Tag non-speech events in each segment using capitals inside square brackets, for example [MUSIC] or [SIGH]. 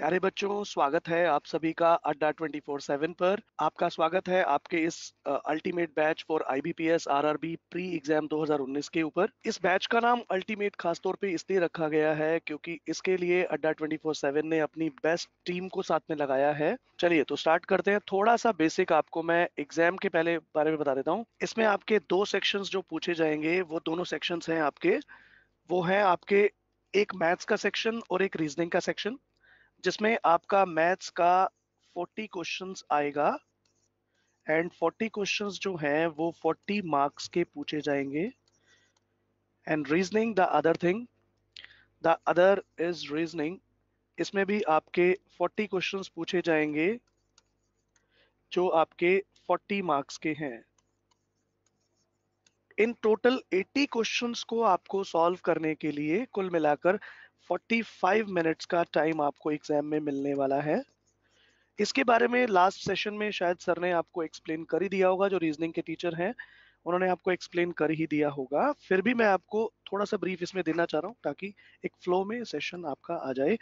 प्यारे बच्चों स्वागत है आप सभी का अड्डा ट्वेंटी फोर सेवन पर आपका स्वागत है आपके इस ultimate batch for IBPS RRB pre exam 2019 के ऊपर इस बैच का नाम अल्टीमेट खासतौर पे इसलिए रखा गया है क्योंकि इसके लिए अड्डा फोर सेवन ने अपनी बेस्ट टीम को साथ में लगाया है चलिए तो स्टार्ट करते हैं थोड़ा सा बेसिक आपको मैं एग्जाम के पहले बारे में बता देता हूँ इसमें आपके दो सेक्शन जो पूछे जाएंगे वो दोनों सेक्शन है आपके वो है आपके एक मैथ्स का सेक्शन और एक रीजनिंग का सेक्शन जिसमें आपका मैथ्स का 40 क्वेश्चंस आएगा एंड 40 क्वेश्चंस जो हैं वो 40 मार्क्स के पूछे जाएंगे and reasoning the other thing the other is reasoning इसमें भी आपके 40 क्वेश्चंस पूछे जाएंगे जो आपके 40 मार्क्स के हैं इन टोटल 80 क्वेश्चंस को आपको सॉल्व करने के लिए कुल मिलाकर 45 मिनट्स का टाइम आपको एग्जाम में मिलने वाला है इसके बारे में लास्ट सेशन में शायद सर ने आपको एक्सप्लेन कर ही दिया होगा जो रीजनिंग के टीचर हैं उन्होंने आपको एक्सप्लेन कर ही दिया होगा फिर भी मैं आपको थोड़ा सा ब्रीफ इसमें देना चाह रहा हूँ ताकि एक फ्लो में सेशन आपका आ जाए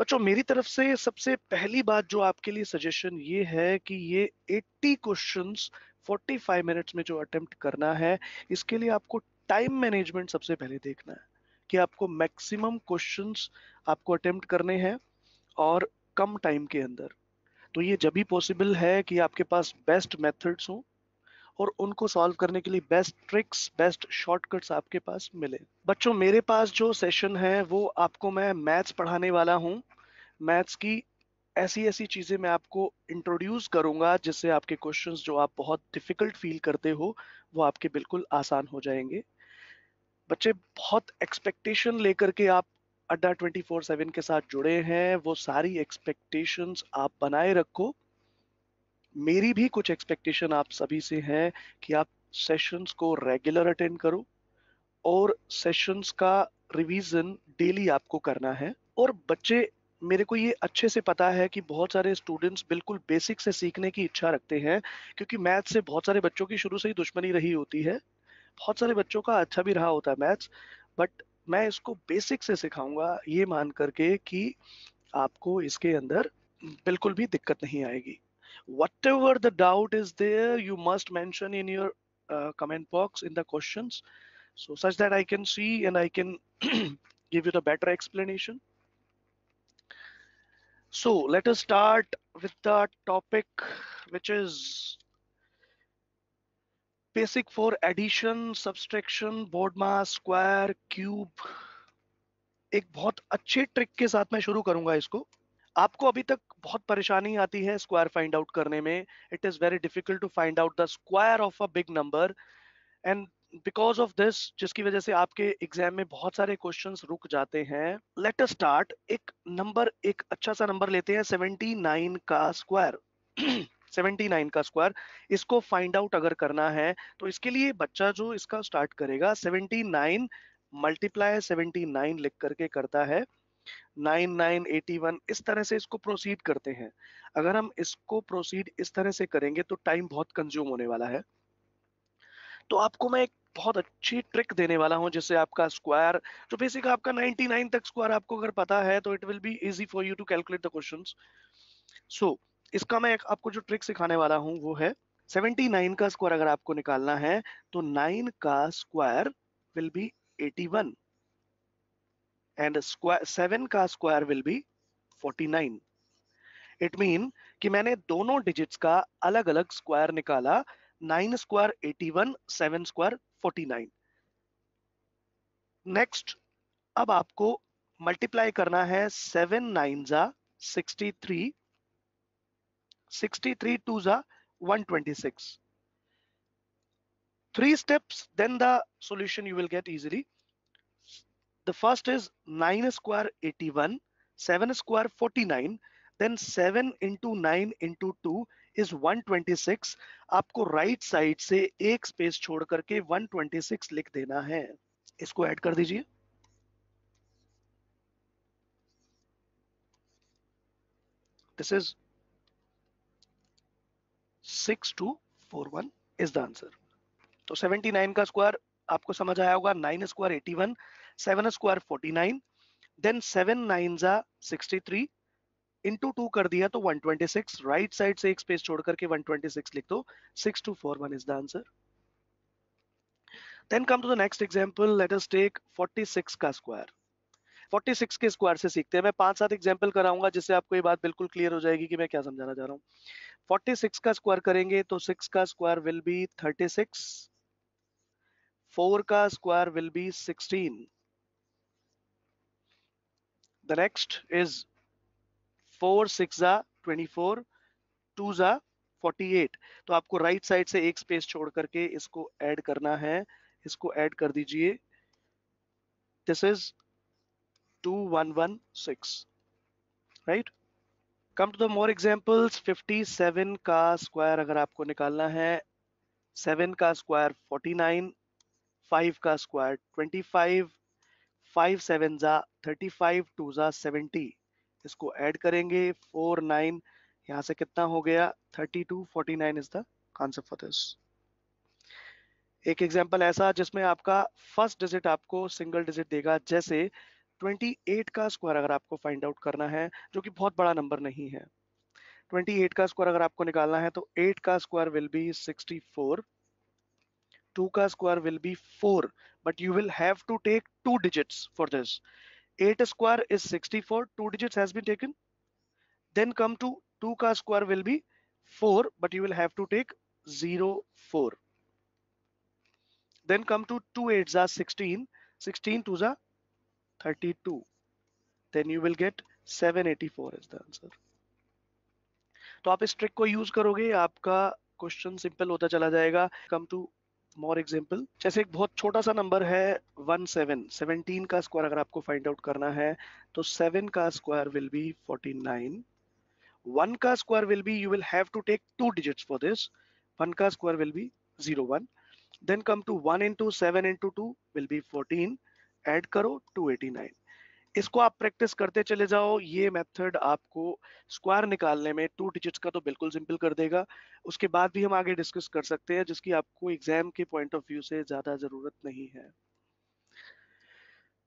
बच्चों मेरी तरफ से सबसे पहली बात जो आपके लिए सजेशन ये है कि ये 80 क्वेश्चंस 45 मिनट्स में जो अटेम्प्ट करना है इसके लिए आपको टाइम मैनेजमेंट सबसे पहले देखना है कि आपको मैक्सिमम क्वेश्चंस आपको अटेम्प्ट करने हैं और कम टाइम के अंदर तो ये जब भी पॉसिबल है कि आपके पास बेस्ट मेथड्स हों और उनको सॉल्व करने के लिए बेस्ट ट्रिक्स बेस्ट शॉर्टकट्स आपके पास मिले बच्चों मेरे पास जो सेशन है वो आपको मैं मैथ्स पढ़ाने वाला हूँ मैथ्स की ऐसी ऐसी चीज़ें मैं आपको इंट्रोड्यूस करूंगा जिससे आपके क्वेश्चंस जो आप बहुत डिफिकल्ट फील करते हो वो आपके बिल्कुल आसान हो जाएंगे बच्चे बहुत एक्सपेक्टेशन लेकर के आप अड्डा ट्वेंटी फोर सेवन के साथ जुड़े हैं वो सारी एक्सपेक्टेशन आप बनाए रखो मेरी भी कुछ एक्सपेक्टेशन आप सभी से हैं कि आप सेशंस को रेगुलर अटेंड करो और सेशंस का रिवीजन डेली आपको करना है और बच्चे मेरे को ये अच्छे से पता है कि बहुत सारे स्टूडेंट्स बिल्कुल बेसिक से सीखने की इच्छा रखते हैं क्योंकि मैथ से बहुत सारे बच्चों की शुरू से ही दुश्मनी रही होती है बहुत सारे बच्चों का अच्छा भी रहा होता है मैथ्स बट मैं इसको बेसिक से सिखाऊंगा ये मान करके कि आपको इसके अंदर बिल्कुल भी दिक्कत नहीं आएगी whatever the doubt is there you must mention in your comment box in the question so such that I can see and I can give you the better explanation So let us start with the topic which is basic for addition subtraction बोर्ड मास square cube एक बहुत अच्छे trick के साथ मैं शुरू करूंगा इसको आपको अभी तक बहुत परेशानी आती है स्क्वायर फाइंड आउट करने में it is very difficult to find out the square of a big number and because of this जिसकी वजह से आपके एग्जाम में बहुत सारे क्वेश्चंस रुक जाते हैं लेट अस स्टार्ट एक नंबर एक अच्छा सा नंबर लेते हैं 79 का स्क्वायर 79 का स्क्वायर इसको फाइंड आउट अगर करना है तो इसके लिए बच्चा जो इसका स्टार्ट करेगा 79 नाइन मल्टीप्लाई सेवेंटी लिख करके करता है 9981 इस तरह से इसको प्रोसीड करते हैं अगर हम इसको प्रोसीड इस तरह से करेंगे तो टाइम बहुत कंज्यूम होने वाला है तो आपको मैं एक बहुत अच्छी ट्रिक देने वाला हूं जिससे आपका स्क्वायर जो बेसिक आपका 99 तक स्क्वायर आपको अगर पता है तो it will be easy for you to calculate the questions so इसका मैं आपको जो ट्रिक सिखाने वाला हूं वो है 79 का स्क्वायर अगर आपको निकालना है तो 9 का square will be 81 and square 7 का square will be 49 it mean कि मैंने दोनों डिजिट्स का अलग अलग स्क्वायर निकाला 9 square 81 seven square nine next अब आपको मल्टीप्लाई करना है सेवन नाइन जा sixty 63 twos are 126 three steps then the solution you will get easily the first is 9 square 81 7 square 49 then 7 into 9 into 2 is 126 आपको right side से एक space छोड़ करके 126 लिख देना है इसको add कर दीजिए this is 6241 is the answer. So 79 ka square आपको समझ आया होगा 9 square 81 7 square 49 then 7 nine are 63 into 2 कर दिया तो 126 राइट साइड से एक स्पेस छोड़ करके 126 लिख दो 6241 is the answer then come to the next example let us take 46 ka square 46 के स्क्वायर से सीखते हैं मैं पांच सात एग्जांपल कराऊंगा जिससे आपको ये बात बिल्कुल क्लियर हो जाएगी कि मैं क्या समझाना चाह रहा हूँ 46 का स्क्वायर करेंगे तो 6 का स्क्वायर विल बी 36, 4 का square will be 16, the next is 4 six 6 24 जा 48 तो आपको राइट right साइड से एक स्पेस छोड़ करके इसको एड करना है इसको एड कर दीजिए This is 2116 right come to the more examples 57 का स्क्वायर अगर आपको निकालना है 7 का स्क्वायर 49 5 का स्क्वायर 25 5 सेवन जा थर्टी फाइव टू जा सेवेंटी इसको ऐड करेंगे फोर नाइन यहां से कितना हो गया thirty two forty nine is the answer for this एक एग्जाम्पल ऐसा जिसमें आपका फर्स्ट डिजिट आपको सिंगल डिजिट देगा जैसे 28 का स्क्वायर अगर आपको फाइंड आउट करना है जो कि बहुत बड़ा नंबर नहीं है 28 का स्क्वायर अगर आपको निकालना है तो 8 का स्क्वायर विल बी 64, 2 का square will be 4, but you will have to take two digits for this 8 square is 64, four two digit has been taken then come to two का square will be four but you will have to take zero four then come to two eight जा sixteen sixteen two जा 32 then you will get 784 is the answer तो आप इस trick को use करोगे आपका question simple होता चला जाएगा कम टू मोर एग्जांपल जैसे एक बहुत छोटा सा नंबर है 17 17 का स्क्वायर अगर आपको फाइंड आउट करना है तो 7 का स्क्वायर विल बी 49 1 का square will be you will have to take two digits for this 1 का square will be 01 then come to 1 into 7 into 2 will be 14 add करो 289 इसको आप प्रैक्टिस करते चले जाओ ये मेथड आपको स्क्वायर निकालने में टू डिजिट्स का तो बिल्कुल सिंपल कर देगा उसके बाद भी हम आगे डिस्कस कर सकते हैं जिसकी आपको एग्जाम के पॉइंट ऑफ व्यू से ज़्यादा ज़रूरत नहीं है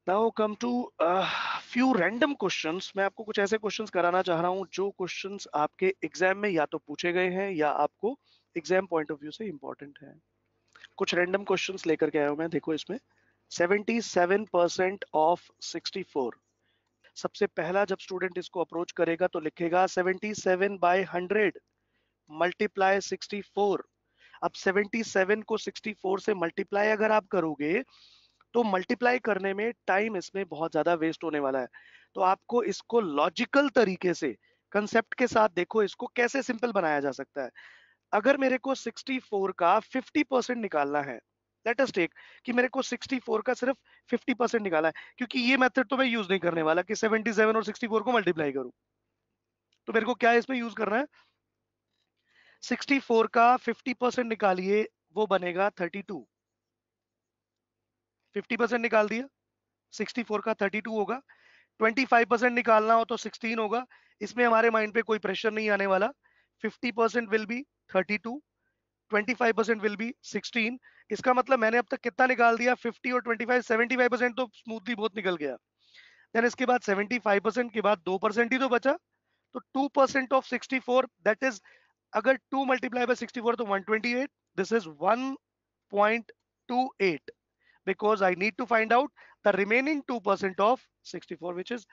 now come to few random questions मैं आपको कुछ ऐसे क्वेश्चंस कराना चाह रहा हूँ जो क्वेश्चंस आपके एग्जाम में या तो पूछे गए हैं या आपको एग्जाम पॉइंट ऑफ व्यू से इंपॉर्टेंट है कुछ रैंडम क्वेश्चंस लेकर के आया हूँ मैं देखो इसमें 77% ऑफ 64 सबसे पहला जब स्टूडेंट इसको अप्रोच करेगा तो लिखेगा 77 बाय 100 मल्टीप्लाई 64 अब 77 को 64 से मल्टीप्लाई अगर आप करोगे तो मल्टीप्लाई करने में टाइम इसमें बहुत ज्यादा वेस्ट होने वाला है तो आपको इसको लॉजिकल तरीके से कंसेप्ट के साथ देखो इसको कैसे सिंपल बनाया जा सकता है अगर मेरे को 64 का 50 परसेंट निकालना है लेट अस टेक कि मेरे को 64 का सिर्फ 50 परसेंट निकाला है क्योंकि ये मेथड तो मैं यूज नहीं करने वाला कि 77 और 64 को मल्टीप्लाई करूं तो मेरे को क्या इसमें यूज करना है 64 का 50 परसेंट निकालिए वो बनेगा 32 50 परसेंट निकाल दिया 64 का 32 होगा 25 परसेंट निकालना हो तो 16 होगा इसमें हमारे माइंड पे कोई प्रेशर नहीं आने वाला 50 percent will be 32 25 percent will be 16 इसका मतलब मैंने अब तक कितना निकाल दिया 50 और 25 75 परसेंट तो स्मूथली बहुत निकल गया देन इसके बाद 75 परसेंट के बाद दो परसेंट ही तो बचा तो two percent of 64 that is अगर टू मल्टीप्लाई बाय 64 तो 128 this is 1.28 because I need to find out the remaining 2% of 64 which is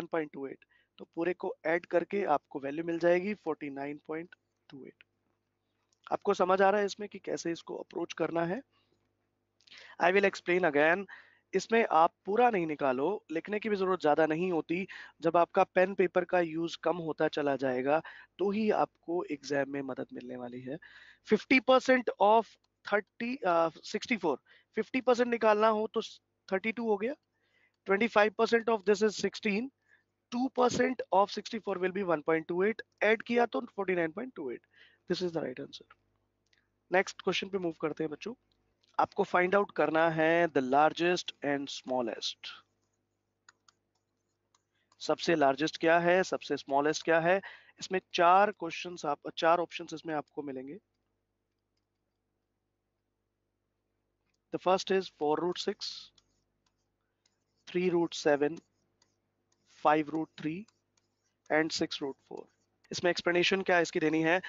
1.28 तो पूरे को ऐड करके आपको वैल्यू मिल जाएगी 49.28 आपको समझ आ रहा है इसमें कि कैसे इसको अप्रोच करना है आई विल एक्सप्लेन अगैन इसमें आप पूरा नहीं निकालो लिखने की भी ज़रूरत ज़्यादा नहीं होती जब आपका पेन पेपर का यूज़ कम होता चला जाएगा तो ही आपको एग्जाम में मदद मिलने वाली है 50 percent of thirty sixty four निकालना हो तो 32 हो गया 25% five percent of this is sixteen two percent of sixty four will be one point two eight add किया तो forty nine point two eight this is the right answer next question पे move करते हैं बच्चों आपको find out करना है the largest and smallest सबसे लार्जेस्ट क्या है सबसे स्मॉलेस्ट क्या है इसमें चार क्वेश्चन आप चार ऑप्शन इसमें आपको मिलेंगे the first is four root six three root seven five root three and six root four इसमें एक्सप्लेनेशन क्या है इसकी देनी है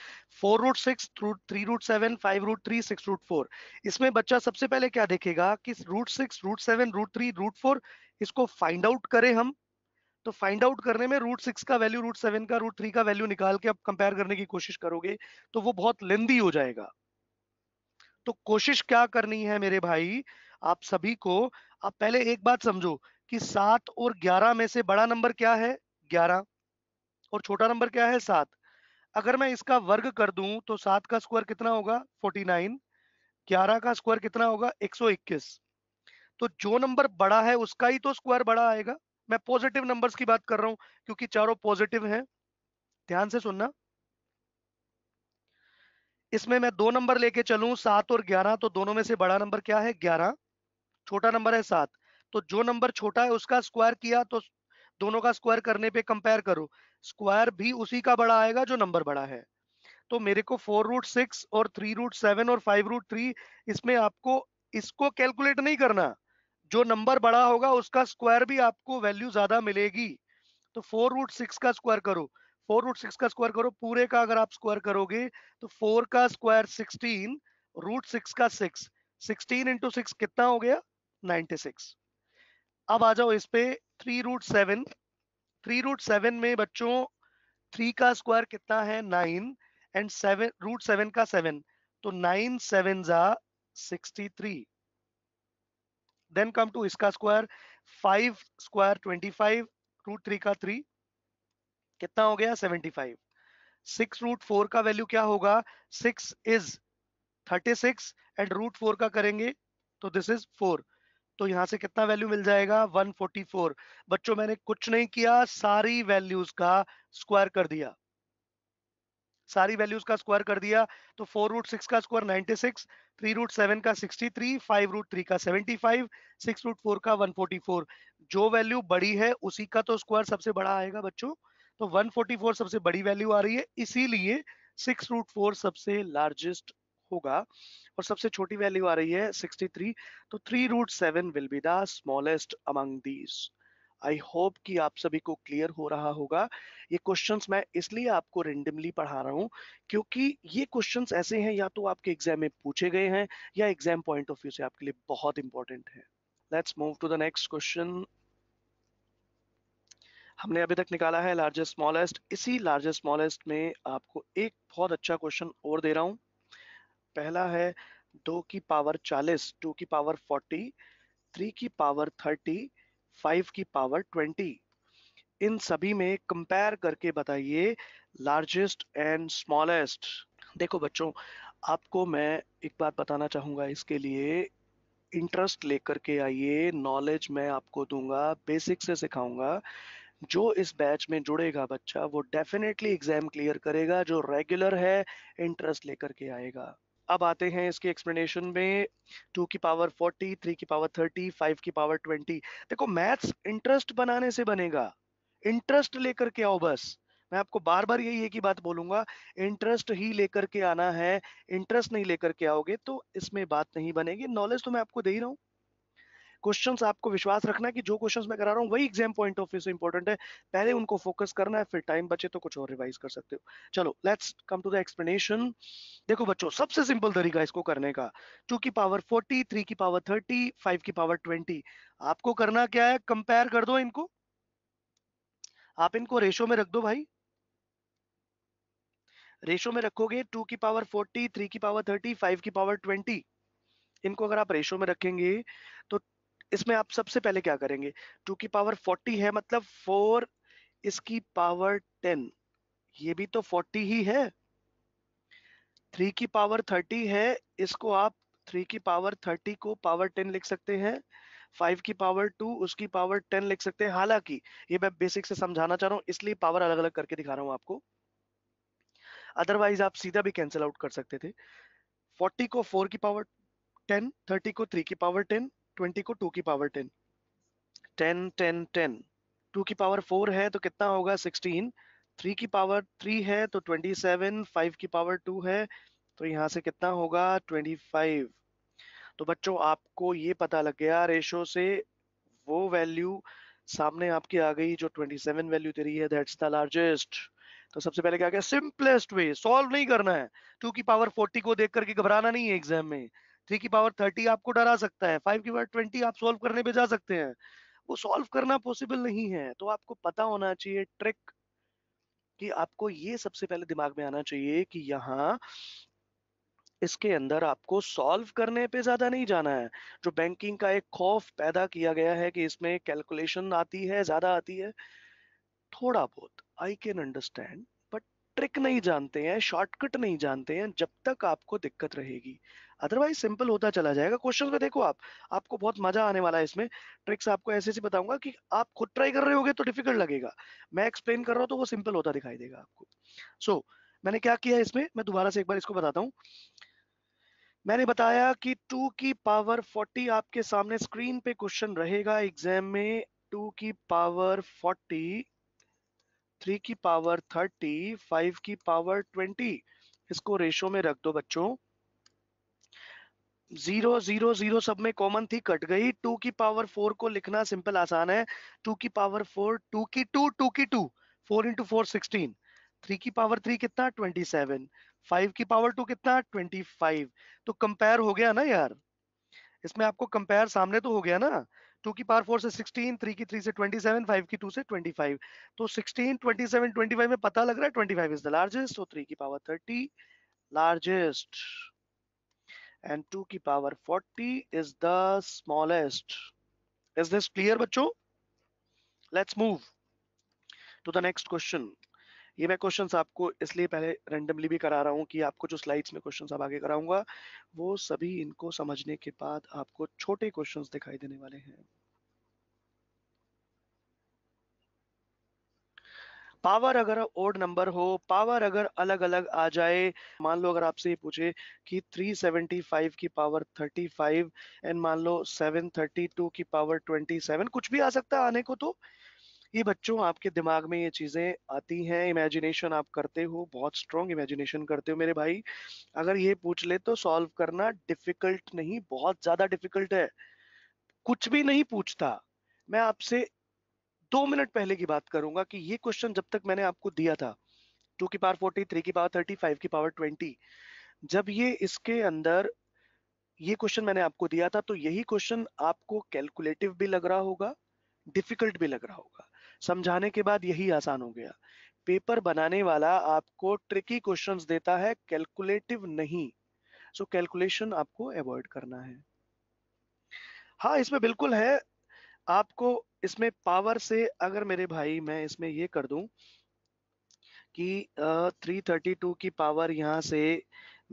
four root six root three root seven five root three six root four इसमें बच्चा सबसे पहले क्या देखेगा कि root six root seven root three root four इसको फाइंड आउट करें हम तो फाइंड आउट करने में रूट सिक्स का वैल्यू रूट सेवन का रूट थ्री का वैल्यू निकाल के आप कंपेयर करने की कोशिश करोगे तो वो बहुत लेंदी हो जाएगा तो कोशिश क्या करनी है मेरे भाई आप सभी को आप पहले एक बात समझो कि सात और ग्यारह में से बड़ा नंबर क्या है ग्यारह और छोटा नंबर क्या है सात अगर मैं इसका वर्ग कर दूं तो सात का स्क्वायर कितना होगा 49 ग्यारह का स्क्वायर कितना होगा 121 तो जो नंबर बड़ा है उसका ही तो स्क्वायर बड़ा आएगा मैं पॉजिटिव नंबर्स की बात कर रहा हूं क्योंकि चारों पॉजिटिव हैं ध्यान से सुनना इसमें मैं दो नंबर लेके चलू सात और ग्यारह तो दोनों में से बड़ा नंबर क्या है ग्यारह छोटा नंबर है सात तो जो नंबर छोटा है उसका स्क्वायर किया तो दोनों का स्क्वायर करने पे कंपेयर करो स्क्वायर भी उसी का बड़ा आएगा जो नंबर बड़ा है तो मेरे को फोर रूट सिक्स और थ्री रूट सेवन और फाइव रूट थ्री इसमें आपको इसको कैलकुलेट नहीं करना जो नंबर बड़ा होगा उसका स्क्वायर भी आपको वैल्यू ज्यादा मिलेगी तो फोर रूट सिक्स का स्क्वायर करो फोर रूट सिक्स का स्क्वायर करो पूरे का अगर आप स्क्वायर करोगे तो फोर का स्क्वायर सिक्सटीन रूट सिक्स का सिक्स सिक्सटीन इंटू सिक्स कितना हो गया नाइनटी सिक्स अब आ जाओ इस पे three root seven three root seven में बच्चों थ्री का स्क्वायर कितना है nine and seven root seven का सेवन तो नाइन सेवन जा sixty three then come to इसका square five square twenty five root three का थ्री कितना हो गया seventy five six root four का वैल्यू क्या होगा six is thirty six and root four का करेंगे तो दिस इज फोर तो यहाँ से कितना वैल्यू मिल जाएगा 144 बच्चों मैंने कुछ नहीं किया सारी वैल्यूज का स्क्वायर कर दिया सारी वैल्यूज का स्क्वायर कर दिया तो फोर रूट सिक्स का स्क्वायर 96, थ्री रूट सेवन का 63, फाइव रूट थ्री का 75, सिक्स रूट फोर का 144 जो वैल्यू बड़ी है उसी का तो स्क्वायर सबसे बड़ा आएगा बच्चों तो 144 सबसे बड़ी वैल्यू आ रही है इसीलिए सिक्स रूट फोर सबसे लार्जेस्ट होगा और सबसे छोटी वैल्यू आ रही है 63 तो three root seven will be the smallest among these I hope कि आप सभी को क्लियर हो रहा होगा ये क्वेश्चंस मैं इसलिए आपको रेंडमली पढ़ा रहा हूँ क्योंकि ये क्वेश्चंस ऐसे हैं या तो आपके एग्जाम में पूछे गए हैं या एग्जाम पॉइंट ऑफ व्यू से आपके लिए बहुत इंपॉर्टेंट है let's move to the next question हमने अभी तक निकाला है लार्जेस्ट स्मॉलेस्ट इसी लार्जेस्ट स्मॉलेस्ट में आपको एक बहुत अच्छा क्वेश्चन और दे रहा हूँ पहला है दो की पावर चालीस टू की पावर फोर्टी थ्री की पावर थर्टी फाइव की पावर ट्वेंटी इन सभी में कंपेयर करके बताइए लार्जेस्ट एंड स्मॉलेस्ट देखो बच्चों आपको मैं एक बात बताना चाहूंगा इसके लिए इंटरेस्ट लेकर के आइए नॉलेज मैं आपको दूंगा बेसिक से सिखाऊंगा जो इस बैच में जुड़ेगा बच्चा वो डेफिनेटली एग्जाम क्लियर करेगा जो रेगुलर है इंटरेस्ट लेकर के आएगा अब आते हैं इसके एक्सप्लेनेशन में टू की पावर फोर्टी थ्री की पावर थर्टी फाइव की पावर ट्वेंटी देखो मैथ्स इंटरेस्ट बनाने से बनेगा इंटरेस्ट लेकर के आओ बस मैं आपको बार बार यही एक ही बात बोलूंगा इंटरेस्ट ही लेकर के आना है इंटरेस्ट नहीं लेकर के आओगे तो इसमें बात नहीं बनेगी नॉलेज तो मैं आपको दे ही रहा हूँ क्वेश्चंस आपको विश्वास रखना है कि जो क्वेश्चंस मैं करा रहा हूँ वही एग्जाम पॉइंट ऑफ व्यू से इंपॉर्टेंट है पहले उनको फोकस करना है फिर टाइम बचे तो कुछ और रिवाइज कर सकते हो चलो let's come to the explanation देखो बच्चों सबसे सिंपल तरीका इसको करने का टू की पावर फोर्टी थ्री की पावर थर्टी फाइव की पावर ट्वेंटी आपको करना क्या है कंपेयर कर दो इनको आप इनको रेशो में रख दो भाई रेशो में रखोगे टू की पावर फोर्टी थ्री की पावर थर्टी फाइव की पावर ट्वेंटी इनको अगर आप रेशो में रखेंगे तो इसमें आप सबसे पहले क्या करेंगे टू की पावर फोर्टी है मतलब फोर इसकी पावर टेन ये भी तो फोर्टी ही है थ्री की पावर थर्टी है इसको आप थ्री की पावर थर्टी को पावर टेन लिख सकते हैं फाइव की पावर टू उसकी पावर टेन लिख सकते हैं हालांकि ये मैं बेसिक से समझाना चाह रहा हूं इसलिए पावर अलग अलग करके दिखा रहा हूं आपको अदरवाइज आप सीधा भी कैंसिल आउट कर सकते थे फोर्टी को फोर की पावर टेन थर्टी को थ्री की पावर टेन ट्वेंटी को टू की power ten ten ten ten two की पावर फोर है तो कितना होगा सिक्सटीन थ्री की पावर थ्री है तो ट्वेंटी सेवन फाइव की पावर टू है तो यहाँ से कितना होगा ट्वेंटी फाइव तो बच्चों आपको ये पता लग गया रेशो से वो वैल्यू सामने आपकी आ गई जो 27 वैल्यू दे रही है दैट्स द लार्जेस्ट तो सबसे पहले क्या क्या सिंपलेस्ट वे सॉल्व नहीं करना है टू की पावर 40 को देख करके घबराना नहीं है एग्जाम में थ्री की पावर थर्टी आपको डरा सकता है फाइव की पावर ट्वेंटी आप सोल्व करने पे जा सकते हैं वो सॉल्व करना पॉसिबल नहीं है तो आपको पता होना चाहिए ट्रिक कि आपको ये सबसे पहले दिमाग में आना चाहिए कि यहाँ इसके अंदर आपको सॉल्व करने पे ज्यादा नहीं जाना है जो बैंकिंग का एक खौफ पैदा किया गया है कि इसमें कैलकुलेशन आती है ज्यादा आती है थोड़ा बहुत I can understand but trick नहीं जानते हैं शॉर्टकट नहीं जानते हैं जब तक आपको दिक्कत रहेगी अदरवाइज सिंपल होता चला जाएगा क्वेश्चन में देखो आप आपको बहुत मजा आने वाला है इसमें ट्रिक्स आपको ऐसे ऐसे बताऊंगा कि आप खुद ट्राई कर रहे होगे तो डिफिकल्ट लगेगा मैं एक्सप्लेन कर रहा हूँ तो वो सिंपल होता दिखाई देगा आपको सो so, मैंने क्या किया इसमें मैं दोबारा से एक बार इसको बताता हूँ मैंने बताया कि टू की पावर फोर्टी आपके सामने स्क्रीन पे क्वेश्चन रहेगा एग्जाम में टू की पावर फोर्टी थ्री की पावर थर्टी फाइव की पावर ट्वेंटी इसको रेशो में रख दो बच्चों जीरो जीरो जीरो सब में कॉमन थी कट गई टू की पावर फोर को लिखना सिंपल आसान है टू की पावर फोर टू की टू टू की two four into four sixteen three की पावर थ्री कितना ट्वेंटी सेवन फाइव की पावर टू कितना ट्वेंटी फाइव तो कंपेयर हो गया ना यार इसमें आपको कंपेयर सामने तो हो गया ना टू की पावर फोर से सिक्सटीन थ्री की थ्री से ट्वेंटी सेवन फाइव की टू से ट्वेंटी फाइव तो sixteen twenty seven twenty five में पता लग रहा है twenty five is the largest तो थ्री की पावर थर्टी लार्जेस्ट and 2 की power 40 is the smallest is this clear बच्चों let's move to the next question ये मैं क्वेश्चंस आपको इसलिए पहले रेंडमली भी करा रहा हूँ कि आपको जो स्लाइड्स में क्वेश्चंस आप आगे कराऊंगा वो सभी इनको समझने के बाद आपको छोटे क्वेश्चंस दिखाई देने वाले हैं पावर अगर ओड नंबर हो पावर अगर अलग अलग आ जाए मान लो अगर आपसे ये पूछे कि 375 की पावर 35 एंड मान लो 732 की पावर 27 कुछ भी आ सकता है आने को तो ये बच्चों आपके दिमाग में ये चीजें आती हैं इमेजिनेशन आप करते हो बहुत स्ट्रॉन्ग इमेजिनेशन करते हो मेरे भाई अगर ये पूछ ले तो सॉल्व करना डिफिकल्ट नहीं बहुत ज्यादा डिफिकल्ट है कुछ भी नहीं पूछता मैं आपसे दो मिनट पहले की बात करूंगा कि ये क्वेश्चन जब तक मैंने आपको दिया था टू की पावर फोर्टी थ्री की पावर थर्टी फाइव की पावर ट्वेंटी जब ये इसके अंदर ये क्वेश्चन मैंने आपको दिया था तो यही क्वेश्चन आपको कैलकुलेटिव भी लग रहा होगा डिफिकल्ट भी लग रहा होगा समझाने के बाद यही आसान हो गया पेपर बनाने वाला आपको ट्रिकी क्वेश्चंस देता है कैलकुलेटिव नहीं सो so, कैलकुलेशन आपको अवॉइड करना है हाँ इसमें बिल्कुल है आपको इसमें पावर से अगर मेरे भाई मैं इसमें ये कर दूं कि थ्री थर्टी टू की पावर यहाँ से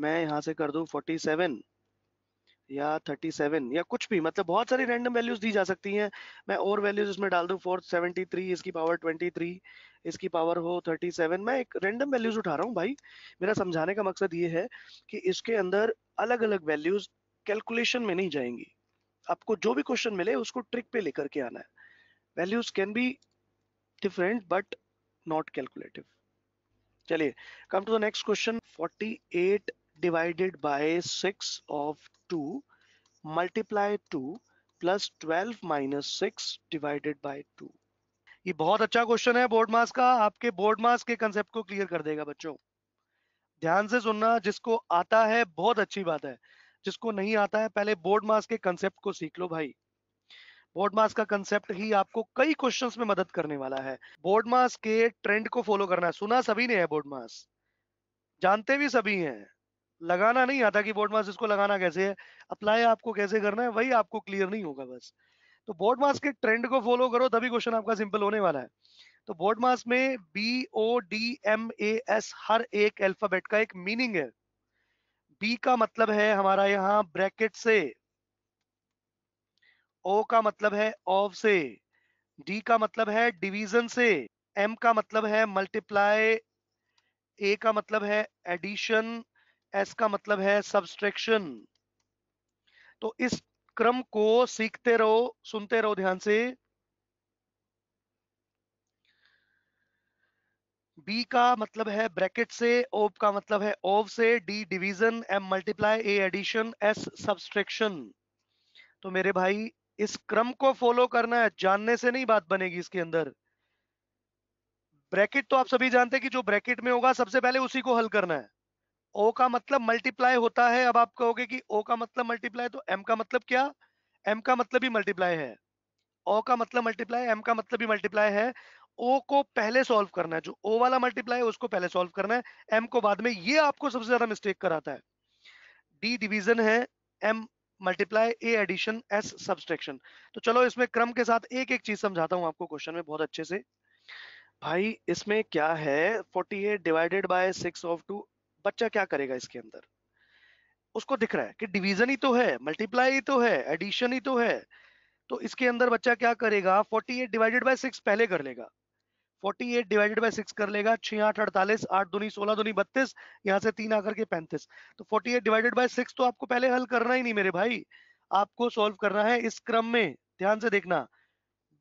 मैं यहाँ से कर दूं फोर्टी सेवन या थर्टी सेवन या कुछ भी मतलब बहुत सारी रैंडम वैल्यूज दी जा सकती हैं मैं और वैल्यूज इसमें डाल दूं फोर सेवेंटी थ्री इसकी पावर ट्वेंटी थ्री इसकी पावर हो थर्टी सेवन मैं एक रैंडम वैल्यूज उठा रहा हूँ भाई मेरा समझाने का मकसद ये है कि इसके अंदर अलग अलग वैल्यूज कैलकुलेशन में नहीं जाएंगी आपको जो भी क्वेश्चन मिले उसको ट्रिक पे लेकर के आना है values can be different but not calculative चलिए come to the next question 48 divided by 6 of 2 multiply 2 plus 12 minus 6 divided by 2 ये बहुत अच्छा क्वेश्चन है बोर्ड मास का आपके बोर्ड मास के कंसेप्ट को क्लियर कर देगा बच्चों ध्यान से सुनना जिसको आता है बहुत अच्छी बात है जिसको नहीं आता है पहले बोर्ड मास के कंसेप्ट को सीख लो भाई बोर्ड मास का कंसेप्ट ही आपको कई क्वेश्चंस में मदद करने वाला है बोर्ड मास के ट्रेंड को फॉलो करना है सुना सभी ने है बोर्ड मास जानते भी सभी हैं लगाना नहीं आता कि बोर्ड मास इसको लगाना कैसे है अप्लाई आपको कैसे करना है वही आपको क्लियर नहीं होगा बस तो बोर्ड मास के ट्रेंड को फॉलो करो तभी क्वेश्चन आपका सिंपल होने वाला है तो बोर्ड मास में B O D M A S हर एक अल्फाबेट का एक मीनिंग है बी का मतलब है हमारा यहाँ ब्रैकेट से ओ का मतलब है ऑफ से डी का मतलब है डिवीजन से एम का मतलब है मल्टीप्लाई ए का मतलब है एडिशन एस का मतलब है सबस्ट्रेक्शन तो इस क्रम को सीखते रहो सुनते रहो ध्यान से बी का मतलब है ब्रैकेट से ओप का मतलब है ओव से D division M multiply A addition S subtraction तो मेरे भाई इस क्रम को फॉलो करना है जानने से नहीं बात बनेगी इसके अंदर ब्रैकेट तो आप सभी जानते हैं कि जो ब्रैकेट में होगा सबसे पहले उसी को हल करना है ओ का मतलब मल्टीप्लाई होता है अब आप कहोगे कि ओ का मतलब मल्टीप्लाई तो एम का मतलब क्या एम का मतलब भी मल्टीप्लाई है ओ का मतलब मल्टीप्लाई एम का मतलब भी मल्टीप्लाई है ओ को पहले सॉल्व करना है जो ओ वाला मल्टीप्लाई है उसको पहले सॉल्व करना है एम को बाद में ये आपको सबसे ज्यादा मिस्टेक कराता है डी डिवीजन है M multiply A addition S subtraction तो चलो इसमें क्रम के साथ एक एक चीज समझाता हूँ आपको क्वेश्चन में बहुत अच्छे से भाई इसमें क्या है 48 डिवाइडेड बाय 6 ऑफ 2 बच्चा क्या करेगा इसके अंदर उसको दिख रहा है कि डिवीजन ही तो है मल्टीप्लाई ही तो है एडिशन ही तो है तो इसके अंदर बच्चा क्या करेगा 48 डिवाइडेड बाय 6 पहले कर लेगा 48 डिवाइडेड बाय 6 कर लेगा छह आठ अड़तालीस आठ दूनी सोलह दूनी बत्तीस यहाँ से तीन आकर के पैंतीस तो 48 डिवाइडेड बाय 6 तो आपको पहले हल करना ही नहीं मेरे भाई आपको सॉल्व करना है इस क्रम में ध्यान से देखना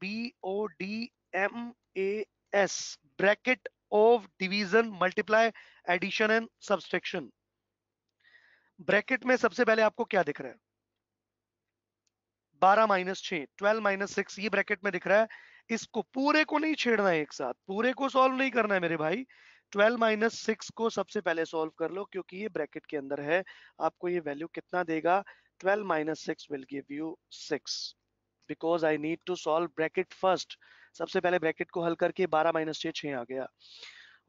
B O D M A S bracket of division multiply addition and subtraction bracket में सबसे पहले आपको क्या दिख रहा है बारह माइनस छ ट्वेल्व माइनस सिक्स ये ब्रैकेट में दिख रहा है इसको पूरे को नहीं छेड़ना है एक साथ पूरे को सॉल्व नहीं करना है मेरे भाई 12 माइनस सिक्स को सबसे पहले सॉल्व कर लो क्योंकि ये ब्रैकेट के अंदर है आपको ये वैल्यू कितना देगा 12 minus six will give you six because I need to solve bracket first सबसे पहले ब्रैकेट को हल करके 12 माइनस छ छ आ गया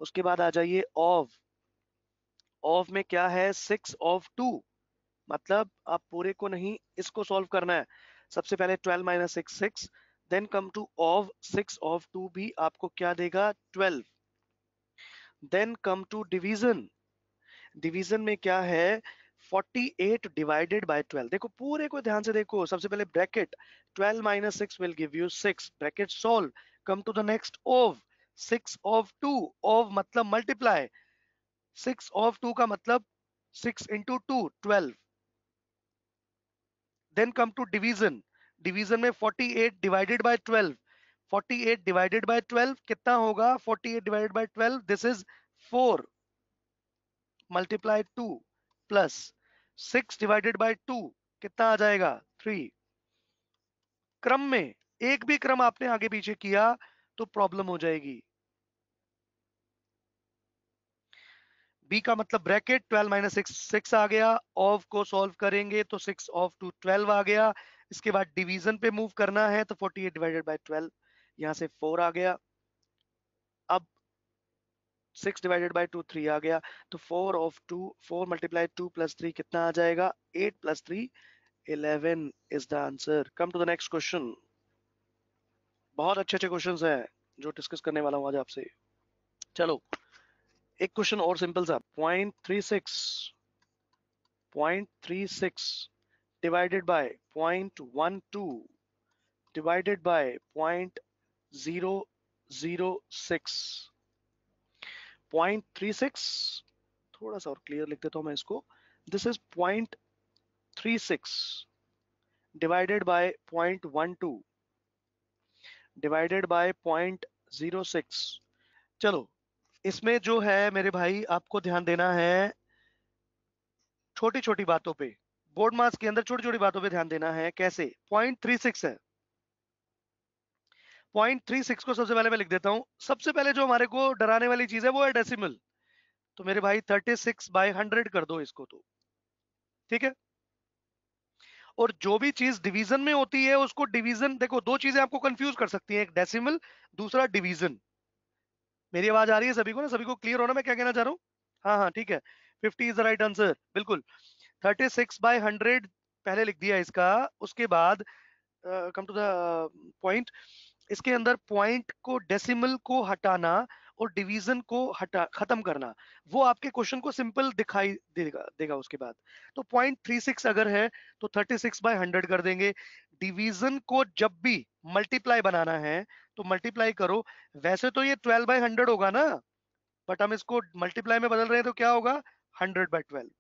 उसके बाद आ जाइए ऑफ ऑफ में क्या है सिक्स ऑफ टू मतलब आप पूरे को नहीं इसको सॉल्व करना है सबसे पहले twelve minus six six then come to of six of two भी आपको क्या देगा twelve then come to division division में क्या है 48 डिवाइडेड बाय 12 देखो पूरे को ध्यान से देखो सबसे पहले bracket 12 minus six will give you six bracket solve come to the next of six of two of मतलब मल्टीप्लाई सिक्स ऑफ टू का मतलब six into two twelve then come to division division में 48 divided by 12 48 divided by 12 कितना होगा 48 divided by 12 this is 4 multiply 2 plus 6 divided by 2 कितना आ जाएगा 3 क्रम में एक भी क्रम आपने आगे पीछे किया तो प्रॉब्लम हो जाएगी बी का मतलब ब्रैकेट 12 माइनस सिक्स सिक्स आ गया ऑफ को सॉल्व करेंगे तो सिक्स ऑफ टू 12 आ गया इसके बाद डिवीजन पे मूव करना है तो 48 डिवाइडेड बाय 12 यहां से 4 आ गया अब 6 डिवाइडेड बाय 2 3 आ गया तो 4 ऑफ 2 4 मल्टीप्लाई 2 प्लस 3 कितना आ जाएगा 8 plus 3 11 is the answer come to the next question बहुत अच्छे अच्छे क्वेश्चन है जो डिस्कस करने वाला हूं आज आपसे चलो एक क्वेश्चन और सिंपल सा point three six point three six divided by 0.12 divided by 0.006 0.36 थोड़ा सा और क्लियर लिख देता हूं मैं इसको this is 0.36 divided by 0.12 divided by 0.06 चलो इसमें जो है मेरे भाई आपको ध्यान देना है छोटी छोटी बातों पे बोर्ड मार्क्स के अंदर छोटी छोटी बातों पे ध्यान देना है कैसे पॉइंट थ्री सिक्स है पॉइंट थ्री सिक्स को सबसे पहले मैं लिख देता हूं सबसे पहले जो हमारे को डराने वाली चीज है वो है डेसिमल तो मेरे भाई थर्टी सिक्स बाई हंड्रेड कर दो इसको तो ठीक है और जो भी चीज डिवीजन में होती है उसको डिवीजन देखो दो चीजें आपको कंफ्यूज कर सकती हैं एक डेसिमल दूसरा डिवीजन मेरी आवाज आ रही है सभी को ना सभी को क्लियर होना मैं क्या कहना चाह रहा हूँ हाँ हाँ ठीक है fifty is the right answer बिल्कुल थर्टी सिक्स बाई हंड्रेड पहले लिख दिया इसका उसके बाद कम टू द पॉइंट इसके अंदर पॉइंट को डेसिमल को हटाना और डिवीजन को हटा खत्म करना वो आपके क्वेश्चन को सिंपल दिखाई देगा देगा उसके बाद तो पॉइंट थ्री सिक्स अगर है तो थर्टी सिक्स बाय हंड्रेड कर देंगे डिवीजन को जब भी मल्टीप्लाई बनाना है तो मल्टीप्लाई करो वैसे तो ये ट्वेल्व बाई हंड्रेड होगा ना बट हम इसको मल्टीप्लाई में बदल रहे हैं तो क्या होगा हंड्रेड बाय ट्वेल्व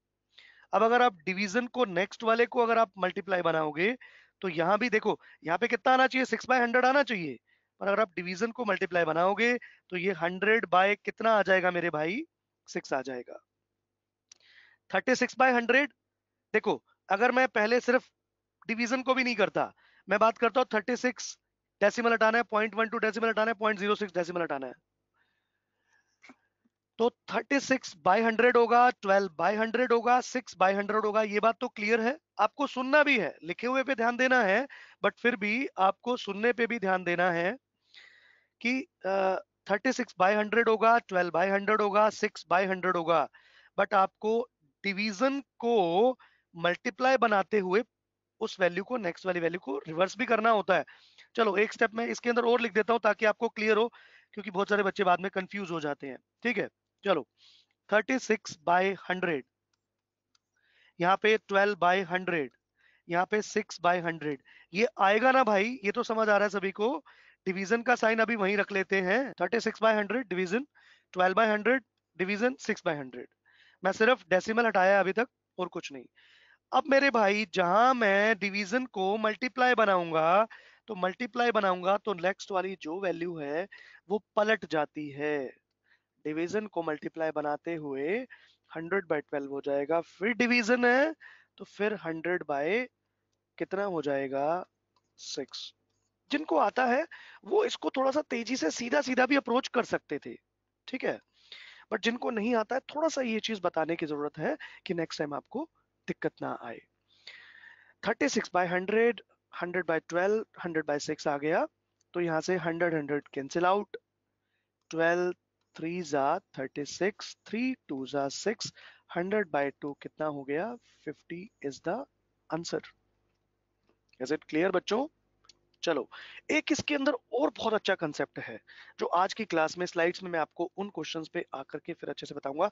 अब अगर आप डिवीजन को नेक्स्ट वाले को अगर आप मल्टीप्लाई बनाओगे तो यहाँ भी देखो यहाँ पे कितना आना चाहिए सिक्स बाय हंड्रेड आना चाहिए पर अगर आप डिवीजन को मल्टीप्लाई बनाओगे तो ये हंड्रेड बाय कितना आ जाएगा मेरे भाई सिक्स आ जाएगा थर्टी सिक्स बाय हंड्रेड देखो अगर मैं पहले सिर्फ डिवीजन को भी नहीं करता मैं बात करता हूँ थर्टी सिक्स डेसिमल हटाना है पॉइंट वन टू डेसिमल हटाना है पॉइंट जीरो सिक्स डेसिमल हटाना है तो 36 बाय हंड्रेड होगा 12 बाई हंड्रेड होगा 6 बाय हंड्रेड होगा ये बात तो क्लियर है आपको सुनना भी है लिखे हुए पे ध्यान देना है बट फिर भी आपको सुनने पे भी ध्यान देना है कि थर्टी सिक्स बाय हंड्रेड होगा ट्वेल्व बाई हंड्रेड होगा सिक्स बाय हंड्रेड होगा बट आपको डिवीजन को मल्टीप्लाई बनाते हुए उस वैल्यू को नेक्स्ट वाली वैल्यू को रिवर्स भी करना होता है चलो एक स्टेप में इसके अंदर और लिख देता हूं ताकि आपको क्लियर हो क्योंकि बहुत सारे बच्चे बाद में कंफ्यूज हो जाते हैं ठीक है चलो 36 सिक्स बाय हंड्रेड यहाँ पे 12 बाय हंड्रेड यहाँ पे 6 बाय हंड्रेड ये आएगा ना भाई ये तो समझ आ रहा है सभी को डिवीजन का साइन अभी वहीं रख लेते हैं 36 six by hundred division twelve by hundred division six by hundred मैं सिर्फ डेसिमल हटाया अभी तक और कुछ नहीं अब मेरे भाई जहां मैं डिवीजन को मल्टीप्लाई बनाऊंगा तो मल्टीप्लाई बनाऊंगा तो नेक्स्ट वाली जो वैल्यू है वो पलट जाती है डिवीजन को मल्टीप्लाई बनाते हुए 100 बाय 12 हो जाएगा फिर डिवीजन है तो फिर 100 बाय कितना हो जाएगा 6 जिनको आता है वो इसको थोड़ा सा तेजी से सीधा सीधा भी अप्रोच कर सकते थे ठीक है बट जिनको नहीं आता है थोड़ा सा ये चीज बताने की जरूरत है कि नेक्स्ट टाइम आपको दिक्कत ना आए 36 by hundred hundred by twelve hundred by six आ गया तो यहां से 100 100 कैंसिल आउट 12 थ्रीज आ थर्टी सिक्स थ्री टू जा सिक्स हंड्रेड बाई टू कितना हो गया fifty is the answer is it clear बच्चों चलो एक इसके अंदर और बहुत अच्छा कंसेप्ट है जो आज की क्लास में स्लाइड्स में मैं आपको उन क्वेश्चंस पे आकर के फिर अच्छे से बताऊंगा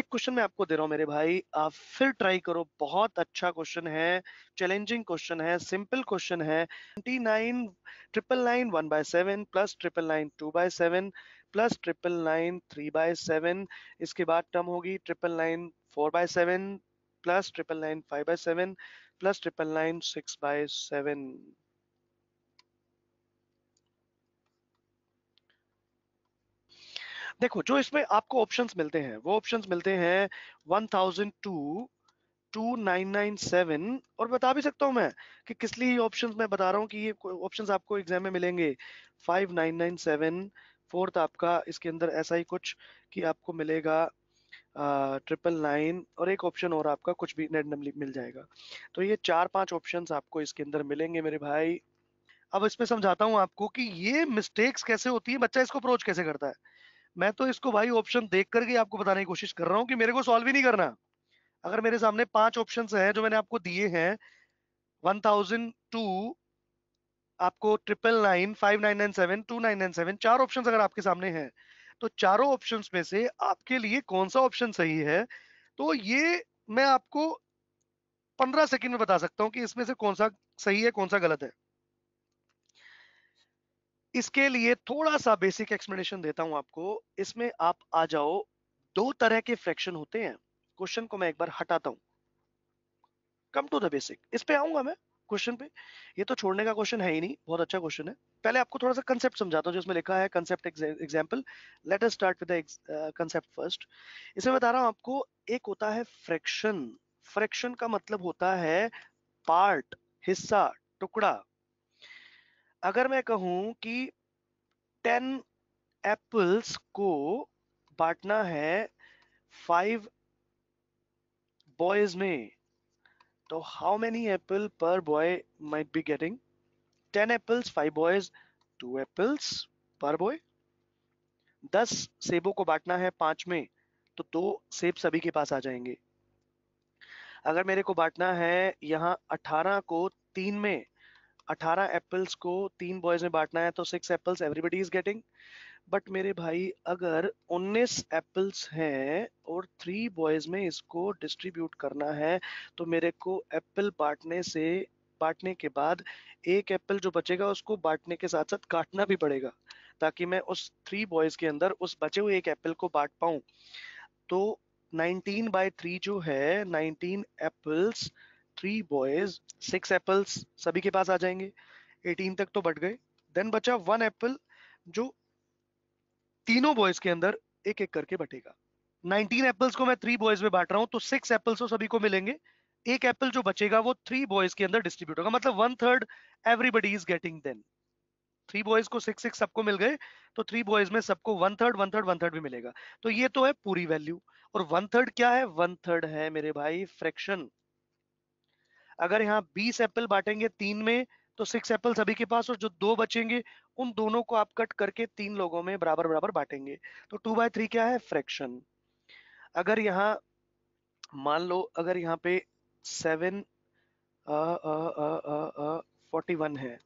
एक क्वेश्चन मैं आपको दे रहा हूं मेरे भाई आप फिर ट्राई करो बहुत अच्छा क्वेश्चन है चैलेंजिंग क्वेश्चन है सिंपल क्वेश्चन है twenty nine triple nine one by seven plus triple nine two by seven plus triple nine three by seven इसके बाद टर्म होगी triple nine four by seven plus triple nine five by seven plus triple nine six by seven देखो जो इसमें आपको options मिलते हैं वो ऑप्शंस मिलते हैं 1002 2997 और बता भी सकता हूं मैं कि किस लिए ऑप्शंस मैं बता रहा हूं कि ये ऑप्शंस आपको एग्जाम में मिलेंगे 5997 फोर्थ आपका इसके अंदर ऐसा ही कुछ कि आपको मिलेगा ट्रिपल नाइन और एक ऑप्शन और आपका कुछ भी रेंडमली मिल जाएगा तो ये चार पांच ऑप्शंस आपको इसके अंदर मिलेंगे मेरे भाई अब इसमें समझाता हूँ आपको कि ये मिस्टेक्स कैसे होती है बच्चा इसको अप्रोच कैसे करता है मैं तो इसको भाई ऑप्शन देख करके आपको बताने की कोशिश कर रहा हूँ कि मेरे को सॉल्व ही नहीं करना अगर मेरे सामने पांच ऑप्शन है जो मैंने आपको दिए हैं वन थाउजेंड टू आपको triple nine five nine nine seven two nine nine seven चार ऑप्शन अगर आपके सामने हैं तो चारों ऑप्शंस में से आपके लिए कौन सा ऑप्शन सही है तो ये मैं आपको पंद्रह सेकंड में बता सकता हूं कि इसमें से कौन सा सही है कौन सा गलत है इसके लिए थोड़ा सा बेसिक एक्सप्लेनेशन देता हूं आपको इसमें आप आ जाओ दो तरह के फ्रैक्शन होते हैं क्वेश्चन को मैं एक बार हटाता हूं कम टू द बेसिक इस पे आऊंगा मैं क्वेश्चन पे ये तो छोड़ने का क्वेश्चन है ही नहीं बहुत अच्छा क्वेश्चन है पहले आपको थोड़ा सा कंसेप्ट समझाता हूँ जिसमें लिखा है concept example let us start with concept first इसमें बता रहा हूँ आपको एक होता है फ्रैक्शन फ्रैक्शन का मतलब होता है पार्ट हिस्सा टुकड़ा अगर मैं कहूं कि टेन एप्पल्स को बांटना है फाइव बॉयज में तो how many apple per boy might be getting ten apples five boys two apples per boy दस सेबों को बांटना है पांच में तो दो सेब सभी के पास आ जाएंगे अगर मेरे को बांटना है यहाँ अठारह को तीन में अठारह एप्पल्स को तीन बॉयज में बांटना है तो six apples everybody is getting but मेरे भाई अगर 19 एप्पल्स हैं और थ्री बॉयज में इसको डिस्ट्रीब्यूट करना है तो मेरे को एप्पल बांटने से बांटने के बाद एक एप्पल जो बचेगा उसको बांटने के साथ साथ काटना भी पड़ेगा ताकि मैं उस थ्री बॉयज के अंदर उस बचे हुए एक एप्पल को बांट पाऊं तो 19 बाय थ्री जो है 19 apples three boys six apples सभी के पास आ जाएंगे 18 तक तो बट गए देन बचा वन एप्पल जो तीनों बॉयज के अंदर एक एक करके बटेगा 19 एप्पल्स को मैं थ्री बॉयज में बांट रहा हूं तो सिक्स एप्पल्स तो सभी को मिलेंगे एक एप्पल जो बचेगा वो थ्री बॉयज के अंदर डिस्ट्रीब्यूट होगा मतलब one third everybody is getting then three boys को सिक्स सिक्स सबको मिल गए तो थ्री बॉयज में सबको one third one third one third भी मिलेगा तो ये तो है पूरी वैल्यू और वन थर्ड क्या है वन थर्ड है मेरे भाई फ्रैक्शन अगर यहाँ बीस एप्पल बांटेंगे तीन में तो सिक्स एप्पल सभी के पास और जो दो बचेंगे उन दोनों को आप कट करके तीन लोगों में बराबर बराबर बांटेंगे तो टू बाय थ्री क्या है फ्रैक्शन अगर यहाँ मान लो अगर यहाँ पे सेवन फोर्टी वन है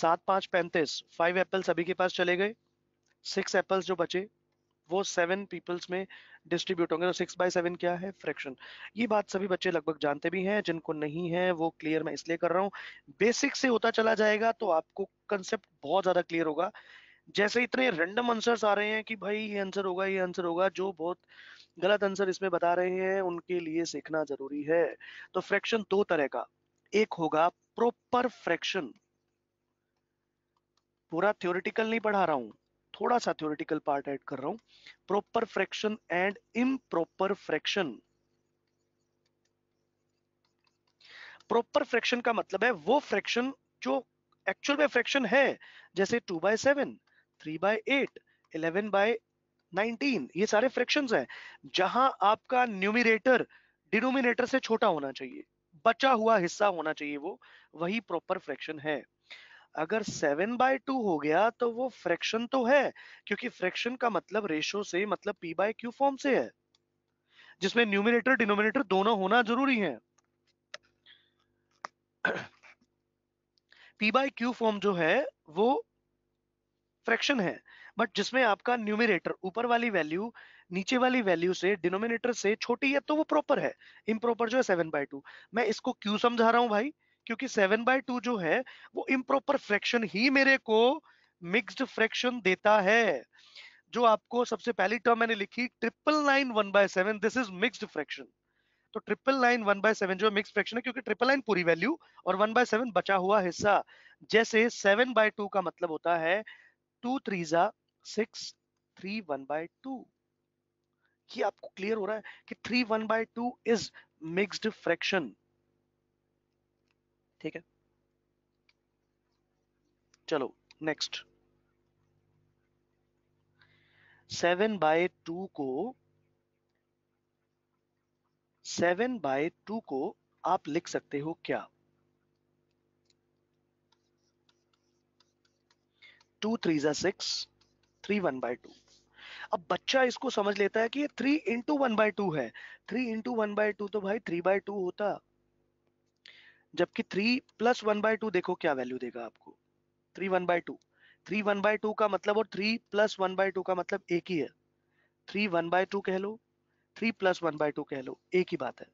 सात पांच पैंतीस फाइव एप्पल सभी के पास चले गए सिक्स एप्पल्स जो बचे वो सेवन पीपल्स में डिस्ट्रीब्यूट होंगे तो सिक्स बाय सेवन क्या है फ्रैक्शन ये बात सभी बच्चे लगभग जानते भी हैं जिनको नहीं है वो क्लियर मैं इसलिए कर रहा हूँ बेसिक से होता चला जाएगा तो आपको कंसेप्ट बहुत ज्यादा क्लियर होगा जैसे इतने रेंडम आंसर्स आ रहे हैं कि भाई ये आंसर होगा ये आंसर होगा जो बहुत गलत आंसर इसमें बता रहे हैं उनके लिए सीखना जरूरी है तो फ्रैक्शन दो तरह का एक होगा प्रॉपर फ्रैक्शन पूरा थ्योरिटिकल नहीं पढ़ा रहा हूं थोड़ा सा थ्योरिटिकल पार्ट ऐड कर रहा हूं proper fraction and improper fraction proper fraction का मतलब है वो फ्रैक्शन जो एक्चुअल में फ्रैक्शन है जैसे two by seven three by eight eleven by nineteen ये सारे फ्रैक्शन हैं जहां आपका न्यूमिनेटर डिनोमिनेटर से छोटा होना चाहिए बचा हुआ हिस्सा होना चाहिए वो वही प्रॉपर फ्रैक्शन है अगर सेवन बाय टू हो गया तो वो फ्रैक्शन तो है क्योंकि फ्रैक्शन का मतलब रेशो से मतलब पी बाय क्यू फॉर्म से है जिसमें न्यूमिनेटर डिनोमिनेटर दोनों होना जरूरी है पी बाय क्यू फॉर्म जो है वो फ्रैक्शन है बट जिसमें आपका न्यूमिनेटर ऊपर वाली वैल्यू नीचे वाली वैल्यू से डिनोमिनेटर से छोटी है तो वो प्रॉपर है इम जो है सेवन बाय टू मैं इसको क्यू समझा रहा हूं भाई क्योंकि सेवन बाय टू जो है वो इम्प्रोपर फ्रैक्शन ही मेरे को मिक्सड फ्रैक्शन देता है जो आपको सबसे पहली टर्म मैंने लिखी triple nine one by seven this is mixed fraction तो triple nine one by seven जो मिक्स फ्रैक्शन है क्योंकि ट्रिपल नाइन पूरी वैल्यू और वन बाय सेवन बचा हुआ हिस्सा जैसे सेवन बाय टू का मतलब होता है टू थ्री जा six three one by two कि आपको क्लियर हो रहा है कि three one by two is mixed fraction ठीक है चलो नेक्स्ट सेवन बाय टू को सेवन बाय टू को आप लिख सकते हो क्या टू थ्री जा six three one by two अब बच्चा इसको समझ लेता है कि ये three into one by two है three into one by to तो भाई थ्री बाय टू होता जबकि three plus one by two देखो क्या वैल्यू देगा आपको three one by two three one by two का मतलब और three plus one by two का मतलब एक ही है थ्री वन बाय टू कह लो three plus one by two कह लो एक ही बात है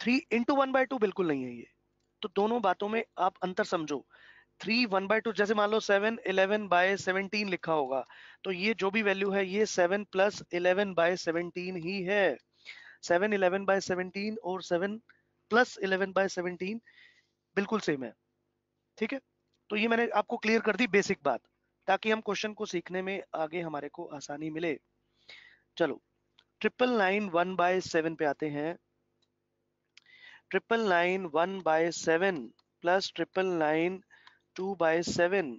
three into one by two बिल्कुल नहीं है ये तो दोनों बातों में आप अंतर समझो थ्री वन बाय टू जैसे मान लो सेवन इलेवन बाय सेवनटीन लिखा होगा तो ये जो भी वैल्यू है ये seven plus eleven by seventeen ही है सेवन इलेवन बाय सेवनटीन और seven 7 plus eleven by seventeen बिल्कुल सेम है ठीक है तो ये मैंने आपको क्लियर कर दी बेसिक बात ताकि हम क्वेश्चन को सीखने में आगे हमारे को आसानी मिले चलो triple nine one by seven पे आते हैं triple nine one by seven plus triple nine two by seven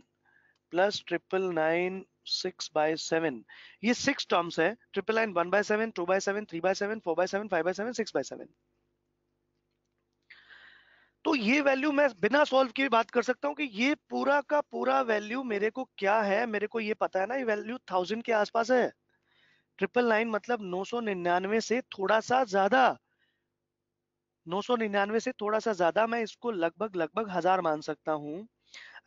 plus triple nine six by seven ये सिक्स टर्म्स है triple nine one by seven two by seven three by seven four by seven five by seven six by seven तो ये value मैं बिना solve की भी बात कर सकता हूँ कि ये पूरा का पूरा वैल्यू मेरे को क्या है मेरे को ये पता है ना ये वैल्यू थाउजेंड के आसपास है ट्रिपल नाइन मतलब नौ सौ निन्यानवे से थोड़ा सा ज्यादा नौ सौ निन्यानवे से थोड़ा सा ज्यादा मैं इसको लगभग लगभग हजार मान सकता हूँ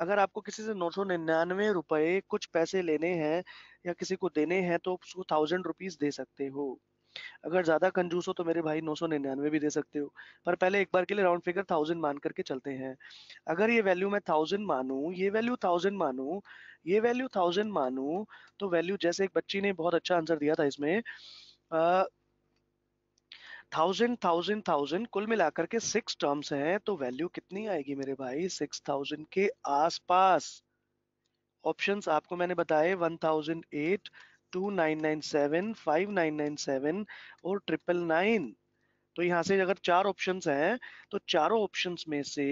अगर आपको किसी से नौ सौ निन्यानवे रुपए कुछ पैसे लेने हैं या किसी को देने हैं तो उसको थाउजेंड रुपीज दे सकते हो अगर ज्यादा कंजूस हो तो मेरे भाई नौ सौ निन्यानवे भी दे सकते हो पर पहले एक बार के लिए राउंड फिगर थाउजेंड मान करके चलते हैं अगर ये वैल्यू मैं थाउजेंड मानू ये वैल्यू थाउजेंड मानू ये वैल्यू थाउजेंड मानू तो वैल्यू जैसे एक बच्ची ने बहुत अच्छा आंसर दिया था इसमें थाउजेंड थाउजेंड थाउजेंड कुल मिलाकर के सिक्स टर्म्स हैं तो वैल्यू कितनी आएगी मेरे भाई सिक्स थाउजेंड के आसपास ऑप्शंस आपको मैंने बताए one thousand eight two nine nine seven five nine nine seven और ट्रिपल नाइन तो यहाँ से अगर चार ऑप्शंस हैं तो चारों ऑप्शंस में से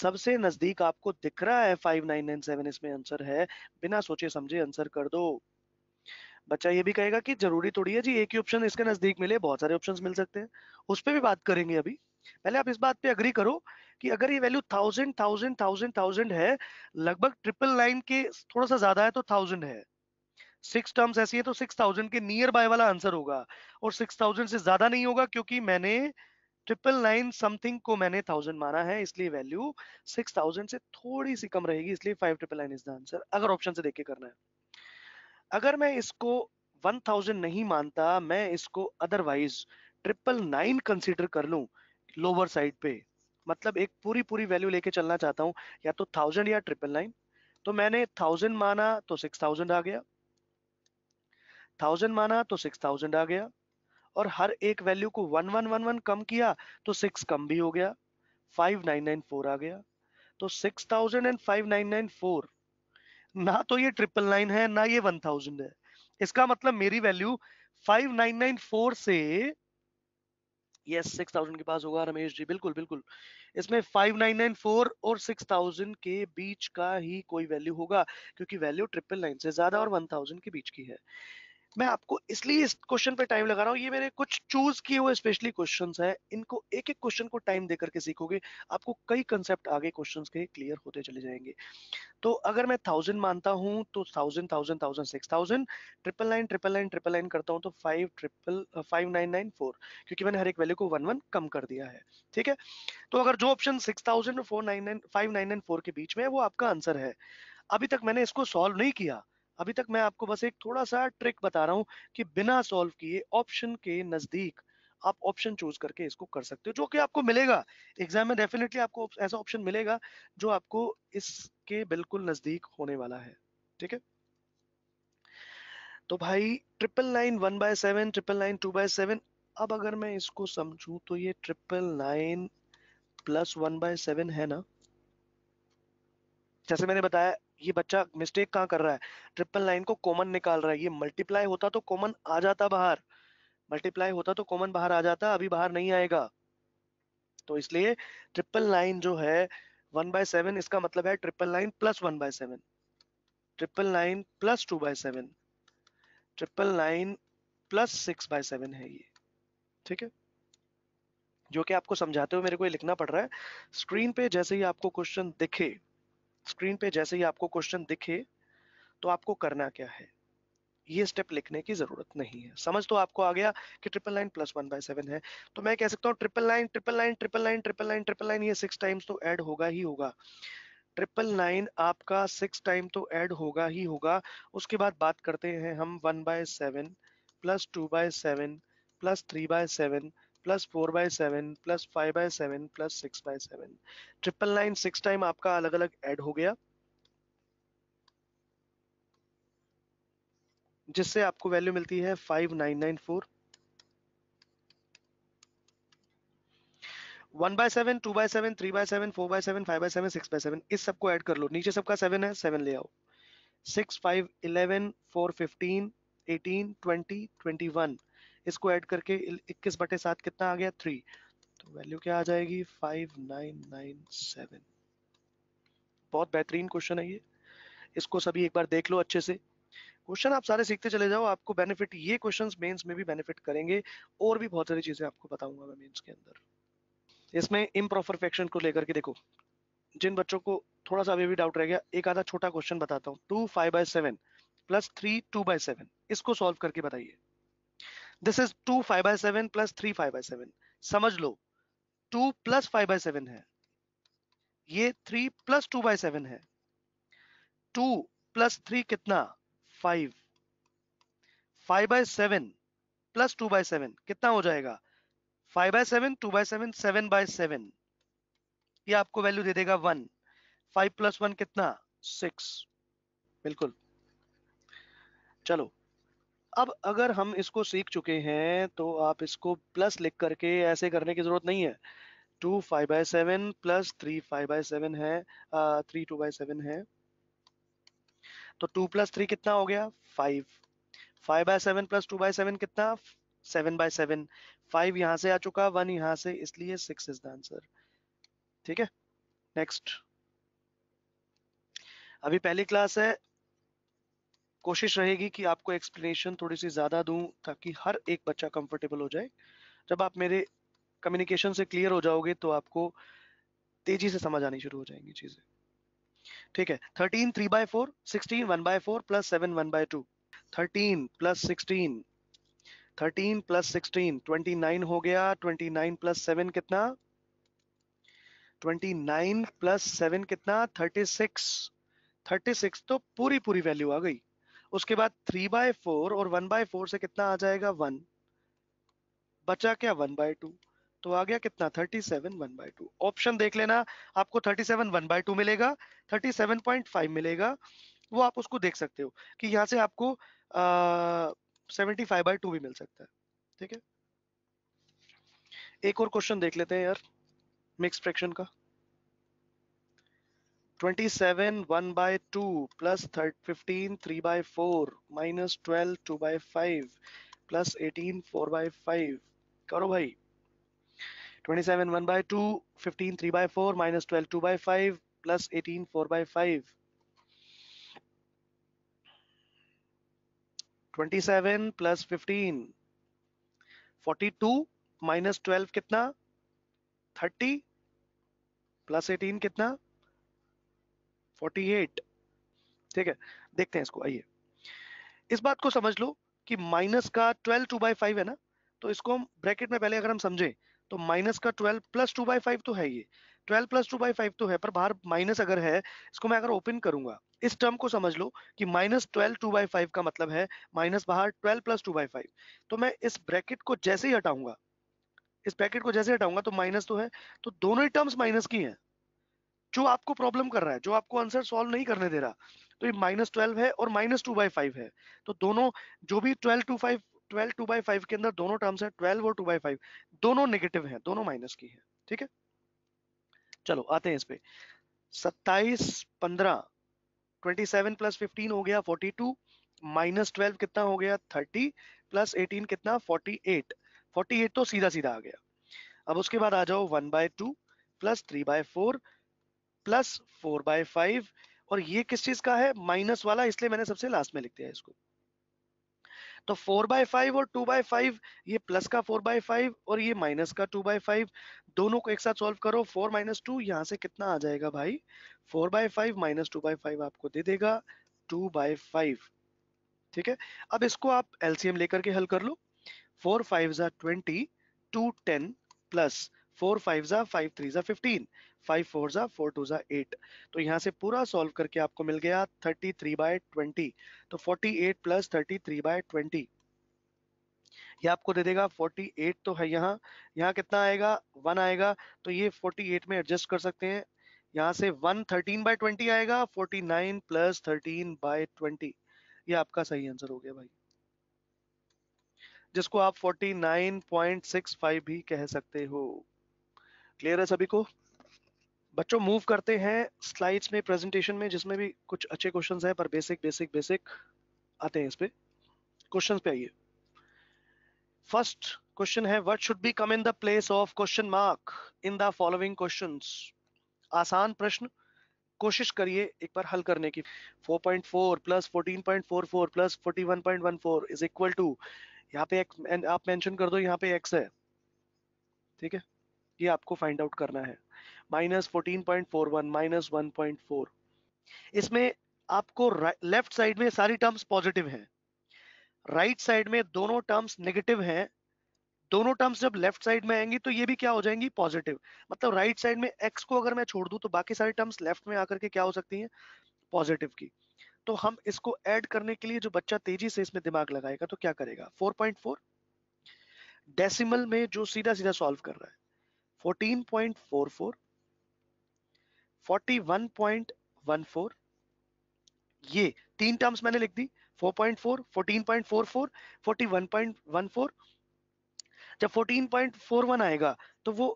सबसे नजदीक आपको दिख रहा है फाइव नाइन नाइन सेवन इसमें आंसर है बिना सोचे समझे आंसर कर दो बच्चा ये भी कहेगा कि जरूरी थोड़ी है जी एक ही ऑप्शन इसके नजदीक मिले बहुत सारे ऑप्शंस मिल सकते हैं उस पर भी बात करेंगे अभी पहले आप इस बात पे अग्री करो कि अगर ये value thousand thousand thousand thousand है लगभग ट्रिपल लाइन के थोड़ा सा ज्यादा है तो थाउजेंड है सिक्स टर्म्स ऐसी है तो सिक्स थाउजेंड के नियर बाय वाला आंसर होगा और सिक्स थाउजेंड से ज्यादा नहीं होगा क्योंकि मैंने ट्रिपल नाइन समथिंग को मैंने थाउजेंड माना है इसलिए वैल्यू सिक्स थाउजेंड से थोड़ी सी कम रहेगी इसलिए five triple nine is the answer अगर ऑप्शन से देख के करना है अगर मैं इसको वन थाउजेंड नहीं मानता मैं इसको अदरवाइज ट्रिपल नाइन कंसिडर कर लू लोअर साइड पे मतलब एक पूरी पूरी वैल्यू लेके चलना चाहता हूँ या तो थाउजेंड या ट्रिपल नाइन तो मैंने थाउजेंड माना तो सिक्स थाउजेंड आ गया थाउजेंड माना तो सिक्स थाउजेंड आ गया और हर एक वैल्यू को वन वन वन वन कम किया तो सिक्स कम भी हो गया फाइव नाइन नाइन फोर आ गया तो six thousand and five nine nine four ना तो ये ट्रिपल नाइन है ना ये वन थाउजेंड है इसका मतलब मेरी value five nine nine four से यस सिक्स थाउजेंड के पास होगा रमेश जी बिल्कुल बिल्कुल इसमें फाइव नाइन नाइन फोर और सिक्स थाउजेंड के बीच का ही कोई वैल्यू होगा क्योंकि वैल्यू ट्रिपल नाइन से ज्यादा और वन थाउजेंड के बीच की है मैं आपको इसलिए इस क्वेश्चन पे टाइम लगा रहा हूँ ये मेरे कुछ चूज किए हुए स्पेशली क्वेश्चन है इनको एक एक क्वेश्चन को टाइम देकर के सीखोगे आपको कई कंसेप्ट आगे क्वेश्चन के क्लियर होते चले जाएंगे तो अगर मैं थाउजेंड मानता हूँ तो thousand thousand thousand six thousand triple nine triple nine triple nine करता हूँ तो five triple five nine nine four क्योंकि मैंने हर एक वैल्यू को वन वन कम कर दिया है ठीक है तो अगर जो option six thousand four nine nine five nine nine four के बीच में है वो आपका आंसर है अभी तक मैंने इसको सॉल्व नहीं किया अभी तक मैं आपको बस एक थोड़ा सा ट्रिक बता रहा हूँ कि बिना सॉल्व किए ऑप्शन के नजदीक आप ऑप्शन चूज करके इसको कर सकते हो जो कि आपको मिलेगा एग्जाम में डेफिनेटली आपको ऐसा ऑप्शन मिलेगा जो आपको इसके बिल्कुल नजदीक होने वाला है ठीक है तो भाई triple nine one by seven triple nine two by seven अब अगर मैं इसको समझू तो ये triple nine plus one by seven है ना जैसे मैंने बताया ये बच्चा मिस्टेक कहाँ कर रहा है ट्रिपल नाइन को कॉमन निकाल रहा है ये मल्टीप्लाई होता तो कॉमन आ जाता बाहर मल्टीप्लाई होता तो कॉमन बाहर आ जाता अभी बाहर नहीं आएगा तो इसलिए ट्रिपल नाइन जो है वन बाय सेवन इसका मतलब है triple nine plus one by seven triple nine plus two by seven triple nine plus six by seven है ये ठीक है जो कि आपको समझाते हुए मेरे को ये लिखना पड़ रहा है स्क्रीन पे जैसे ही आपको क्वेश्चन दिखे स्क्रीन पे जैसे ही आपको क्वेश्चन दिखे तो आपको करना क्या है ये स्टेप लिखने की जरूरत नहीं है समझ तो आपको आ गया कि triple nine plus one by seven है तो मैं कह सकता हूँ triple nine triple nine triple nine triple nine triple nine ये सिक्स टाइम्स तो ऐड होगा ही होगा ट्रिपल लाइन आपका सिक्स टाइम तो ऐड होगा ही होगा उसके बाद बात करते हैं हम one by seven plus two by seven plus three by seven plus four by seven plus five by seven plus six by seven triple nine six time आपका अलग अलग ऐड हो गया जिससे आपको वैल्यू मिलती है five nine nine four one by seven two by seven three by seven four by seven five by seven six by seven इस सबको ऐड कर लो नीचे सबका सेवन है सेवन ले आओ six five eleven four fifteen eighteen twenty twenty one इसको add करके इक्कीस बटे सात कितना आ गया थ्री तो वैल्यू क्या आ जाएगी फाइव नाइन नाइन सेवन बहुत बेहतरीन क्वेश्चन है ये इसको सभी एक बार देख लो अच्छे से क्वेश्चन आप सारे सीखते चले जाओ आपको बेनिफिट ये क्वेश्चंस मेंस में भी बेनिफिट करेंगे और भी बहुत सारी चीजें आपको बताऊंगा मैं मेंस के अंदर इसमें इम्प्रॉपरफेक्शन को लेकर के देखो जिन बच्चों को थोड़ा सा अभी भी डाउट रह गया एक आधा छोटा क्वेश्चन बताता हूँ two five by seven plus three two by seven इसको सॉल्व करके बताइए this is two five by seven plus three five by seven समझ लो two plus five by seven है ये three plus two by seven है two plus three कितना five five by seven plus two by seven कितना हो जाएगा five by seven two by seven seven by seven ये आपको वैल्यू दे देगा वन फाइव प्लस वन कितना सिक्स बिल्कुल चलो अब अगर हम इसको सीख चुके हैं तो आप इसको प्लस लिख करके ऐसे करने की जरूरत नहीं है two five by seven plus three five by seven है थ्री टू बाय सेवन है तो टू प्लस थ्री कितना हो गया five five by seven plus two by seven कितना सेवन बाय सेवन फाइव यहां से आ चुका वन यहां से इसलिए सिक्स इज द आंसर ठीक है नेक्स्ट अभी पहली क्लास है कोशिश रहेगी कि आपको एक्सप्लेनेशन थोड़ी सी ज़्यादा दूं ताकि हर एक बच्चा कंफर्टेबल हो जाए जब आप मेरे कम्युनिकेशन से क्लियर हो जाओगे तो आपको तेजी से समझ आनी शुरू हो जाएंगी चीज़ें ठीक है thirteen three by four sixteen one by four plus seven one by two thirteen plus sixteen thirteen plus sixteen twenty nine हो गया ट्वेंटी नाइन प्लस सेवन कितना ट्वेंटी नाइन प्लस सेवन कितना थर्टी सिक्स थर्टी सिक्स तो पूरी पूरी value आ गई उसके बाद थ्री बाय फोर और वन बाय फोर से कितना आ जाएगा वन बचा क्या वन बाय टू तो आ गया कितना thirty seven one by two option देख लेना आपको thirty seven one by two मिलेगा थर्टी सेवन पॉइंट फाइव मिलेगा वो आप उसको देख सकते हो कि यहाँ से आपको सेवेंटी फाइव बाय टू भी मिल सकता है ठीक है एक और क्वेश्चन देख लेते हैं यार मिक्स फ्रैक्शन का 27 1 by 2 plus 13, 15 3 by 4 minus 12 2 by 5 plus 18 4 by 5 करो भाई 27 1 by 2 15 3 by 4 minus 12 2 by 5 plus 18 4 by 5 27 plus 15 42 minus 12 कितना 30 प्लस 18 कितना 48 ठीक है देखते हैं इसको आइए इस बात को समझ लो कि माइनस का 12 टू बाई फाइव है ना तो इसको हम ब्रैकेट में पहले अगर हम समझे तो माइनस का 12 प्लस टू बाई फाइव तो है ये 12 प्लस टू बाई फाइव तो है पर बाहर माइनस अगर है इसको मैं अगर ओपन करूंगा इस टर्म को समझ लो कि minus twelve two by five का मतलब है माइनस बाहर twelve plus two by five तो मैं इस ब्रैकेट को जैसे ही हटाऊंगा इस ब्रैकेट को जैसे हटाऊंगा तो माइनस तो है तो दोनों ही टर्म्स माइनस की हैं जो आपको प्रॉब्लम कर रहा है जो आपको आंसर सॉल्व नहीं करने दे रहा तो ये माइनस ट्वेल्व है और माइनस टू बाई फाइव है तो दोनों जो भी twelve two five twelve two by five के अंदर दोनों टर्म्स है ट्वेल्व और टू बाई फाइव दोनों नेगेटिव है दोनों माइनस की है ठीक है चलो आते हैं इस पे सत्ताईस पंद्रह ट्वेंटी सेवन प्लस फिफ्टीन हो गया फोर्टी टू माइनस ट्वेल्व कितना हो गया थर्टी प्लस एटीन कितना फोर्टी एट फोर्टी एट तो सीधा सीधा आ गया अब उसके बाद आ जाओ one by two plus three by four plus four by five और ये किस चीज का है माइनस वाला इसलिए मैंने सबसे लास्ट में लिख दिया इसको तो फोर बाय फाइव और टू बाय फाइव ये प्लस का फोर बाय फाइव और ये माइनस का टू बाय फाइव दोनों को एक साथ सॉल्व करो फोर माइनस टू यहां से कितना आ जाएगा भाई four by five minus two by five आपको दे देगा टू बाय फाइव ठीक है अब इसको आप एलसीएम लेकर के हल कर लो फोर फाइव जा twenty two ten plus four five जा फाइव थ्री जा फिफ्टीन फाइव फोर ज़ा फोर टू ज़ा एट तो यहाँ से पूरा सॉल्व करके आपको मिल गया थर्टी थ्री बाय ट्वेंटी तो forty eight plus thirty three by twenty ये आपको दे देगा 48 तो है यहाँ यहाँ कितना आएगा वन आएगा तो ये 48 में एडजस्ट कर सकते हैं यहाँ से वन थर्टीन बाय ट्वेंटी आएगा 49 प्लस थर्टीन बाय ट्वेंटी ये आपका सही आंसर हो गया भाई जिसको आप 49.65 भी कह सकते हो क्लियर है सभी को बच्चों मूव करते हैं स्लाइड्स में प्रेजेंटेशन में जिसमें भी कुछ अच्छे क्वेश्चंस हैं पर बेसिक बेसिक बेसिक आते हैं इस पे क्वेश्चंस पे आइए फर्स्ट क्वेश्चन है what should be come in the place of question mark in the following questions आसान प्रश्न कोशिश करिए एक बार हल करने की 4.4 plus 14.44 plus 41.14 is equal to यहाँ पे एक, आप मेंशन कर दो यहाँ पे एक्स है ठीक है ये आपको फाइंड आउट करना है minus fourteen point four one minus one point four इसमें आपको लेफ्ट साइड में सारी टर्म्स पॉजिटिव हैं राइट right साइड में दोनों टर्म्स नेगेटिव हैं दोनों टर्म्स जब लेफ्ट साइड में आएंगी तो ये भी क्या हो जाएंगी पॉजिटिव मतलब राइट right साइड में एक्स को अगर मैं छोड़ दूं तो बाकी सारी टर्म्स लेफ्ट में आकर के क्या हो सकती हैं पॉजिटिव की तो हम इसको ऐड करने के लिए जो बच्चा तेजी से इसमें दिमाग लगाएगा तो क्या करेगा 4.4 डेसिमल में जो सीधा सीधा सॉल्व कर रहा है 14.44 41.14 ये तीन टर्म्स मैंने लिख दी 4.4 14.44 41.14 जब 14.41 आएगा तो वो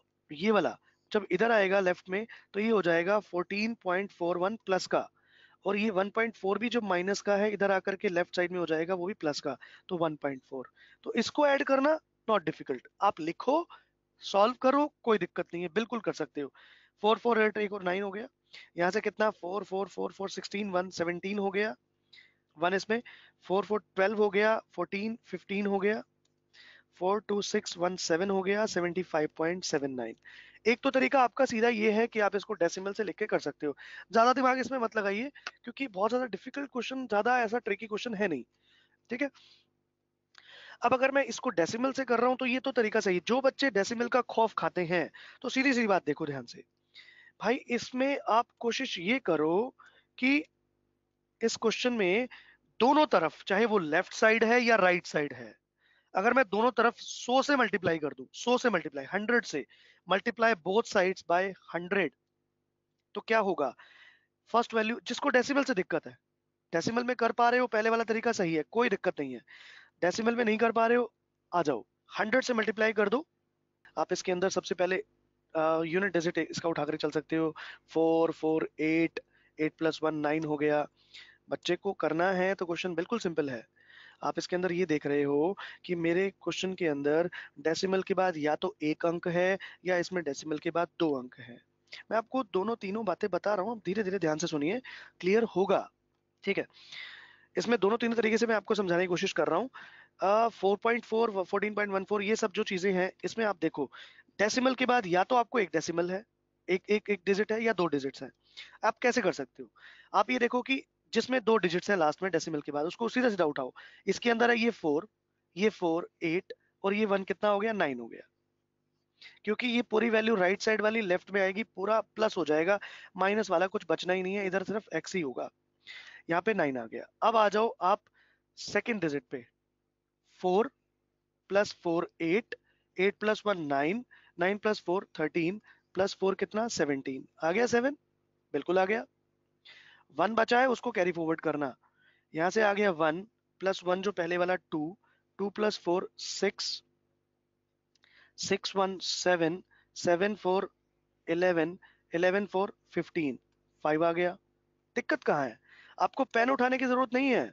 ये वाला जब इधर आएगा लेफ्ट में तो ये हो जाएगा 14.41 प्लस का और ये 1.4 भी जो माइनस का है इधर आकर के लेफ्ट साइड में हो जाएगा वो भी प्लस का तो 1.4 तो इसको ऐड करना नॉट डिफिकल्ट आप लिखो सॉल्व करो कोई दिक्कत नहीं है बिल्कुल कर सकते हो फोर फोर एट एक और नाइन हो गया यहाँ से कितना four four four four sixteen one seventeen हो गया वन इसमें फोर फोर ट्वेल्व हो गया फोर्टीन फिफ्टीन हो गया four two six one seven हो गया seventy five point seven nine एक तो तरीका आपका सीधा ये है कि आप इसको डेसिमल से लिख के कर सकते हो ज्यादा दिमाग इसमें मत लगाइए क्योंकि बहुत ज्यादा डिफिकल्ट क्वेश्चन ज्यादा ऐसा ट्रिकी क्वेश्चन है नहीं ठीक है अब अगर मैं इसको डेसिमल से कर रहा हूं तो ये तो तरीका सही है जो बच्चे डेसिमल का खौफ खाते हैं तो सीधी सीधी बात देखो ध्यान से भाई इसमें आप कोशिश ये करो कि इस क्वेश्चन में दोनों तरफ चाहे वो लेफ्ट साइड है या राइट right साइड है अगर मैं दोनों तरफ 100 से मल्टीप्लाई कर दू 100 से मल्टीप्लाई 100 से मल्टीप्लाई बोथ साइड्स बाय 100 तो क्या होगा फर्स्ट वैल्यू जिसको डेसिमल से दिक्कत है डेसिमल में कर पा रहे हो पहले वाला तरीका सही है कोई दिक्कत नहीं है डेसिमल में नहीं कर पा रहे हो आ जाओ 100 से मल्टीप्लाई कर दो आप इसके अंदर सबसे पहले यूनिट डिजिट इसका उठा कर चल सकते हो four four eight eight plus one nine हो गया बच्चे को करना है तो क्वेश्चन बिल्कुल सिंपल है आप इसके अंदर ये देख रहे हो कि मेरे क्वेश्चन के अंदर डेसिमल के बाद या तो एक अंक है या इसमें डेसिमल के बाद दो अंक है मैं आपको दोनों तीनों बातें बता रहा हूँ धीरे धीरे ध्यान से सुनिए क्लियर होगा ठीक है इसमें दोनों तीनों तरीके से मैं आपको समझाने की कोशिश कर रहा हूँ four point four fourteen point one four ये सब जो चीजें हैं इसमें आप देखो डेसिमल के बाद या तो आपको एक डेसिमल है एक एक एक डिजिट है या दो डिजिट्स है आप कैसे कर सकते हो आप ये देखो कि जिसमें दो डिजिट्स हैं लास्ट में डेसिमल के बाद उसको सीधा सीधा उठाओ इसके अंदर है ये फोर ये फोर एट और ये वन कितना हो गया नाइन हो गया क्योंकि ये पूरी वैल्यू राइट साइड वाली लेफ्ट में आएगी पूरा प्लस हो जाएगा माइनस वाला कुछ बचना ही नहीं है इधर सिर्फ एक्स ही होगा यहाँ पे नाइन आ गया अब आ जाओ आप सेकेंड डिजिट पे four plus four eight eight plus one nine nine plus four thirteen plus four कितना सेवनटीन आ गया सेवन बिल्कुल आ गया वन बचा है उसको कैरी फॉरवर्ड करना यहां से आ गया वन प्लस वन जो पहले वाला two two plus four six six one seven seven four eleven eleven four fifteen five आ गया दिक्कत कहाँ है आपको पेन उठाने की जरूरत नहीं है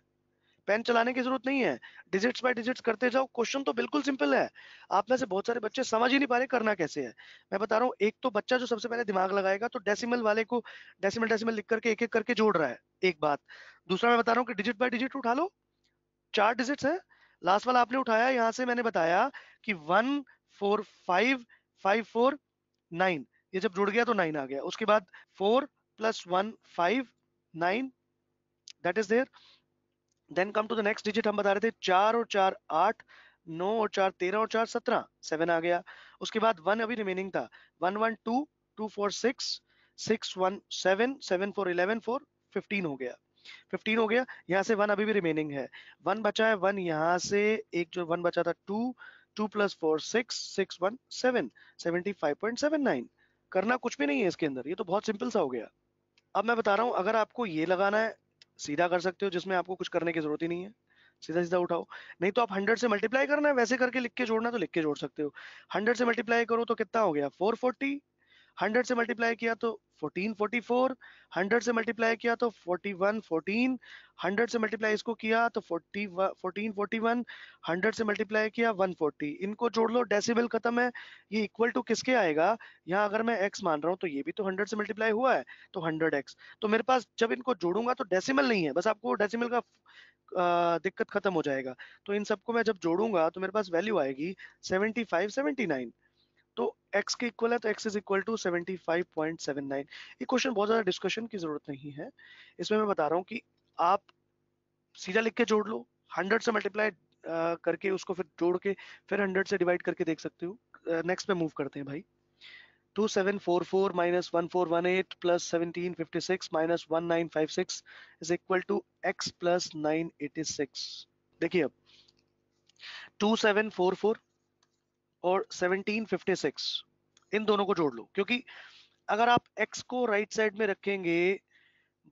पेन चलाने की जरूरत नहीं है डिजिट्स बाय डिजिट्स करते जाओ क्वेश्चन तो बिल्कुल सिंपल है आप में से बहुत सारे बच्चे समझ ही नहीं पा रहे करना कैसे है मैं बता रहा हूँ एक तो बच्चा जो सबसे पहले दिमाग लगाएगा तो डेसिमल वाले को डेसिमल डेसिमल लिख करके एक एक करके जोड़ रहा है एक बात दूसरा मैं बता रहा हूँ कि डिजिट बाय डिजिट उठा लो चार डिजिट है लास्ट वाला आपने उठाया यहाँ से मैंने बताया कि one four five five four nine ये जब जुड़ गया तो नाइन आ गया उसके बाद four plus one five nine that is there then come to the next digit हम बता रहे थे चार और चार आठ नौ और चार तेरह और चार सत्रह सेवन आ गया उसके बाद वन अभी रिमेनिंग था one one two two four six six one seven seven four eleven four fifteen हो गया फिफ्टीन हो गया यहाँ से वन अभी भी रिमेनिंग है वन बचा है वन यहाँ से एक जो वन बचा था two two plus four six six one seven seventy five point seven nine करना कुछ भी नहीं है इसके अंदर ये तो बहुत सिंपल सा हो गया अब मैं बता रहा हूँ अगर आपको ये लगाना है सीधा कर सकते हो जिसमें आपको कुछ करने की जरूरत ही नहीं है सीधा सीधा उठाओ नहीं तो आप हंड्रेड से मल्टीप्लाई करना है वैसे करके लिख के जोड़ना तो लिख के जोड़ सकते हो हंड्रेड से मल्टीप्लाई करो तो कितना हो गया फोर फोर्टी हंड्रेड से मल्टीप्लाई किया तो फोर्टीन फोर्टी फोर हंड्रेड से मल्टीप्लाई किया तो वन फोर्टीन हंड्रेड से मल्टीप्लाई इसको किया तो फोर्टीन फोर्टी वन हंड्रेड से मल्टीप्लाई किया वन फोर्टी इनको जोड़ लो डेसिबल खत्म है ये इक्वल टू किसके आएगा यहाँ अगर मैं एक्स मान रहा हूँ तो ये भी तो हंड्रेड से मल्टीप्लाई हुआ है तो हंड्रेड एक्स तो मेरे पास जब इनको जोड़ूंगा तो डेसीमल नहीं है बस आपको डेसीमल का दिक्कत खत्म हो जाएगा तो इन सबको मैं जब जोड़ूंगा तो मेरे पास वैल्यू आएगी सेवेंटी फाइव सेवेंटी नाइन तो x के इक्वल है तो x is equal to seventy five point seven nine ये क्वेश्चन बहुत ज़्यादा डिस्कशन की ज़रूरत नहीं है इसमें मैं बता रहा हूँ कि आप सीधा लिख के जोड़ लो हंड्रेड से मल्टीप्लाई करके उसको फिर जोड़ के फिर हंड्रेड से डिवाइड करके देख सकते हो नेक्स्ट में मूव करते हैं भाई 2744 minus 1418 plus 1756 minus 1956 is equal to x plus 986 देखिए अब 2744 और 1756 इन दोनों को जोड़ लो क्योंकि अगर आप x को राइट साइड में रखेंगे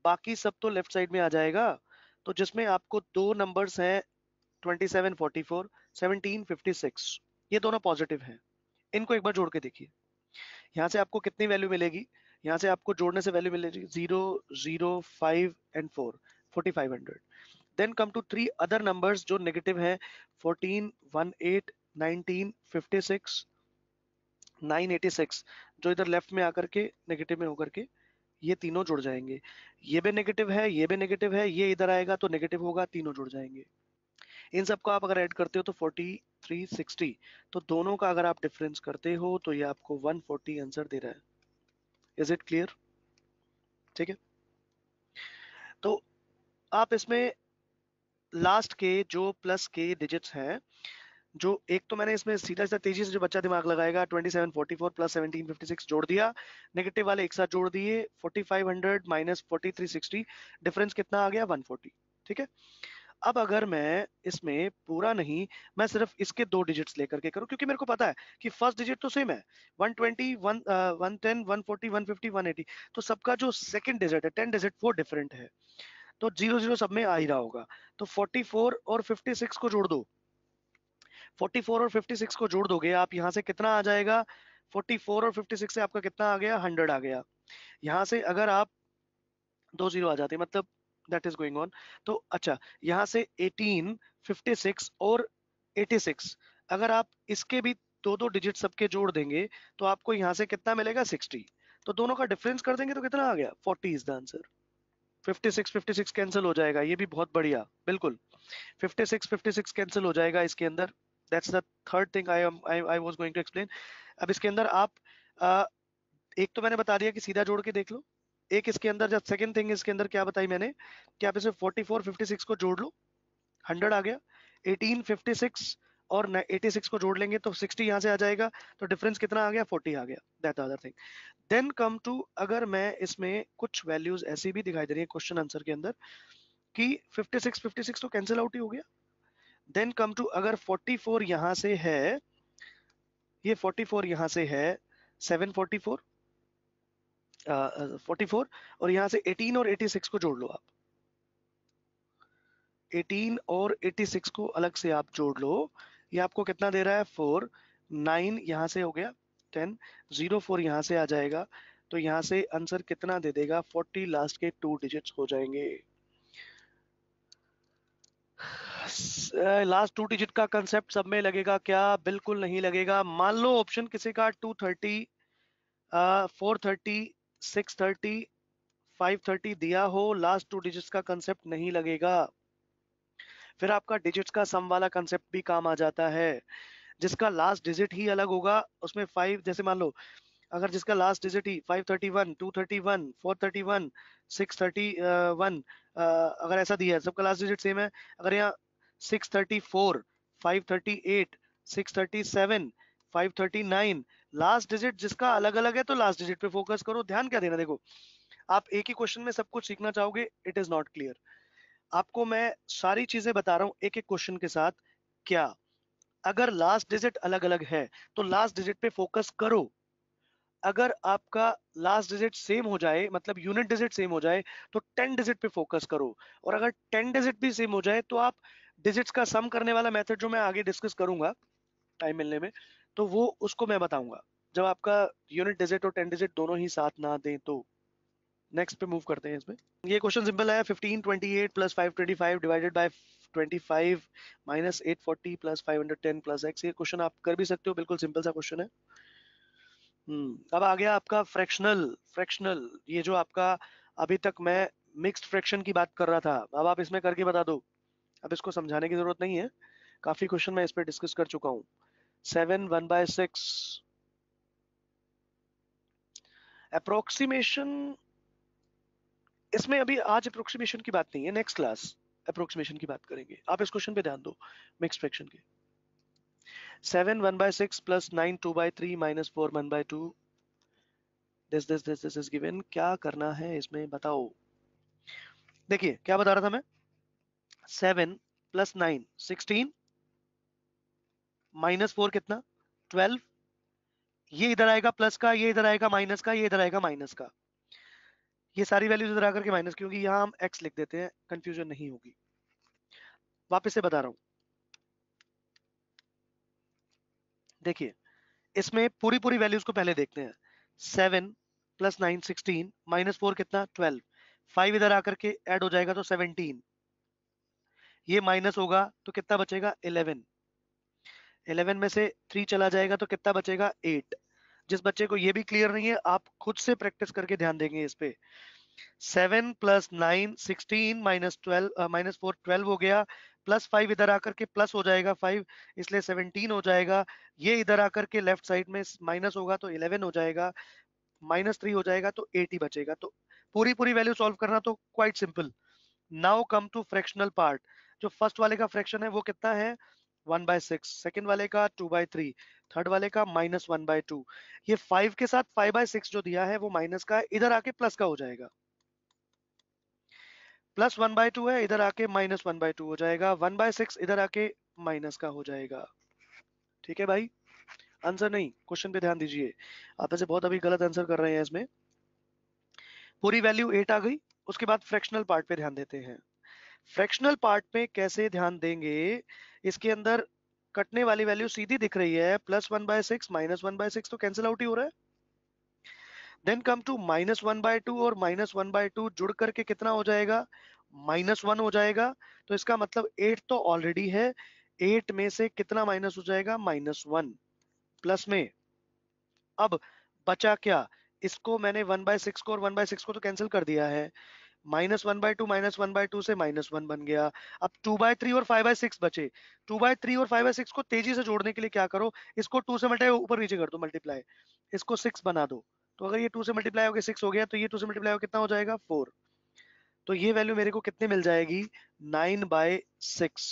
बाकी सब तो लेफ्ट साइड में आ जाएगा तो जिसमें आपको दो नंबर्स हैं 2744 1756 ये दोनों पॉजिटिव हैं इनको एक बार जोड़ के देखिए यहाँ से आपको कितनी वैल्यू मिलेगी यहाँ से आपको जोड़ने से वैल्यू मिलेगी zero zero five and four forty five hundred then come to three other numbers जो नेगेटिव हैं फोर्टीन वन एट 1956 986 जो इधर लेफ्ट में आकर के नेगेटिव में होकर के ये तीनों जुड़ जाएंगे ये भी नेगेटिव है ये भी नेगेटिव है ये इधर आएगा तो नेगेटिव होगा तीनों जुड़ जाएंगे इन सबको आप अगर ऐड करते हो तो 4360 तो दोनों का अगर आप डिफरेंस करते हो तो ये आपको 140 आंसर दे रहा है इज इट क्लियर ठीक है तो आप इसमें लास्ट के जो प्लस के डिजिट्स हैं जो एक तो मैंने इसमें सीधा सीधा तेजी से जो बच्चा दिमाग लगाएगा 2744 प्लस 1756 जोड़ दिया नेगेटिव वाले एक साथ जोड़ दिए 4500 माइनस 4360 डिफरेंस कितना आ गया 140 ठीक है अब अगर मैं इसमें पूरा नहीं मैं सिर्फ इसके दो डिजिट्स लेकर के करूं क्योंकि मेरे को पता है कि फर्स्ट डिजिट तो सेम है 120, uh, 110, 140, 150, 180 तो सबका जो सेकंड डिजिट है 10 डिजिट वो डिफरेंट है तो जीरो जीरो सब में आ ही रहा होगा तो 44 और 56 को जोड़ दो 44 और 56 को जोड़ दोगे आप यहाँ से कितना आ जाएगा 44 और 56 से आपका कितना आ गया 100 आ गया यहाँ से अगर आप दो जीरो आ जाते मतलब दैट इज गोइंग ऑन तो अच्छा यहां से 18 56 और 86 अगर आप इसके भी दो दो डिजिट सबके जोड़ देंगे तो आपको यहाँ से कितना मिलेगा 60 तो दोनों का डिफरेंस कर देंगे तो कितना आ गया 40 इज द आंसर 56 56 कैंसिल हो जाएगा ये भी बहुत बढ़िया बिल्कुल 56 56 कैंसिल हो जाएगा इसके अंदर that's the third thing I I was going to explain अब इसके अंदर आप uh, एक तो मैंने बता दिया कि सीधा जोड़ के देख लो एक इसके अंदर जब सेकंड थिंग इसके अंदर क्या बताई मैंने कि आप इसे 44 56 को जोड़ लो 100 आ गया 18 56 और 86 को जोड़ लेंगे तो 60 यहाँ से आ जाएगा तो डिफरेंस कितना आ गया 40 आ गया that other thing then come to अगर मैं इसमें कुछ वैल्यूज ऐसी भी दिखाई दे रही है क्वेश्चन आंसर के अंदर कि 56 56 तो कैंसिल आउट ही हो गया देन कम टू अगर 44 फोर यहां से है ये 44 फोर यहां से है 744 uh, 44 और यहां से 18 और 86 को जोड़ लो आप 18 और 86 को अलग से आप जोड़ लो ये आपको कितना दे रहा है फोर नाइन यहाँ से हो गया टेन जीरो फोर यहाँ से आ जाएगा तो यहाँ से आंसर कितना दे देगा 40 लास्ट के टू डिजिट्स हो जाएंगे लास्ट टू डिजिट का कंसेप्ट सब में लगेगा क्या बिल्कुल नहीं लगेगा मान लो ऑप्शन किसी का two thirty thirty four six thirty five thirty दिया हो लास्ट टू डिजिट्स का कंसेप्ट नहीं लगेगा फिर आपका डिजिट्स का सम वाला कंसेप्ट भी काम आ जाता है जिसका लास्ट डिजिट ही अलग होगा उसमें फाइव जैसे मान लो अगर जिसका लास्ट डिजिट ही five thirty thirty thirty one one two four one six thirty one अगर ऐसा दिया है सबका लास्ट डिजिट सेम है अगर यहाँ लास्ट डिजिट जिसका अलग अलग है तो लास्ट डिजिट पे फोकस करो ध्यान क्या देना देखो आप एक ही क्वेश्चन में सब कुछ सीखना चाहोगे इट इज नॉट क्लियर आपको मैं सारी चीजें बता रहा हूं एक एक क्वेश्चन के साथ क्या अगर लास्ट डिजिट अलग अलग है तो लास्ट डिजिट पे फोकस करो अगर आपका लास्ट डिजिट सेम हो जाए मतलब यूनिट डिजिट सेम हो जाए तो टेन डिजिट पे फोकस करो और अगर टेन डिजिट भी सेम हो जाए तो आप डिजिट्स का सम करने वाला मेथड जो मैं आगे डिस्कस करूंगा टाइम मिलने में तो वो उसको मैं बताऊंगा जब आपका यूनिट डिजिट और टेन डिजिट दोनों ही साथ ना दें तो नेक्स्ट पे मूव करते हैं इसमें ये क्वेश्चन सिंपल है 15 28 plus 525 divided by 25 minus 840 plus 510 plus x ये क्वेश्चन आप कर भी सकते हो बिल्कुल सिंपल सा क्वेश्चन है हम्म अब आ गया आपका फ्रैक्शनल फ्रैक्शनल ये जो आपका अभी तक मैं मिक्स्ड फ्रैक्शन की बात कर रहा था अब आप इसमें करके बता दो अब इसको समझाने की जरूरत नहीं है काफी क्वेश्चन मैं इस पर डिस्कस कर चुका हूं seven one by six approximation इसमें अभी आज अप्रोक्सीमेशन की बात नहीं है नेक्स्ट क्लास अप्रोक्सीमेशन की बात करेंगे आप इस क्वेश्चन पे ध्यान दो मिक्स फ्रैक्शन के seven one by six plus nine two by three minus four one by two this this this this is given क्या करना है इसमें बताओ देखिए क्या बता रहा था मैं seven plus nine sixteen minus four कितना ट्वेल्व ये इधर आएगा प्लस का ये इधर आएगा माइनस का ये इधर आएगा माइनस का ये सारी वैल्यूज इधर आकर के माइनस क्योंकि यहां हम एक्स लिख देते हैं कंफ्यूजन नहीं होगी वापस से बता रहा हूं देखिए इसमें पूरी पूरी वैल्यूज को पहले देखते हैं seven plus nine sixteen minus four कितना ट्वेल्व फाइव इधर आकर के एड हो जाएगा तो सेवनटीन ये माइनस होगा तो कितना बचेगा इलेवन इलेवन में से थ्री चला जाएगा तो कितना बचेगा एट जिस बच्चे को ये भी क्लियर नहीं है आप खुद से प्रैक्टिस करके ध्यान देंगे इस पे seven plus nine sixteen minus twelve minus four twelve हो गया प्लस फाइव इधर आकर के प्लस हो जाएगा फाइव इसलिए सेवनटीन हो जाएगा ये इधर आकर के लेफ्ट साइड में माइनस होगा तो इलेवन हो जाएगा माइनस थ्री हो जाएगा तो एट ही बचेगा तो पूरी पूरी वैल्यू सॉल्व करना तो quite simple now come to fractional part जो फर्स्ट वाले का फ्रैक्शन है वो कितना है वन बाय सिक्स सेकेंड वाले का टू बाय थ्री थर्ड वाले का माइनस वन बाय टू ये फाइव के साथ फाइव बाय सिक्स जो दिया है वो माइनस का इधर आके प्लस का हो जाएगा प्लस वन बाय टू है इधर आके माइनस वन बाय टू हो जाएगा वन बाय सिक्स इधर आके माइनस का हो जाएगा ठीक है भाई आंसर नहीं क्वेश्चन पे ध्यान दीजिए आप ऐसे बहुत अभी गलत आंसर कर रहे हैं इसमें पूरी वैल्यू एट आ गई उसके बाद फ्रैक्शनल पार्ट पे ध्यान देते हैं फ्रैक्शनल पार्ट में कैसे ध्यान देंगे इसके अंदर कटने वाली वैल्यू सीधी दिख रही है plus one by six minus one by six तो कैंसिल आउट ही हो रहा है then come to minus one by two और माइनस वन बाय टू जुड़ करके कितना हो जाएगा माइनस वन हो जाएगा तो इसका मतलब एट तो ऑलरेडी है एट में से कितना माइनस हो जाएगा माइनस वन प्लस में अब बचा क्या इसको मैंने वन बाय सिक्स को और वन बाय सिक्स को तो कैंसिल कर दिया है minus one by two minus one by two से माइनस वन बन गया अब टू बाय थ्री और फाइव बाय सिक्स बचे टू बाय थ्री और फाइव बाय सिक्स को तेजी से जोड़ने के लिए क्या करो इसको टू से मल्टीप्लाई ऊपर नीचे कर दो मल्टीप्लाई इसको सिक्स बना दो तो अगर ये टू से मल्टीप्लाई होकर सिक्स हो गया तो ये टू से मल्टीप्लाई कितना हो जाएगा फोर तो ये वैल्यू मेरे को कितने मिल जाएगी नाइन बाय सिक्स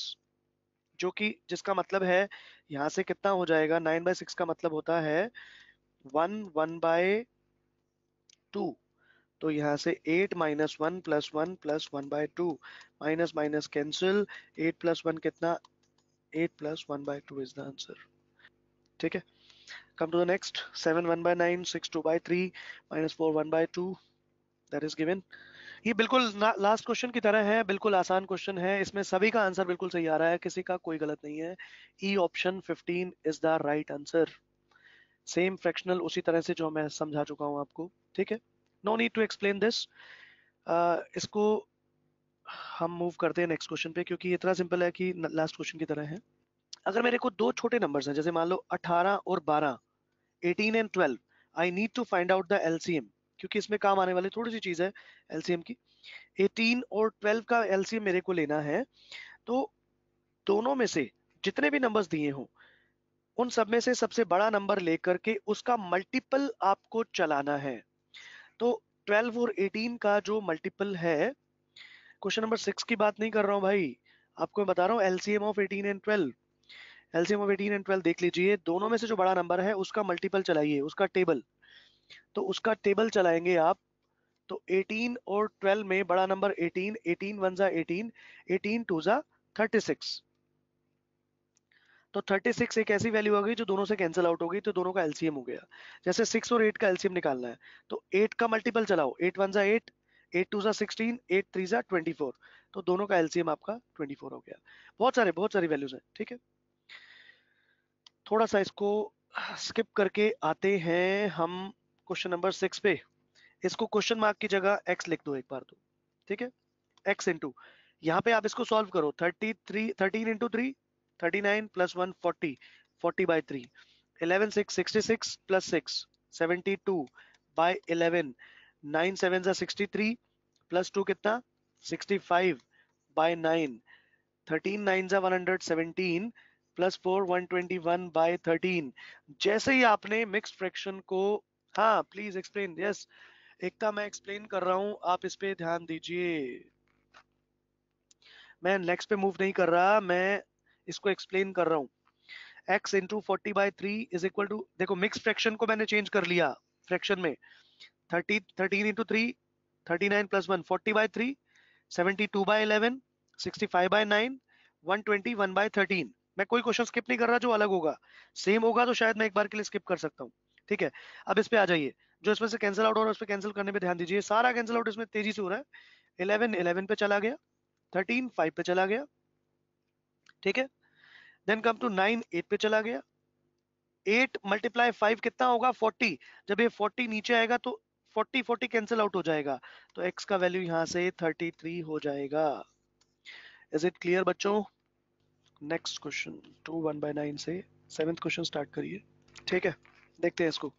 जो कि जिसका मतलब है यहां से कितना हो जाएगा नाइन बाय सिक्स का मतलब होता है वन वन बाय टू तो यहाँ से eight minus one plus one plus one by two minus minus cancel eight plus one कितना eight plus one by two is the answer ठीक है come to the next 7 1 by 9 6 2 by 3 minus 4 1 by 2 that is given ये बिल्कुल last question की तरह है बिल्कुल आसान क्वेश्चन है इसमें सभी का आंसर बिल्कुल सही आ रहा है किसी का कोई गलत नहीं है E option 15 is the right answer same fractional उसी तरह से जो मैं समझा चुका हूं आपको ठीक है no need to explain this इसको हम मूव करते हैं नेक्स्ट क्वेश्चन पे क्योंकि इतना सिंपल है कि लास्ट क्वेश्चन की तरह है अगर मेरे को दो छोटे नंबर्स हैं जैसे मान लो 18 और 12, 18 and 12, I need to find out the LCM क्योंकि इसमें काम आने वाली थोड़ी सी चीज है एलसीएम की 18 और 12 का एलसीएम मेरे को लेना है तो दोनों में से जितने भी नंबर्स दिए हों उन सब में से सबसे बड़ा नंबर लेकर के उसका मल्टीपल आपको चलाना है तो 12 और 18 का जो मल्टीपल है क्वेश्चन नंबर सिक्स की बात नहीं कर रहा हूँ भाई आपको मैं बता रहा हूँ LCM of 18 and 12 LCM of 18 and 12 देख लीजिए दोनों में से जो बड़ा नंबर है उसका मल्टीपल चलाइए उसका टेबल तो उसका टेबल चलाएंगे आप तो 18 और 12 में बड़ा नंबर 18 18 वन जा 18 18 टू जा 36 तो 36 एक ऐसी वैल्यू आ गई जो दोनों से कैंसिल आउट हो गई तो दोनों का एलसीएम हो गया जैसे सिक्स और एट का एलसीएम निकालना है तो एट का मल्टीपल चलाओ एट वन जा एट एट टू जा सिक्सटीन एट थ्री जा ट्वेंटी तो दोनों का एलसीएम आपका 24 हो गया बहुत सारे बहुत सारी वैल्यूज है ठीक है थोड़ा सा इसको स्किप करके आते हैं हम क्वेश्चन नंबर सिक्स पे इसको क्वेश्चन मार्क की जगह एक्स लिख दो एक बार तो ठीक है एक्स इंटू यहाँ पे आप इसको सॉल्व करो thirty three thirteen into three 39 plus 1 40 40 by 3 11 6 66 plus 6 72 by 11 9 7 63 plus 2 kitna 65 by 9 13 9 117 plus 4 121 by thirteen जैसे ही आपने मिक्स फ्रैक्शन को हाँ प्लीज एक्सप्लेन यस एकता मैं एक्सप्लेन कर रहा हूं आप इस पे ध्यान दीजिए मैं नेक्स्ट पे मूव नहीं कर रहा मैं इसको एक्सप्लेन कर रहा हूं x into forty by three is equal to देखो मिक्स फ्रैक्शन को मैंने चेंज कर लिया फ्रैक्शन में thirty thirteen into three thirty nine plus one forty by three seventy two by eleven sixty five by nine one twenty one by thirteen मैं कोई question skip नहीं कर रहा जो अलग होगा सेम होगा तो शायद मैं एक बार के लिए स्किप कर सकता हूँ ठीक है अब इस पे आ जाइए जो इसमें से कैंसिल आउट हो रहा है उस पर कैंसिल करने पे ध्यान दीजिए सारा कैंसिल आउट इसमें तेजी से हो रहा है इलेवन इलेवन पे चला गया थर्टीन फाइव पे चला गया ठीक है then come to nine eight पे चला गया एट मल्टीप्लाई फाइव कितना होगा फोर्टी जब ये फोर्टी नीचे आएगा तो फोर्टी फोर्टी कैंसिल आउट हो जाएगा तो एक्स का वैल्यू यहां से थर्टी थ्री हो जाएगा इज इट क्लियर बच्चों next question two one by nine से सेवेंथ क्वेश्चन स्टार्ट करिए ठीक है देखते हैं इसको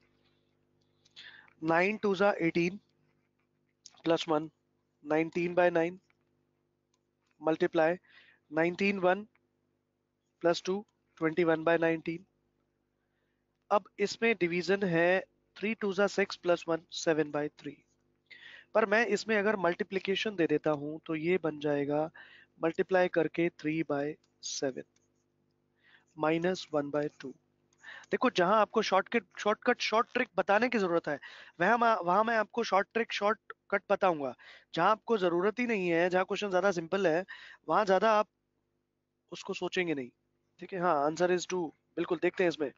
नाइन टू जा eighteen plus one nineteen by nine multiply nineteen one plus two twenty one by nineteen अब इसमें डिवीजन है थ्री टू ज़ा six plus one seven by three पर मैं इसमें अगर मल्टीप्लीकेशन दे देता हूं तो ये बन जाएगा मल्टीप्लाई करके three by seven minus one by two देखो जहां आपको शॉर्टकट शॉर्टकट शॉर्ट ट्रिक बताने की जरूरत है वह वहां मैं आपको शॉर्ट ट्रिक शॉर्ट कट बताऊंगा जहां आपको जरूरत ही नहीं है जहां क्वेश्चन ज्यादा सिंपल है वहां ज्यादा आप उसको सोचेंगे नहीं ठीक है हाँ आंसर इज टू बिल्कुल देखते हैं इसमें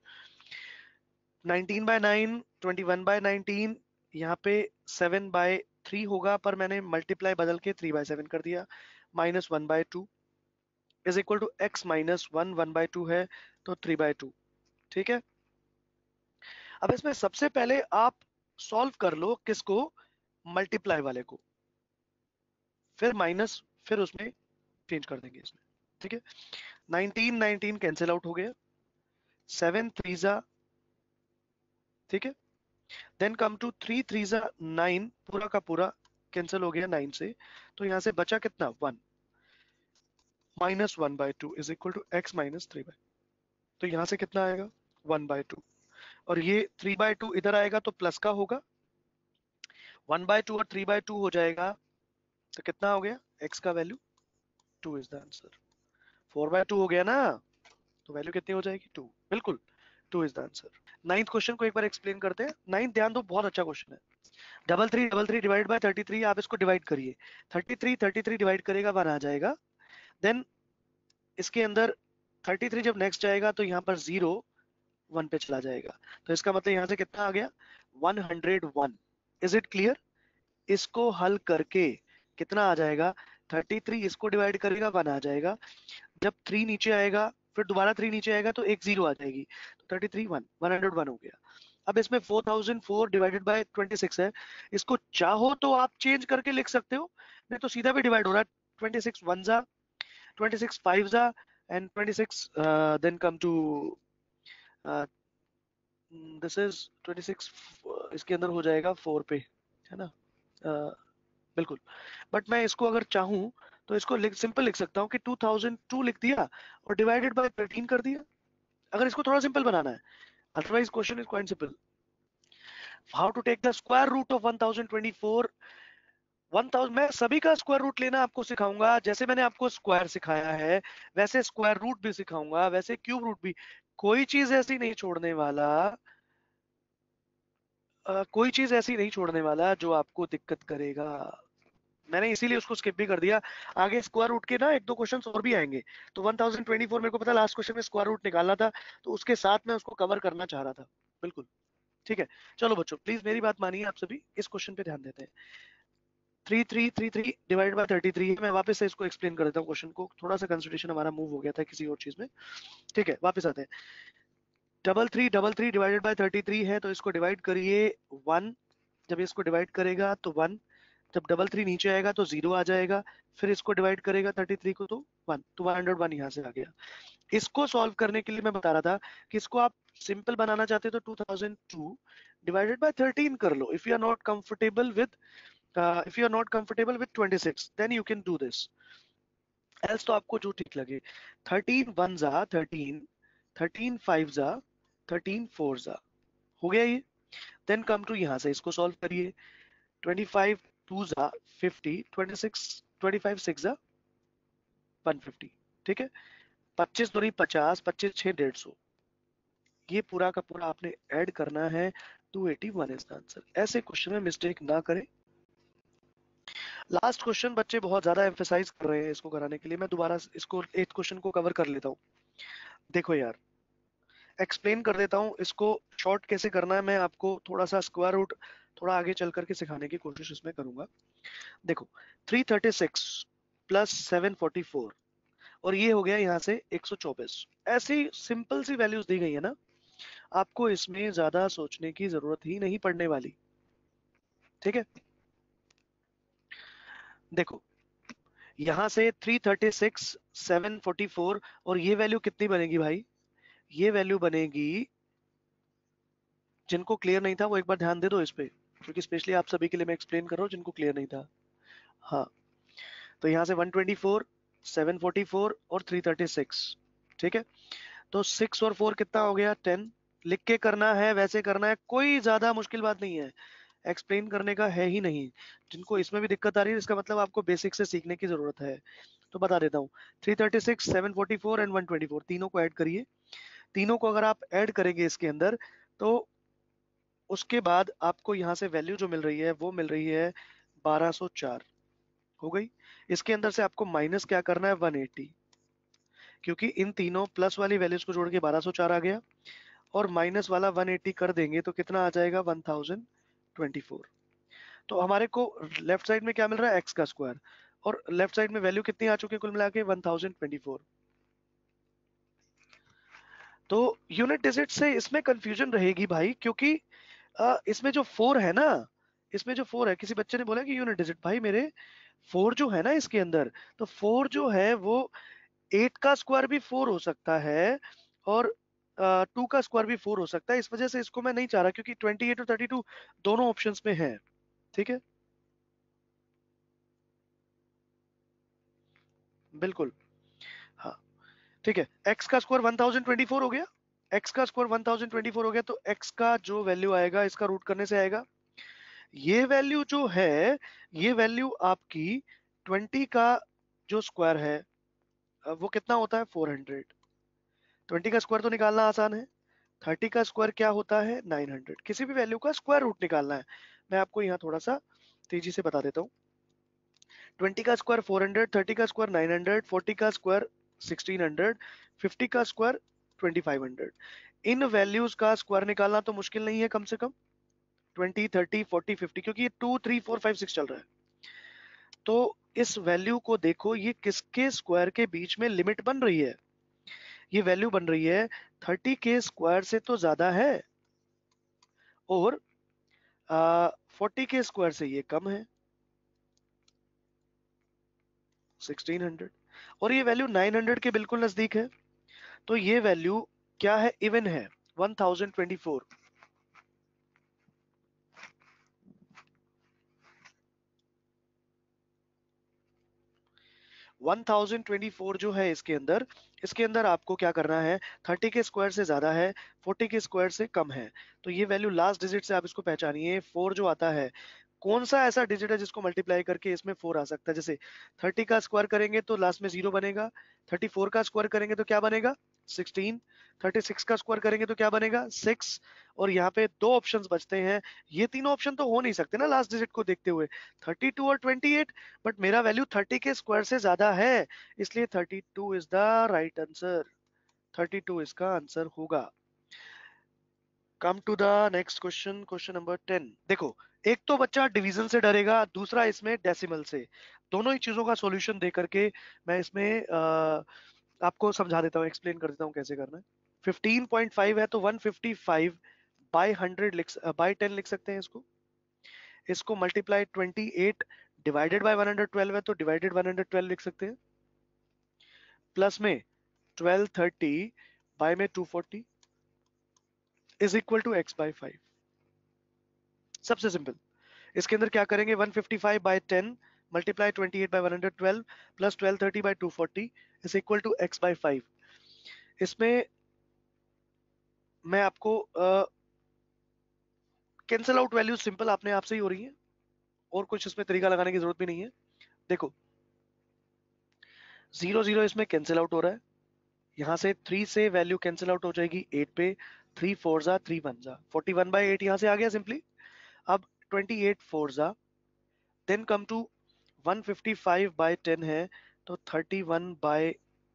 19 बाय 9 21 बाय 19 यहाँ पे 7 बाय 3 होगा पर मैंने मल्टीप्लाई बदल के 3 बाय 7 कर दिया minus one by two is equal to x minus one one by two है तो 3 बाय टू ठीक है अब इसमें सबसे पहले आप सॉल्व कर लो किसको मल्टीप्लाई वाले को फिर माइनस फिर उसमें चेंज कर देंगे इसमें ठीक है नाइनटीन नाइनटीन कैंसिल आउट हो गया सेवन थ्रीजा ठीक है देन कम टू थ्री थ्रीजा नाइन पूरा का पूरा कैंसिल हो गया नाइन से तो यहां से बचा कितना one minus one by two is equal to x minus three by तो यहां से कितना आएगा वन बाय टू और ये थ्री बाय टू इधर आएगा तो प्लस का होगा वन बाय टू और थ्री बाय टू हो जाएगा तो कितना हो गया एक्स का value two is the answer four by two हो गया ना तो वैल्यू कितनी हो जाएगी टू बिल्कुल two is the answer ninth question को एक बार एक्सप्लेन करते हैं नाइन्थ ध्यान दो बहुत अच्छा क्वेश्चन है double three double three divide by thirty three आप इसको डिवाइड करिए thirty three thirty three divide करेगा वन आ जाएगा देन इसके अंदर थर्टी थ्री जब नेक्स्ट जाएगा तो यहाँ पर जीरो वन पे चला जाएगा तो इसका मतलब यहाँ से कितना आ गया one hundred one is it clear इसको हल करके कितना आ जाएगा थर्टी थ्री इसको डिवाइड करेगा वन आ जाएगा जब थ्री नीचे आएगा फिर दोबारा थ्री नीचे आएगा तो एक जीरो आ जाएगी तो thirty three one one hundred one हो गया अब इसमें four thousand four divided by twenty six है इसको चाहो तो आप चेंज करके लिख सकते हो नहीं तो सीधा भी डिवाइड हो रहा है ट्वेंटी सिक्स वन जा ट्वेंटी सिक्स फाइव जा and twenty six then come to this is twenty six इसके अंदर हो जाएगा फोर पे है ना uh, बिल्कुल बट मैं इसको अगर चाहूँ तो इसको लिख सिंपल लिख सकता हूँ कि 2002 लिख दिया और डिवाइडेड बाय 13 कर दिया अगर इसको थोड़ा सिंपल बनाना है otherwise question is quite simple how to take the square root of 1024 1000 मैं सभी का स्क्वायर रूट लेना आपको सिखाऊंगा जैसे मैंने आपको स्क्वायर सिखाया है वैसे स्क्वायर रूट भी सिखाऊंगा वैसे क्यूब रूट भी कोई चीज ऐसी नहीं छोड़ने वाला Uh, कोई चीज ऐसी नहीं छोड़ने वाला जो आपको दिक्कत करेगा मैंने इसीलिए उसको स्किप भी कर दिया आगे स्क्वायर रूट के ना एक दो क्वेश्चन और भी आएंगे तो 1024 मेरे को पता लास्ट क्वेश्चन में स्क्वायर रूट निकालना था तो उसके साथ मैं उसको कवर करना चाह रहा था बिल्कुल ठीक है चलो बच्चों प्लीज मेरी बात मानिए आप सभी इस क्वेश्चन पे ध्यान देते हैं three three three three divide by thirty three मैं वापस से इसको एक्सप्लेन कर देता हूँ क्वेश्चन को थोड़ा सा कंसल्टेशन हमारा मूव हो गया था किसी और चीज में ठीक है वापस आते हैं double three double three divided by thirty three है तो इसको डिवाइड करिए वन जब इसको डिवाइड करेगा तो वन जब डबल थ्री नीचे आएगा तो जीरो आ जाएगा फिर इसको डिवाइड करेगा थर्टी थ्री को तो वन तो वन हंड्रेड वन यहाँ से आ गया इसको सॉल्व करने के लिए मैं बता रहा था कि इसको आप सिंपल बनाना चाहते तो two thousand two divided by thirteen कर लो if you are not comfortable with if you are not comfortable with twenty six then you can do this else तो आपको जो ठीक लगे थर्टीन वन जा थर्टीन थर्टीन फाइव जा thirteen four जा हो गया ये देन कम टू यहां से इसको सॉल्व करिए ट्वेंटी फाइव टूज आ fifty twenty six twenty five six आ वन फिफ्टी ठीक है पच्चीस दूरी पचास पच्चीस छह डेढ़ सौ ये पूरा का पूरा आपने ऐड करना है 281 एटी वन इज आंसर ऐसे क्वेश्चन में मिस्टेक ना करें लास्ट क्वेश्चन बच्चे बहुत ज्यादा एम्फेसाइज कर रहे हैं इसको कराने के लिए मैं दोबारा इसको एट क्वेश्चन को कवर कर लेता हूँ देखो यार एक्सप्लेन कर देता हूँ इसको शॉर्ट कैसे करना है मैं आपको थोड़ा सा स्क्वायर रूट थोड़ा आगे चल करके सिखाने की कोशिश इसमें करूंगा देखो 336 प्लस 744 और ये हो गया यहाँ से 124 ऐसी सिंपल सी वैल्यूज दी गई है ना आपको इसमें ज्यादा सोचने की जरूरत ही नहीं पड़ने वाली ठीक है देखो यहां से 336, 744 और ये वैल्यू कितनी बनेगी भाई ये वैल्यू बनेगी जिनको क्लियर नहीं था वो एक बार ध्यान दे दो इस पर क्योंकि स्पेशली आप सभी के लिए मैं एक्सप्लेन कर रहा हूँ जिनको क्लियर नहीं था हाँ तो यहाँ से 124, 744 और 336 ठीक है तो 6 और 4 कितना हो गया 10 लिख के करना है वैसे करना है कोई ज्यादा मुश्किल बात नहीं है एक्सप्लेन करने का है ही नहीं जिनको इसमें भी दिक्कत आ रही है इसका मतलब आपको बेसिक से सीखने की जरूरत है तो बता देता हूँ 336, 744 एंड 124 तीनों को ऐड करिए तीनों को अगर आप ऐड करेंगे इसके अंदर तो उसके बाद आपको यहाँ से वैल्यू जो मिल रही है वो मिल रही है 1204 हो गई इसके अंदर से आपको माइनस क्या करना है 180 क्योंकि इन तीनों प्लस वाली वैल्यूज को जोड़ के 1204 आ गया और माइनस वाला 180 कर देंगे तो कितना आ जाएगा 1024 तो हमारे को लेफ्ट साइड में क्या मिल रहा है एक्स का स्क्वायर और लेफ्ट साइड में वैल्यू कितनी आ चुकी है कुल मिला के वन तो यूनिट डिजिट से इसमें कंफ्यूजन रहेगी भाई क्योंकि इसमें जो फोर है ना इसमें जो फोर है किसी बच्चे ने बोला कि यूनिट डिजिट भाई मेरे फोर जो है ना इसके अंदर तो फोर जो है वो एट का स्क्वायर भी फोर हो सकता है और टू का स्क्वायर भी फोर हो सकता है इस वजह से इसको मैं नहीं चाह रहा क्योंकि ट्वेंटी एट और थर्टी टू दोनों ऑप्शन में है ठीक है बिल्कुल हाँ ठीक है एक्स का square one thousand twenty four हो गया x का स्क्वायर 1024 हो गया तो x का जो वैल्यू आएगा इसका रूट करने से आएगा ये वैल्यू जो है ये वैल्यू आपकी 20 का जो स्क्वायर है वो कितना होता है 400 20 का स्क्वायर तो निकालना आसान है 30 का स्क्वायर क्या होता है 900 किसी भी वैल्यू का स्क्वायर रूट निकालना है मैं आपको यहाँ थोड़ा सा तेजी से बता देता हूँ 20 का स्क्वायर 400 30 का स्क्वायर 900 40 का स्क्वायर 1600 50 का स्क्वायर 2500 इन वैल्यूज का स्क्वायर निकालना तो मुश्किल नहीं है कम से कम 20 30 40 50 क्योंकि ये 2 3 4 5 6 चल रहा है तो इस वैल्यू को देखो ये किसके स्क्वायर के बीच में लिमिट बन रही है ये वैल्यू बन रही है 30 के स्क्वायर से तो ज्यादा है और फोर्टी के स्क्वायर से ये कम है 1600 और ये वैल्यू 900 के बिल्कुल नजदीक है तो ये वैल्यू क्या है इवन है 1024 1024 जो है इसके अंदर इसके अंदर आपको क्या करना है 30 के स्क्वायर से ज्यादा है 40 के स्क्वायर से कम है तो ये वैल्यू लास्ट डिजिट से आप इसको पहचानिए फोर जो आता है कौन सा ऐसा डिजिट है जिसको मल्टीप्लाई करके इसमें फोर आ सकता है जैसे थर्टी का स्क्वायर करेंगे तो लास्ट में जीरो बनेगा थर्टी फोर का स्क्वायर करेंगे तो क्या बनेगा सिक्सटीन थर्टी सिक्स का स्क्वायर करेंगे तो क्या बनेगा सिक्स और यहाँ पे दो ऑप्शन बचते हैं ये तीनों ऑप्शन तो हो नहीं सकते ना लास्ट डिजिट को देखते हुए थर्टी टू और ट्वेंटी एट बट मेरा वैल्यू थर्टी के स्क्वायर से ज्यादा है इसलिए thirty two is the right answer thirty two इसका आंसर होगा come to the next question question number ten देखो एक तो बच्चा डिवीजन से डरेगा दूसरा इसमें डेसिमल से दोनों ही चीजों का सॉल्यूशन दे करके मैं इसमें आ, आपको समझा देता हूँ एक्सप्लेन कर देता हूँ कैसे करना है 15.5 है तो 155 फिफ्टी फाइव बाई हंड्रेड लिख बाई टेन लिख सकते हैं इसको इसको multiply twenty eight divided by 112 है तो डिवाइडेड 112 लिख सकते हैं प्लस में ट्वेल्व थर्टी बाय में two forty is equal to x by five सबसे सिंपल इसके अंदर क्या करेंगे 155 by 10 by ten multiply twenty eight by one hundred twelve plus twelve thirty by two is equal to x by five इसमें मैं आपको cancel out value simple आपने आपसे ही हो रही है और कुछ इसमें तरीका लगाने की जरूरत भी नहीं है देखो जीरो जीरो इसमें कैंसिल आउट हो रहा है यहां से थ्री से वैल्यू कैंसिल आउट हो जाएगी एट पे थ्री फोर जा थ्री वन जा फोर्टी वन बाई एट यहाँ से आ गया सिंपली अब 28 फोर्जा देन कम टू 155 बाय 10 है तो 31 बाय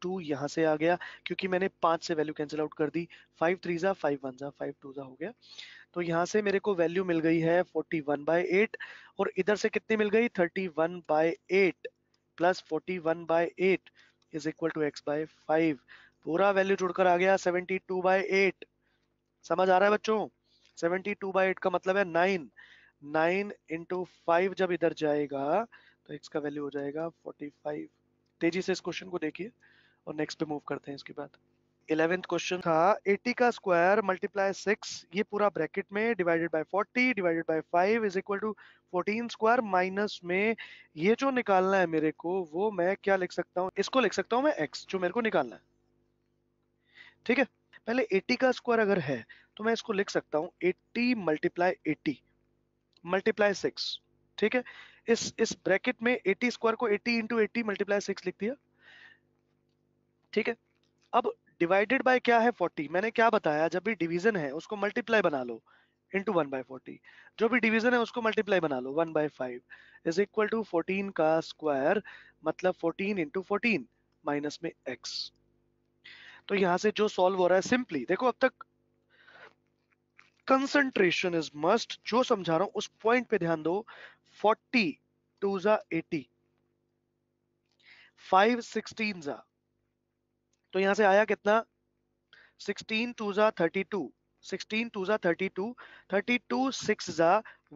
2 यहाँ से आ गया क्योंकि मैंने पाँच से वैल्यू कैंसिल आउट कर दी फाइव थ्री ज़ा फाइव वन ज़ा फाइव टू ज़ा हो गया तो यहाँ से मेरे को वैल्यू मिल गई है 41 वन बाय एट और इधर से कितनी मिल गई 31 one by eight plus forty one by eight is equal to x by five पूरा वैल्यू जुड़कर आ गया 72 टू बाय एट समझ आ रहा है बच्चों सेवेंटी टू बाई एट का मतलब है नाइन नाइन इंटू फाइव जब इधर जाएगा तो एक्स का वैल्यू हो जाएगा फोर्टी फाइव तेजी से इस क्वेश्चन को देखिए और नेक्स्ट पे मूव करते हैं इसके बाद इलेवेंथ क्वेश्चन था एटी का स्क्वायर मल्टीप्लाई सिक्स ये पूरा ब्रैकेट में divided by forty divided by five is equal to fourteen square minus में ये जो निकालना है मेरे को वो मैं क्या लिख सकता हूँ इसको लिख सकता हूँ मैं एक्स जो मेरे को निकालना है ठीक है पहले 80 का स्क्वायर अगर है तो मैं इसको लिख सकता हूं eighty multiply eighty multiply six ठीक है इस इस ब्रैकेट में 80 स्क्वायर को 80 इंटू एटी मल्टीप्लाई सिक्स लिख दिया ठीक है अब डिवाइडेड बाय क्या है 40 मैंने क्या बताया जब भी डिवीजन है उसको मल्टीप्लाई बना लो इंटू वन बाई फोर्टी जो भी डिवीजन है उसको मल्टीप्लाई बना लो one by five is equal to fourteen का स्क्वायर मतलब फोर्टीन इंटू फोर्टीन माइनस में एक्स तो यहां से जो सॉल्व हो रहा है सिंपली देखो अब तक कंसंट्रेशन इज मस्ट जो समझा रहा हूं उस पॉइंट पे ध्यान दो 40 टू जा एटी फाइव सिक्सटीन जा तो यहां से आया कितना 16 टू जा थर्टी टू सिक्सटीन टू जा thirty two thirty two six जा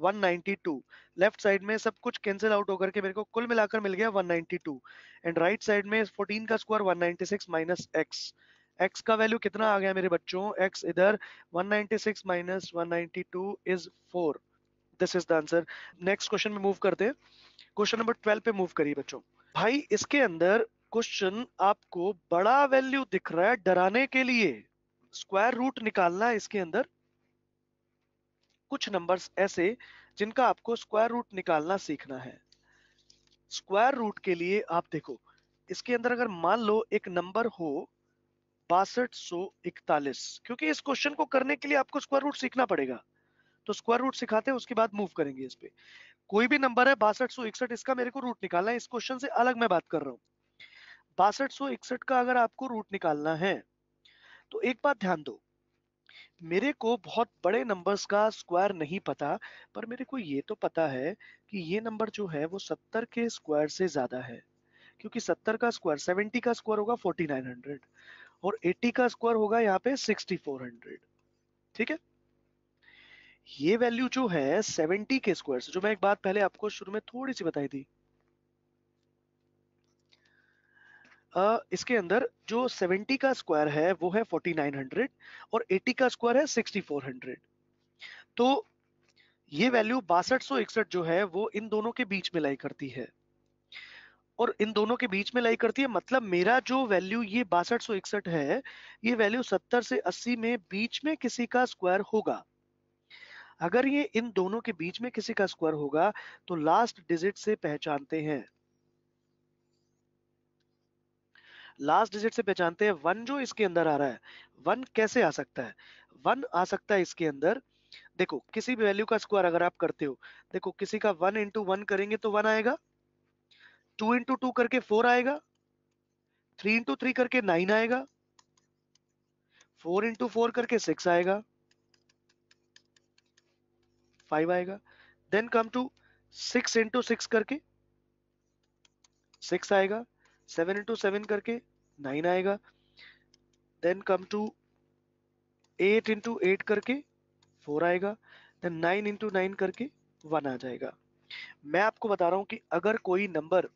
one ninety two left side में सब कुछ कैंसिल आउट होकर के मेरे को कुल मिलाकर मिल गया one ninety two and right side में फोर्टीन का square one ninety six minus x x का वैल्यू कितना आ गया मेरे बच्चों एक्स इधर 196 ninety six minus one is four this is the answer next question में मूव करते हैं क्वेश्चन नंबर 12 पे मूव करिए बच्चों भाई इसके अंदर क्वेश्चन आपको बड़ा वैल्यू दिख रहा है डराने के लिए स्क्वायर रूट निकालना है इसके अंदर कुछ नंबर्स ऐसे जिनका आपको स्क्वायर रूट निकालना सीखना है स्क्वायर रूट के लिए आप देखो इसके अंदर अगर मान लो एक नंबर हो बासठ सो इकतालीस क्योंकि इस क्वेश्चन को करने के लिए आपको स्क्वायर रूट सीखना पड़ेगा तो स्क्वायर रूट सिखाते हैं उसके बाद मूव करेंगे इस पे कोई भी नंबर है बासठ सो इकसठ इसका मेरे को रूट निकालना है इस क्वेश्चन से अलग मैं बात कर रहा हूँ बासठ सो इकसठ का अगर आपको रूट निकालना है तो एक बात ध्यान दो मेरे को बहुत बड़े नंबर्स का स्क्वायर नहीं पता पर मेरे को ये तो पता है कि ये नंबर जो है वो सत्तर के स्क्वायर से ज्यादा है क्योंकि सत्तर का स्क्वायर सेवेंटी का स्क्वायर होगा फोर्टी नाइन हंड्रेड और 80 का स्क्वायर होगा यहाँ पे 6400 ठीक है ये वैल्यू जो है 70 के स्क्वायर से जो मैं एक बात पहले आपको शुरू में थोड़ी सी बताई थी आ, इसके अंदर जो 70 का स्क्वायर है वो है 4900 और 80 का स्क्वायर है 6400 तो ये वैल्यू बासठ जो है वो इन दोनों के बीच में लाई करती है और इन दोनों के बीच में लाई करती है मतलब मेरा जो वैल्यू ये बासठ सौ इकसठ है ये वैल्यू सत्तर से अस्सी में बीच में किसी का स्क्वायर होगा अगर ये इन दोनों के बीच में किसी का स्क्वायर होगा तो लास्ट डिजिट से पहचानते हैं लास्ट डिजिट से पहचानते हैं वन जो इसके अंदर आ रहा है वन कैसे आ सकता है वन आ सकता है इसके अंदर देखो किसी भी वैल्यू का स्क्वायर अगर आप करते हो देखो किसी का वन इंटू वन करेंगे तो वन आएगा टू इंटू टू करके फोर आएगा थ्री इंटू थ्री करके नाइन आएगा फोर इंटू फोर करके सिक्स आएगा फाइव आएगा then come to six into six करके सिक्स आएगा सेवन इंटू सेवन करके नाइन आएगा then come to eight into eight करके फोर आएगा देन नाइन इंटू नाइन करके वन आ जाएगा मैं आपको बता रहा हूं कि अगर कोई नंबर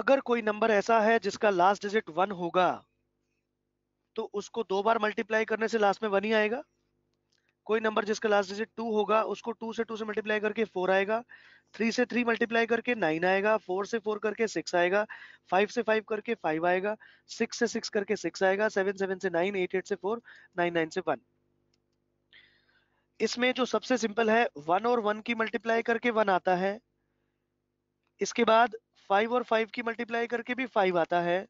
अगर कोई नंबर ऐसा है जिसका लास्ट डिजिट वन होगा तो उसको दो बार मल्टीप्लाई करने से लास्ट में वन ही आएगा कोई नंबर जिसका लास्ट डिजिट टू होगा उसको टू से टू से मल्टीप्लाई करके फोर आएगा थ्री से थ्री मल्टीप्लाई करके नाइन आएगा फोर से फोर करके सिक्स आएगा फाइव से फाइव करके फाइव आएगा सिक्स से सिक्स करके सिक्स आएगा सेवन सेवन से नाइन एट एट से फोर नाइन नाइन से वन इसमें जो सबसे सिंपल है वन और वन की मल्टीप्लाई करके वन आता है इसके बाद फाइव और फाइव की मल्टीप्लाई करके भी फाइव आता है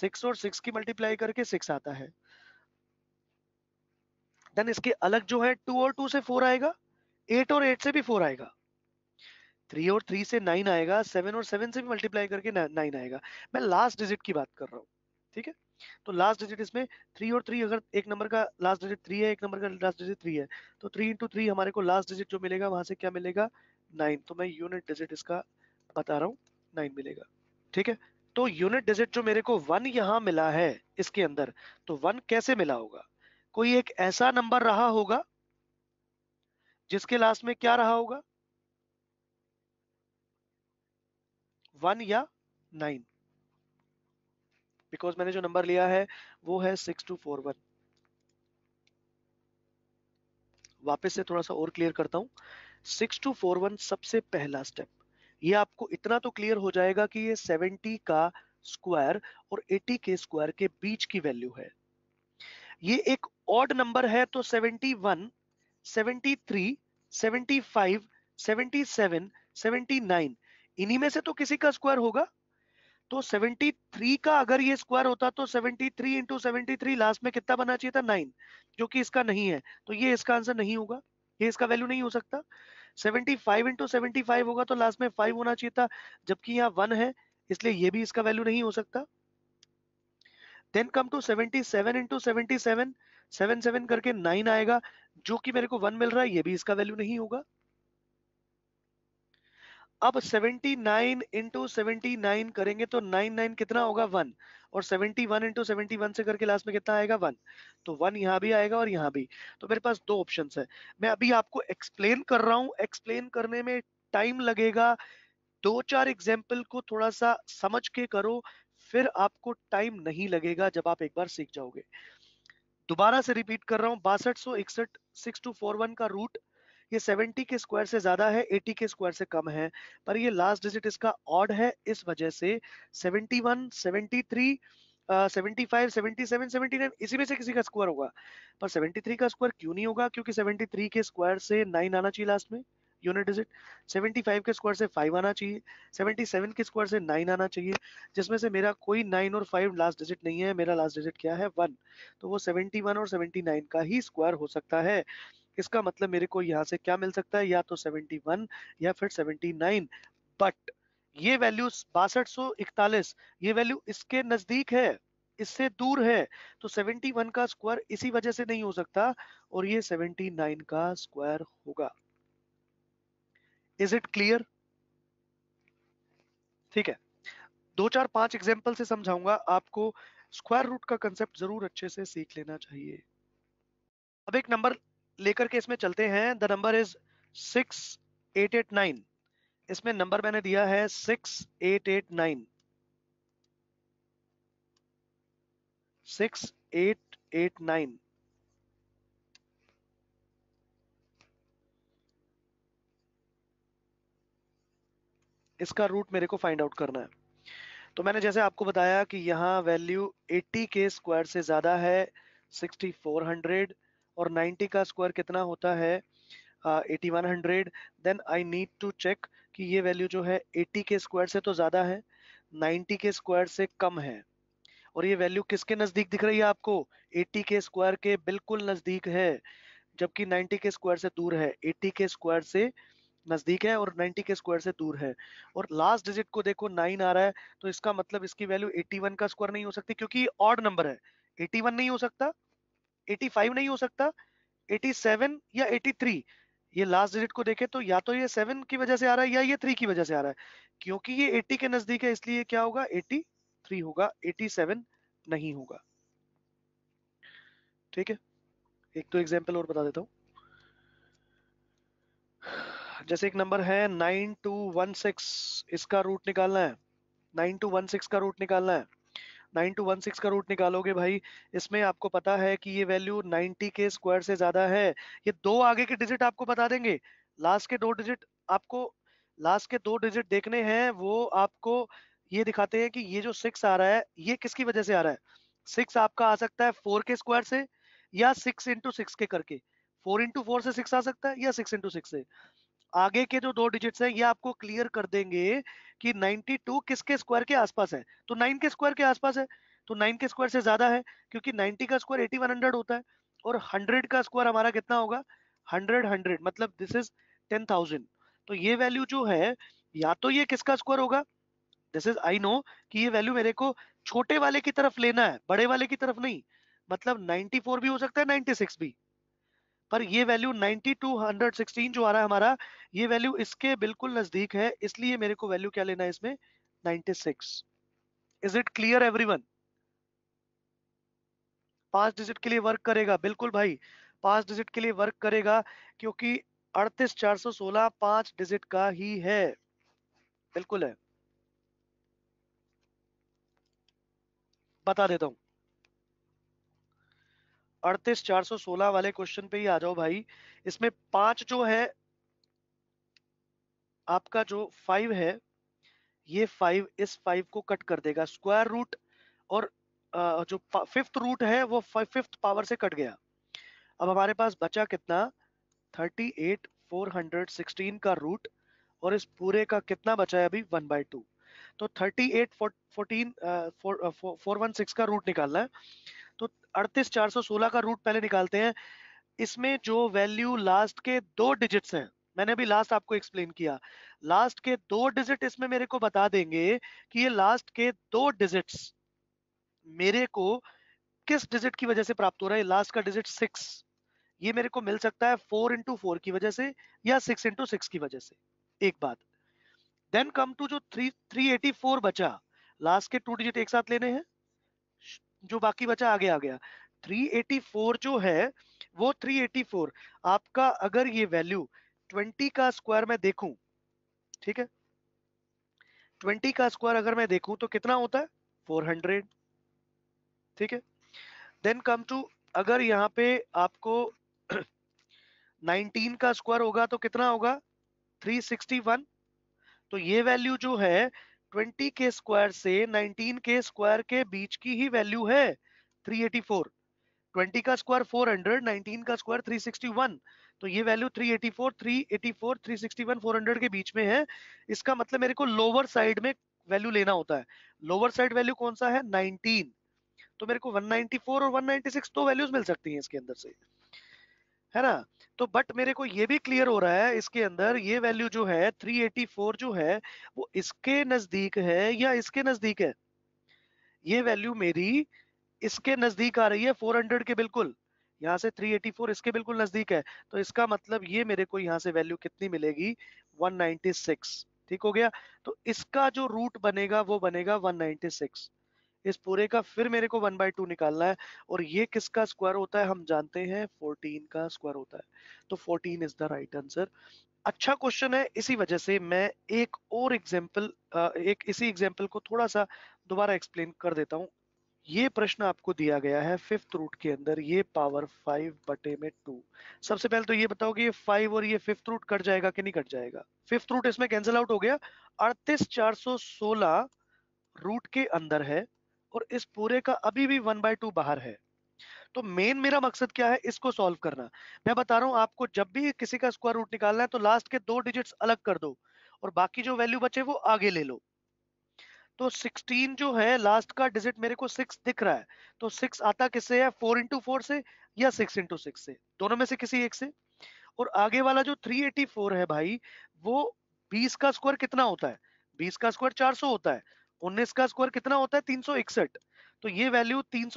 सिक्स और सिक्स की मल्टीप्लाई करके सिक्स आता है देन इसके अलग जो है टू और टू से फोर आएगा एट और एट से भी फोर आएगा थ्री और थ्री से नाइन आएगा सेवन और सेवन से भी मल्टीप्लाई करके नाइन आएगा मैं लास्ट डिजिट की बात कर रहा हूँ ठीक है तो लास्ट डिजिट इसमें थ्री और थ्री अगर एक नंबर का लास्ट डिजिट थ्री है एक नंबर का लास्ट डिजिट थ्री है तो थ्री इंटू थ्री हमारे को लास्ट डिजिट जो मिलेगा वहां से क्या मिलेगा नाइन तो मैं यूनिट डिजिट इसका बता रहा हूँ नाइन मिलेगा ठीक है तो यूनिट डिजिट जो मेरे को वन यहां मिला है इसके अंदर तो वन कैसे मिला होगा कोई एक ऐसा नंबर रहा होगा जिसके लास्ट में क्या रहा होगा वन या नाइन बिकॉज मैंने जो नंबर लिया है वो है सिक्स टू फोर वन वापिस से थोड़ा सा और क्लियर करता हूं सिक्स टू फोर वन सबसे पहला स्टेप ये आपको इतना तो क्लियर हो जाएगा कि ये 70 का स्क्वायर और 80 के स्क्वायर के बीच की वैल्यू है ये एक ऑड नंबर है तो 71, 73, 75, 77, 79 इन्हीं में से तो किसी का स्क्वायर होगा तो 73 का अगर ये स्क्वायर होता तो 73 थ्री इंटू सेवेंटी लास्ट में कितना बना चाहिए था 9 जो कि इसका नहीं है तो ये इसका आंसर नहीं होगा ये इसका वैल्यू नहीं हो सकता होगा तो लास्ट में फाइव होना चाहिए था जबकि यहाँ वन है इसलिए ये भी इसका वैल्यू नहीं हो सकता then come to seventy seven into seventy seven seven seven करके नाइन आएगा जो कि मेरे को वन मिल रहा है ये भी इसका वैल्यू नहीं होगा अब 79 नाइन इंटू करेंगे तो 99 कितना होगा वन और 71 वन इंटू से करके लास्ट में कितना आएगा वन तो वन यहाँ भी आएगा और यहाँ भी तो मेरे पास दो ऑप्शन है मैं अभी आपको एक्सप्लेन कर रहा हूँ एक्सप्लेन करने में टाइम लगेगा दो चार एग्जाम्पल को थोड़ा सा समझ के करो फिर आपको टाइम नहीं लगेगा जब आप एक बार सीख जाओगे दोबारा से रिपीट कर रहा हूं बासठ सौ इकसठ सिक्स टू फोर वन का रूट ये 70 के स्क्वायर से ज्यादा है 80 के स्क्वायर से कम है पर ये लास्ट डिजिट इसका ऑड है इस वजह से 71 73 सेवेंटी फाइव सेवेंटी सेवन इसी में से किसी का स्क्वायर होगा पर सेवेंटी थ्री का स्क्वायर क्यों नहीं होगा क्योंकि सेवेंटी थ्री के स्क्वायर से नाइन आना चाहिए लास्ट में यूनिट डिजिट 75 के स्क्वायर से 5 आना चाहिए 77 के स्क्वायर से 9 आना चाहिए जिसमें से मेरा कोई 9 और 5 लास्ट डिजिट नहीं है मेरा लास्ट डिजिट क्या है 1 तो वो 71 और 79 का ही स्क्वायर हो सकता है इसका मतलब मेरे को यहाँ से क्या मिल सकता है या तो 71 या फिर 79 बट ये वैल्यू बासठ सो इकतालीस ये वैल्यू इसके नजदीक है इससे दूर है तो 71 का स्क्वायर इसी वजह से नहीं हो सकता और ये 79 का स्क्वायर होगा इज इट क्लियर ठीक है दो चार पांच एग्जाम्पल से समझाऊंगा आपको स्क्वायर रूट का कंसेप्ट जरूर अच्छे से सीख लेना चाहिए अब एक नंबर लेकर के इसमें चलते हैं the number is six eight eight nine इसमें नंबर मैंने दिया है six eight eight nine six eight eight nine इसका रूट मेरे को फाइंड आउट करना है तो मैंने जैसे आपको बताया कि यहाँ वैल्यू 80 के स्क्वायर से ज़्यादा है 6400 और 90 का स्क्वायर कितना होता है eighty one hundred then I need to check कि ये वैल्यू जो है 80 के स्क्वायर से तो ज़्यादा है 90 के स्क्वायर से कम है और ये वैल्यू किसके नज़दीक दिख रही है आपको 80 के स्क्वायर के बिल्कुल नज़दीक है जबकि 90 के स्क्वायर से दूर है 80 के स्क्वायर से नज़दीक है और 90 के स्क्वायर से दूर है और लास्ट डिजिट को देखो 9 आ रहा है तो इसका मतलब इसकी वैल्यू 81 का स्क्वायर नहीं हो सकती क्योंकि ऑड नंबर है 81 नहीं हो सकता 85 नहीं हो सकता 87 या 83 ये लास्ट डिजिट को देखें तो या तो ये सेवन की वजह से आ रहा है या ये थ्री की वजह से आ रहा है क्योंकि ये एटी के नजदीक है इसलिए क्या होगा एटी थ्री होगा एटी सेवन नहीं होगा ठीक है एक तो एग्जाम्पल और बता देता हूं जैसे एक नंबर है नाइन टू वन सिक्स इसका रूट निकालना है नाइन टू वन सिक्स का रूट निकालना है नाइन टू वन सिक्स का रूट निकालोगे भाई इसमें आपको पता है कि ये वैल्यू नाइनटी के स्क्वायर से ज्यादा है ये दो आगे के डिजिट आपको बता देंगे लास्ट के दो डिजिट आपको लास्ट के दो डिजिट देखने हैं वो आपको ये दिखाते हैं कि ये जो सिक्स आ रहा है ये किसकी वजह से आ रहा है सिक्स आपका आ सकता है फोर के स्क्वायर से या सिक्स इंटू सिक्स के करके फोर इंटू फोर से सिक्स आ सकता है या सिक्स इंटू सिक्स से आगे के जो दो डिजिट्स हैं ये आपको क्लियर कर देंगे कि 92 किसके स्क्वायर के आसपास है तो 9 के स्क्वायर के आसपास है तो 9 के स्क्वायर से ज्यादा है क्योंकि 90 का स्क्वायर 8100 होता है और 100 का स्क्वायर हमारा कितना होगा 100 100 मतलब दिस इज 10000 तो ये वैल्यू जो है या तो ये किसका स्क्वायर होगा दिस इज आई नो कि ये वैल्यू मेरे को छोटे वाले की तरफ लेना है बड़े वाले की तरफ नहीं मतलब 94 भी हो सकता है 96 भी पर ये वैल्यू 9216 जो आ रहा है हमारा ये वैल्यू इसके बिल्कुल नजदीक है इसलिए मेरे को वैल्यू क्या लेना है इसमें 96 इज इट क्लियर एवरीवन पांच डिजिट के लिए वर्क करेगा बिल्कुल भाई पांच डिजिट के लिए वर्क करेगा क्योंकि अड़तीस चार सौ सोलह पांच डिजिट का ही है बिल्कुल है बता देता हूं अड़तीस चार सौ सोलह वाले क्वेश्चन पे ही आ जाओ भाई इसमें पांच जो है आपका जो फाइव है ये फाइव इस फाइव को कट कर देगा स्क्वायर रूट और जो फिफ्थ रूट है वो फिफ्थ पावर से कट गया अब हमारे पास बचा कितना thirty eight four hundred sixteen का रूट और इस पूरे का कितना बचा है अभी वन बाई टू तो thirty eight fourteen four one six का रूट निकालना है अड़तीस चार सौ सोलह का रूट पहले निकालते हैं इसमें जो वैल्यू लास्ट के दो डिजिट्स हैं मैंने अभी लास्ट आपको एक्सप्लेन किया लास्ट के दो डिजिट इसमें मेरे को बता देंगे कि ये लास्ट के दो डिजिट्स मेरे को किस डिजिट की वजह से प्राप्त हो रहा है लास्ट का डिजिट सिक्स ये मेरे को मिल सकता है फोर इंटू फोर की वजह से या सिक्स इंटू सिक्स की वजह से एक बात देन कम टू जो थ्री थ्री एटी फोर बचा लास्ट के टू डिजिट एक साथ लेने हैं जो बाकी बचा आगे आ गया 384 जो है वो 384 आपका अगर ये वैल्यू 20 का स्क्वायर मैं देखूं ठीक है 20 का स्क्वायर अगर मैं देखूं तो कितना होता है 400 ठीक है देन कम टू अगर यहाँ पे आपको 19 [CLEARS THROAT] का स्क्वायर होगा तो कितना होगा 361 तो ये वैल्यू जो है ट्वेंटी के स्क्वायर से नाइनटीन के स्क्वायर के बीच की ही वैल्यू है थ्री एटी फोर ट्वेंटी का स्क्वायर फोर हंड्रेड नाइनटीन का स्क्वायर थ्री सिक्सटी वन तो ये वैल्यू 384, 384, 361, 400 के बीच में है इसका मतलब मेरे को लोअर साइड में वैल्यू लेना होता है लोअर साइड वैल्यू कौन सा है 19 तो मेरे को 194 और 196 दो तो वैल्यूज मिल सकती हैं इसके अंदर से है ना तो बट मेरे को ये भी क्लियर हो रहा है इसके अंदर ये वैल्यू जो है 384 जो है वो इसके नजदीक है या इसके नजदीक है ये वैल्यू मेरी इसके नजदीक आ रही है 400 के बिल्कुल यहाँ से 384 इसके बिल्कुल नजदीक है तो इसका मतलब ये मेरे को यहाँ से वैल्यू कितनी मिलेगी 196 ठीक हो गया तो इसका जो रूट बनेगा वो बनेगा 196 इस पूरे का फिर मेरे को वन बाई टू निकालना है और ये किसका स्क्वायर होता है हम जानते हैं फोर्टीन का स्क्वायर होता है तो fourteen is the right answer अच्छा क्वेश्चन है इसी वजह से मैं एक और एग्जाम्पल एक इसी एग्जाम्पल को थोड़ा सा दोबारा एक्सप्लेन कर देता हूँ ये प्रश्न आपको दिया गया है फिफ्थ रूट के अंदर ये पावर फाइव बटे में टू सबसे पहले तो ये बताओ कि ये फाइव और ये फिफ्थ रूट कट जाएगा कि नहीं कट जाएगा फिफ्थ रूट इसमें कैंसिल आउट हो गया अड़तीस चार सौ सोलह रूट के अंदर है और इस पूरे का अभी भी वन बाय टू बाहर है तो मेन मेरा मकसद क्या है इसको सॉल्व करना मैं बता रहा हूं आपको जब भी किसी का स्क्वायर रूट निकालना है तो लास्ट के दो डिजिट्स अलग कर दो और बाकी जो वैल्यू बचे वो आगे ले लो तो 16 जो है लास्ट का डिजिट मेरे को 6 दिख रहा है तो 6 आता किससे है 4 इंटू फोर से या 6 इंटू सिक्स से दोनों में से किसी एक से और आगे वाला जो 384 है भाई वो 20 का स्क्वायर कितना होता है 20 का स्क्वायर 400 होता है उन्नीस का स्क्वायर कितना होता है तीन तो ये वैल्यू तीन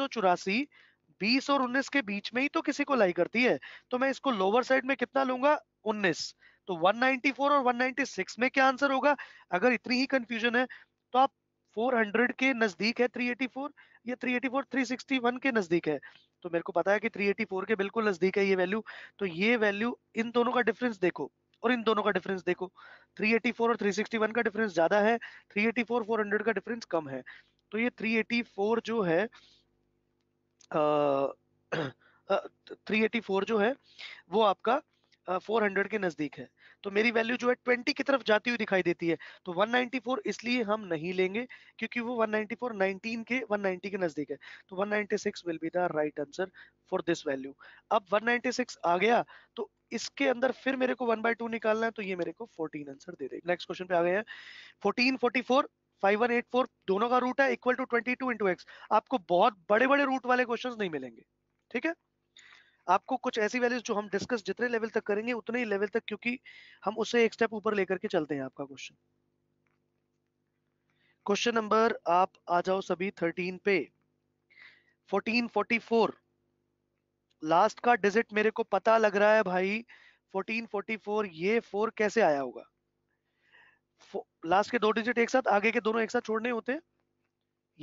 20 और 19 के बीच में ही तो किसी को लाई करती है तो मैं इसको लोअर साइड में कितना लूंगा 19 तो 194 और 196 में क्या आंसर होगा अगर इतनी ही कंफ्यूजन है तो आप 400 के नजदीक है 384 या 384 361 के नजदीक है तो मेरे को पता है कि 384 के बिल्कुल नजदीक है ये वैल्यू तो ये वैल्यू इन दोनों का डिफरेंस देखो और इन दोनों का डिफरेंस देखो 384 और 361 का डिफरेंस ज्यादा है 384 400 का डिफरेंस कम है तो ये 384 जो है थ्री एटी फोर जो है वो आपका फोर हंड्रेड के नजदीक है तो मेरी वैल्यू जो है ट्वेंटी की तरफ जाती हुई दिखाई देती है तो 194 इसलिए हम नहीं लेंगे क्योंकि वो 194 19 के 190 के नजदीक है तो 196 will be the right answer for this value अब 196 आ गया तो इसके अंदर फिर मेरे को वन बाय टू निकालना है तो ये मेरे को फोर्टीन आंसर दे देगा नेक्स्ट क्वेश्चन पे आ गए हैं फोर्टीन फोर्टी फोर 5184 दोनों का रूट है equal to 22 two into x आपको बहुत बड़े बड़े रूट वाले क्वेश्चंस नहीं मिलेंगे ठीक है आपको कुछ ऐसी वैल्यूज जो हम डिस्कस जितने लेवल तक करेंगे उतने ही लेवल तक क्योंकि हम उसे एक स्टेप ऊपर लेकर के चलते हैं आपका क्वेश्चन क्वेश्चन नंबर आप आ जाओ सभी 13 पे 1444 लास्ट का डिजिट मेरे को पता लग रहा है भाई 1444 ये फोर कैसे आया होगा लास्ट के दो डिजिट एक साथ आगे के दोनों एक साथ छोड़ने होते हैं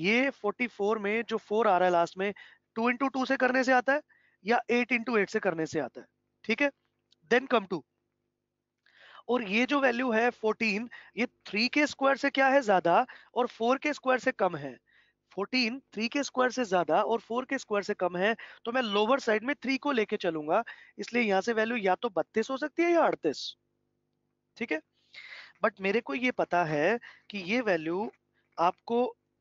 ये 44 में जो फोर आ रहा है लास्ट में टू इंटू टू से करने से आता है या एट इंटू एट से करने से आता है ठीक है देन कम टू और ये जो वैल्यू है 14 ये थ्री के स्क्वायर से क्या है ज्यादा और फोर के स्क्वायर से कम है फोर्टीन थ्री के स्क्वायर से ज्यादा और फोर के स्क्वायर से कम है तो मैं लोअर साइड में थ्री को लेके चलूंगा इसलिए यहाँ से वैल्यू या तो बत्तीस हो सकती है या अड़तीस ठीक है बट मेरे को ये पता है कि ये वैल्यू आपको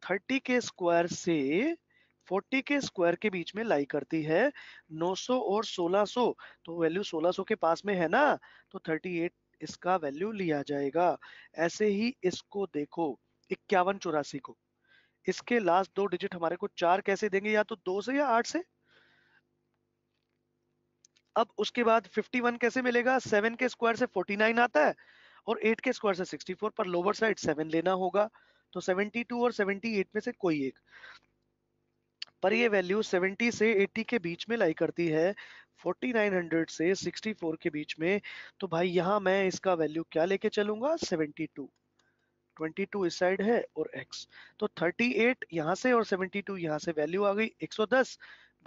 थर्टी के स्क्वायर से फोर्टी के स्क्वायर के बीच में लाई करती है नौ सौ और सोलह सो तो वैल्यू सोलह सो के पास में है ना तो थर्टी एट इसका वैल्यू लिया जाएगा ऐसे ही इसको देखो इक्यावन चौरासी को इसके लास्ट दो डिजिट हमारे को चार कैसे देंगे या तो दो से या आठ से अब उसके बाद 51 कैसे मिलेगा 7 के स्क्वायर से 49 आता है और 8 के स्क्वायर से 64 पर लोअर साइड 7 लेना होगा तो 72 और 78 में से कोई एक पर ये वैल्यू 70 से 80 के बीच में लाई करती है 4900 से 64 के बीच में तो भाई यहां मैं इसका वैल्यू क्या लेके चलूंगा 72 22 इस साइड है और x तो 38 यहां से और 72 यहां से वैल्यू आ गई 110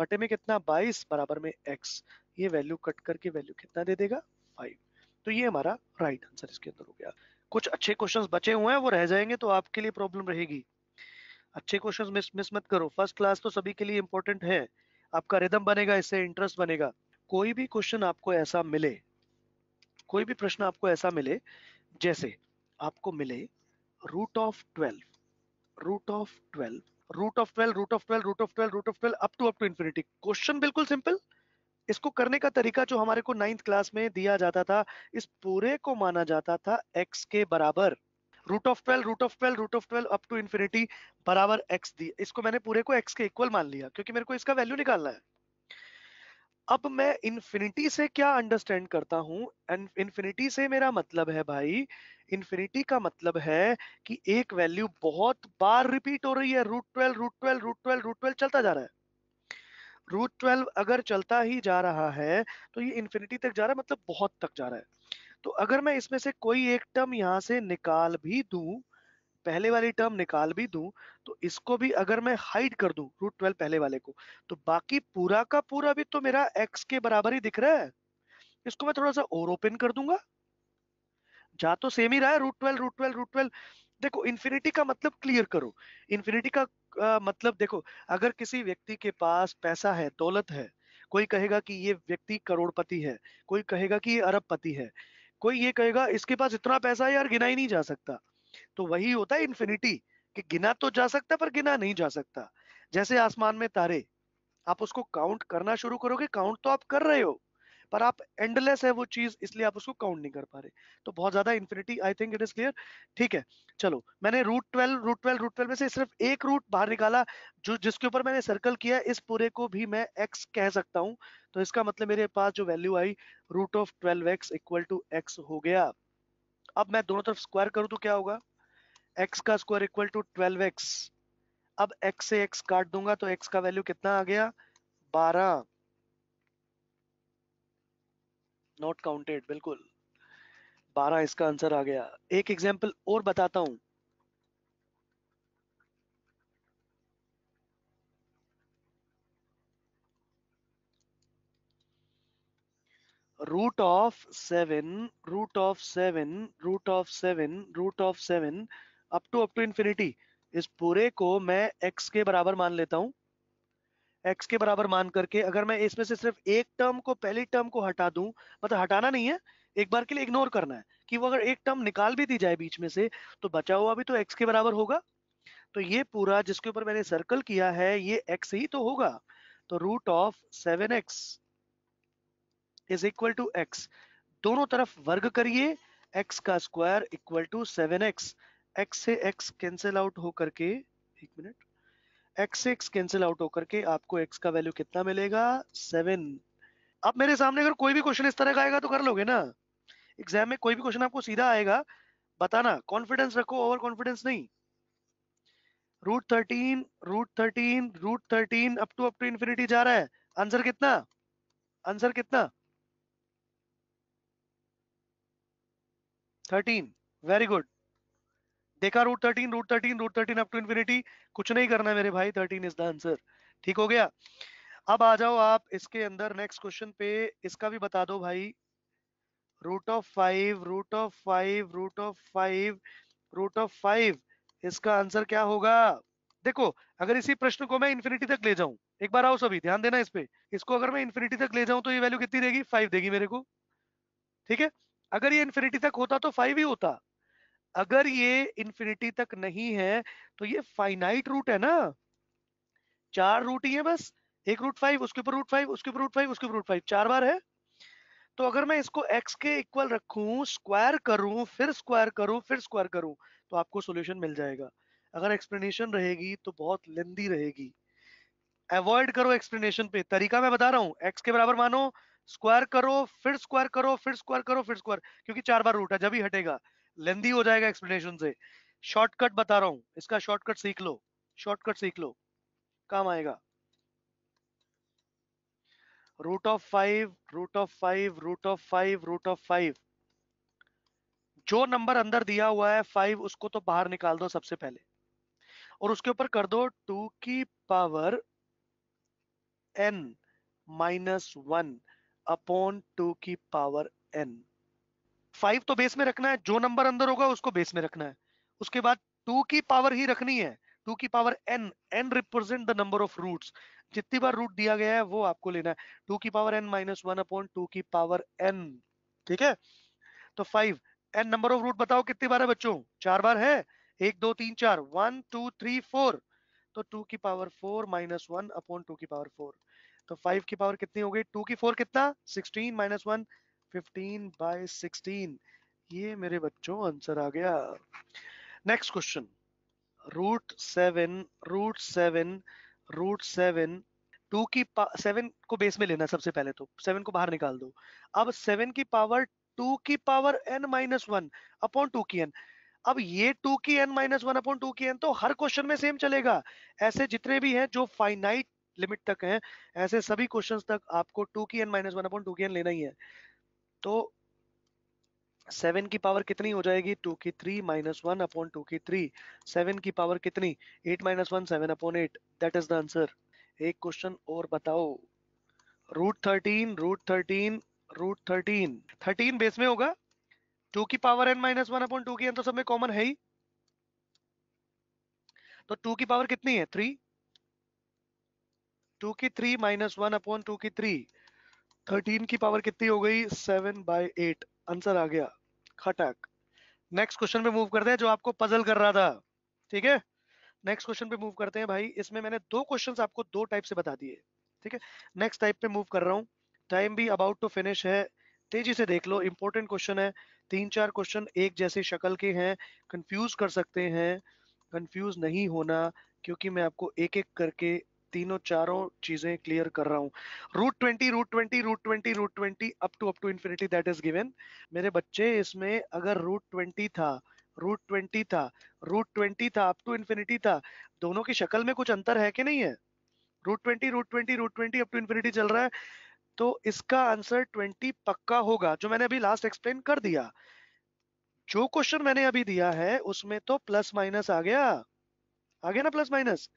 बटे में कितना 22 बराबर में x ये वैल्यू कट करके वैल्यू कितना दे देगा 5 तो ये हमारा राइट right आंसर इसके अंदर हो गया कुछ अच्छे क्वेश्चन बचे हुए हैं वो रह जाएंगे तो आपके लिए प्रॉब्लम रहेगी अच्छे क्वेश्चन मिस मिस मत करो फर्स्ट क्लास तो सभी के लिए इंपॉर्टेंट है आपका रिदम बनेगा इससे इंटरेस्ट बनेगा कोई भी क्वेश्चन आपको ऐसा मिले कोई भी प्रश्न आपको ऐसा मिले जैसे आपको मिले root of 12 root of 12 root of 12 root of 12 root of 12 root of 12 up to up to infinity question बिल्कुल सिंपल इसको करने का तरीका जो हमारे को नाइन्थ क्लास में दिया जाता था इस पूरे को माना जाता था x के बराबर root of twelve root of twelve root of twelve up to infinity बराबर x दी इसको मैंने पूरे को x के इक्वल मान लिया क्योंकि मेरे को इसका वैल्यू निकालना है अब मैं इन्फिनिटी से क्या अंडरस्टैंड करता हूँ इन्फिनिटी से मेरा मतलब है भाई इन्फिनिटी का मतलब है कि एक वैल्यू बहुत बार रिपीट हो रही है root twelve root twelve root twelve root twelve चलता जा रहा है रूट ट्वेल्व अगर चलता ही जा रहा है तो ये इन्फिनिटी तक जा रहा है मतलब बहुत तक जा रहा है तो अगर मैं इसमें से कोई एक टर्म यहाँ से निकाल भी दू पहले वाली टर्म निकाल भी दूं तो इसको भी अगर मैं हाइड कर दूं रूट ट्वेल्व पहले वाले को तो बाकी पूरा का पूरा भी तो मेरा एक्स के बराबर ही दिख रहा है इसको मैं थोड़ा सा और ओपन कर दूंगा जा तो सेम ही रहा है root twelve root twelve root twelve देखो इन्फिनिटी का मतलब क्लियर करो इन्फिनिटी का आ, मतलब देखो अगर किसी व्यक्ति के पास पैसा है दौलत है कोई कहेगा कि ये व्यक्ति करोड़पति है कोई कहेगा कि ये अरबपति है कोई ये कहेगा इसके पास इतना पैसा है यार गिना ही नहीं जा सकता तो वही होता है इन्फिनिटी कि गिना तो जा सकता पर गिना नहीं जा सकता जैसे आसमान में तारे आप उसको काउंट करना शुरू करोगे काउंट तो आप कर रहे हो पर आप एंडलेस है वो चीज इसलिए आप उसको काउंट नहीं कर पा रहे तो बहुत ज्यादा infinity I think it is clear ठीक है चलो मैंने root twelve root twelve root twelve में से सिर्फ एक रूट बाहर निकाला जो जिसके ऊपर मैंने सर्कल किया इस पूरे को भी मैं एक्स कह सकता हूं तो इसका मतलब मेरे पास जो वैल्यू आई root of twelve x equal to x हो गया अब मैं दोनों तरफ स्क्वायर करूं तो क्या होगा एक्स का square equal to twelve x अब एक्स से एक्स काट दूंगा तो एक्स का वैल्यू कितना आ गया बारह नॉट काउंटेड बिल्कुल बारह इसका आंसर आ गया एक एग्जाम्पल और बताता हूं root of seven root of seven root of seven root of seven up to up to infinity इस पूरे को मैं x के बराबर मान लेता हूं x के बराबर मान करके अगर मैं इसमें से सिर्फ एक टर्म को पहली टर्म को हटा दूं मतलब हटाना नहीं है एक बार के लिए इग्नोर करना है कि वो अगर एक टर्म निकाल भी दी जाए बीच में से तो बचा हुआ भी तो x के बराबर होगा तो ये पूरा जिसके ऊपर मैंने सर्कल किया है ये x ही तो होगा तो root of seven x is equal to x दोनों तरफ वर्ग करिए एक्स का square equal to seven x x से एक्स कैंसिल आउट हो करके एक मिनट एक्स से एक्स कैंसिल आउट होकर के आपको एक्स का वैल्यू कितना मिलेगा सेवन अब मेरे सामने अगर कोई भी क्वेश्चन इस तरह का आएगा तो कर लोगे ना एग्जाम में कोई भी क्वेश्चन आपको सीधा आएगा बताना कॉन्फिडेंस रखो ओवर कॉन्फिडेंस नहीं root thirteen root thirteen root thirteen up to up to infinity जा रहा है आंसर कितना आंसर कितना थर्टीन वेरी गुड देखा root thirteen root thirteen root thirteen up to infinity कुछ नहीं करना मेरे भाई थर्टीन इज द आंसर ठीक हो गया अब आ जाओ आप इसके अंदर नेक्स्ट क्वेश्चन पे इसका भी बता दो भाई root of five root of five root of five root of five इसका आंसर क्या होगा देखो अगर इसी प्रश्न को मैं इन्फिनिटी तक ले जाऊं एक बार आओ सभी ध्यान देना इस पे इसको अगर मैं इन्फिनिटी तक ले जाऊं तो ये वैल्यू कितनी देगी फाइव देगी मेरे को ठीक है अगर ये इन्फिनिटी तक होता तो फाइव ही होता अगर ये इंफिनिटी तक नहीं है तो ये फाइनाइट रूट है ना चार रूट ही है बस एक रूट फाइव उसके ऊपर रूट फाइव उसके ऊपर रूट फाइव उसके ऊपर रूट फाइव चार बार है तो अगर मैं इसको x के इक्वल रखूं स्क्वायर करूं फिर स्क्वायर करूं फिर स्क्वायर करूं तो आपको सोल्यूशन मिल जाएगा अगर एक्सप्लेनेशन रहेगी तो बहुत लेंदी रहेगी अवॉइड करो एक्सप्लेनेशन पे तरीका मैं बता रहा हूँ एक्स के बराबर मानो स्क्वायर करो फिर स्क्वायर करो फिर स्क्वायर करो फिर स्क्वायर क्योंकि चार बार रूट है जब ही हटेगा लेंदी हो जाएगा एक्सप्लेनेशन से शॉर्टकट बता रहा हूं इसका शॉर्टकट सीख लो शॉर्टकट सीख लो काम आएगा root of five root of five root of five root of five जो नंबर अंदर दिया हुआ है फाइव उसको तो बाहर निकाल दो सबसे पहले और उसके ऊपर कर दो टू की power n minus one upon two की पावर एन फाइव तो बेस में रखना है जो नंबर अंदर होगा उसको बेस में रखना है उसके बाद टू की पावर ही रखनी है टू की power n n represent the number of root जितनी बार रूट दिया गया है वो आपको लेना है टू की power n minus one upon two की पावर एन ठीक है तो five n number of root बताओ कितनी बार है बच्चों चार बार है एक दो तीन चार वन टू थ्री फोर तो टू की power four minus one upon two की पावर फोर तो फाइव की पावर कितनी हो गई टू की फोर कितना sixteen minus one fifteen by sixteen ये मेरे बच्चों आंसर आ गया next question root seven root seven root seven two की सेवन को बेस में लेना सबसे पहले तो सेवन को बाहर निकाल दो अब सेवन की पावर टू की power n minus one upon two की एन अब ये टू की n minus one upon two की एन तो हर क्वेश्चन में सेम चलेगा ऐसे जितने भी हैं जो फाइनाइट लिमिट तक हैं ऐसे सभी क्वेश्चंस तक आपको टू की n minus one upon two की एन लेना ही है तो सेवन की पावर कितनी हो जाएगी टू की three minus one upon two की थ्री सेवन की पावर कितनी eight minus one seven upon eight that is the answer एक क्वेश्चन और बताओ root thirteen root thirteen root thirteen thirteen base में होगा टू की power n minus one upon two की एन तो सब में कॉमन है ही तो टू की पावर कितनी है थ्री टू की three minus one upon two की थ्री थर्टीन की पावर कितनी हो गई सेवन बाय एट आंसर आ गया खटक नेक्स्ट क्वेश्चन पे मूव करते हैं जो आपको पजल कर रहा था ठीक है नेक्स्ट क्वेश्चन पे मूव करते हैं भाई इसमें मैंने दो क्वेश्चन आपको दो टाइप से बता दिए ठीक है नेक्स्ट टाइप पे मूव कर रहा हूँ टाइम भी अबाउट टू फिनिश है तेजी से देख लो इंपॉर्टेंट क्वेश्चन है तीन चार क्वेश्चन एक जैसे शक्ल के हैं कंफ्यूज कर सकते हैं कंफ्यूज नहीं होना क्योंकि मैं आपको एक एक करके तीनों चारों चीजें क्लियर कर रहा हूं root twenty root twenty root twenty root twenty up to up to infinity that is given मेरे बच्चे इसमें अगर रूट ट्वेंटी था रूट ट्वेंटी था रूट ट्वेंटी था अप टू इन्फिनिटी था दोनों की शक्ल में कुछ अंतर है कि नहीं है root twenty root twenty root twenty up to infinity चल रहा है तो इसका आंसर ट्वेंटी पक्का होगा जो मैंने अभी लास्ट एक्सप्लेन कर दिया जो क्वेश्चन मैंने अभी दिया है उसमें तो प्लस माइनस आ गया आ गया ना प्लस माइनस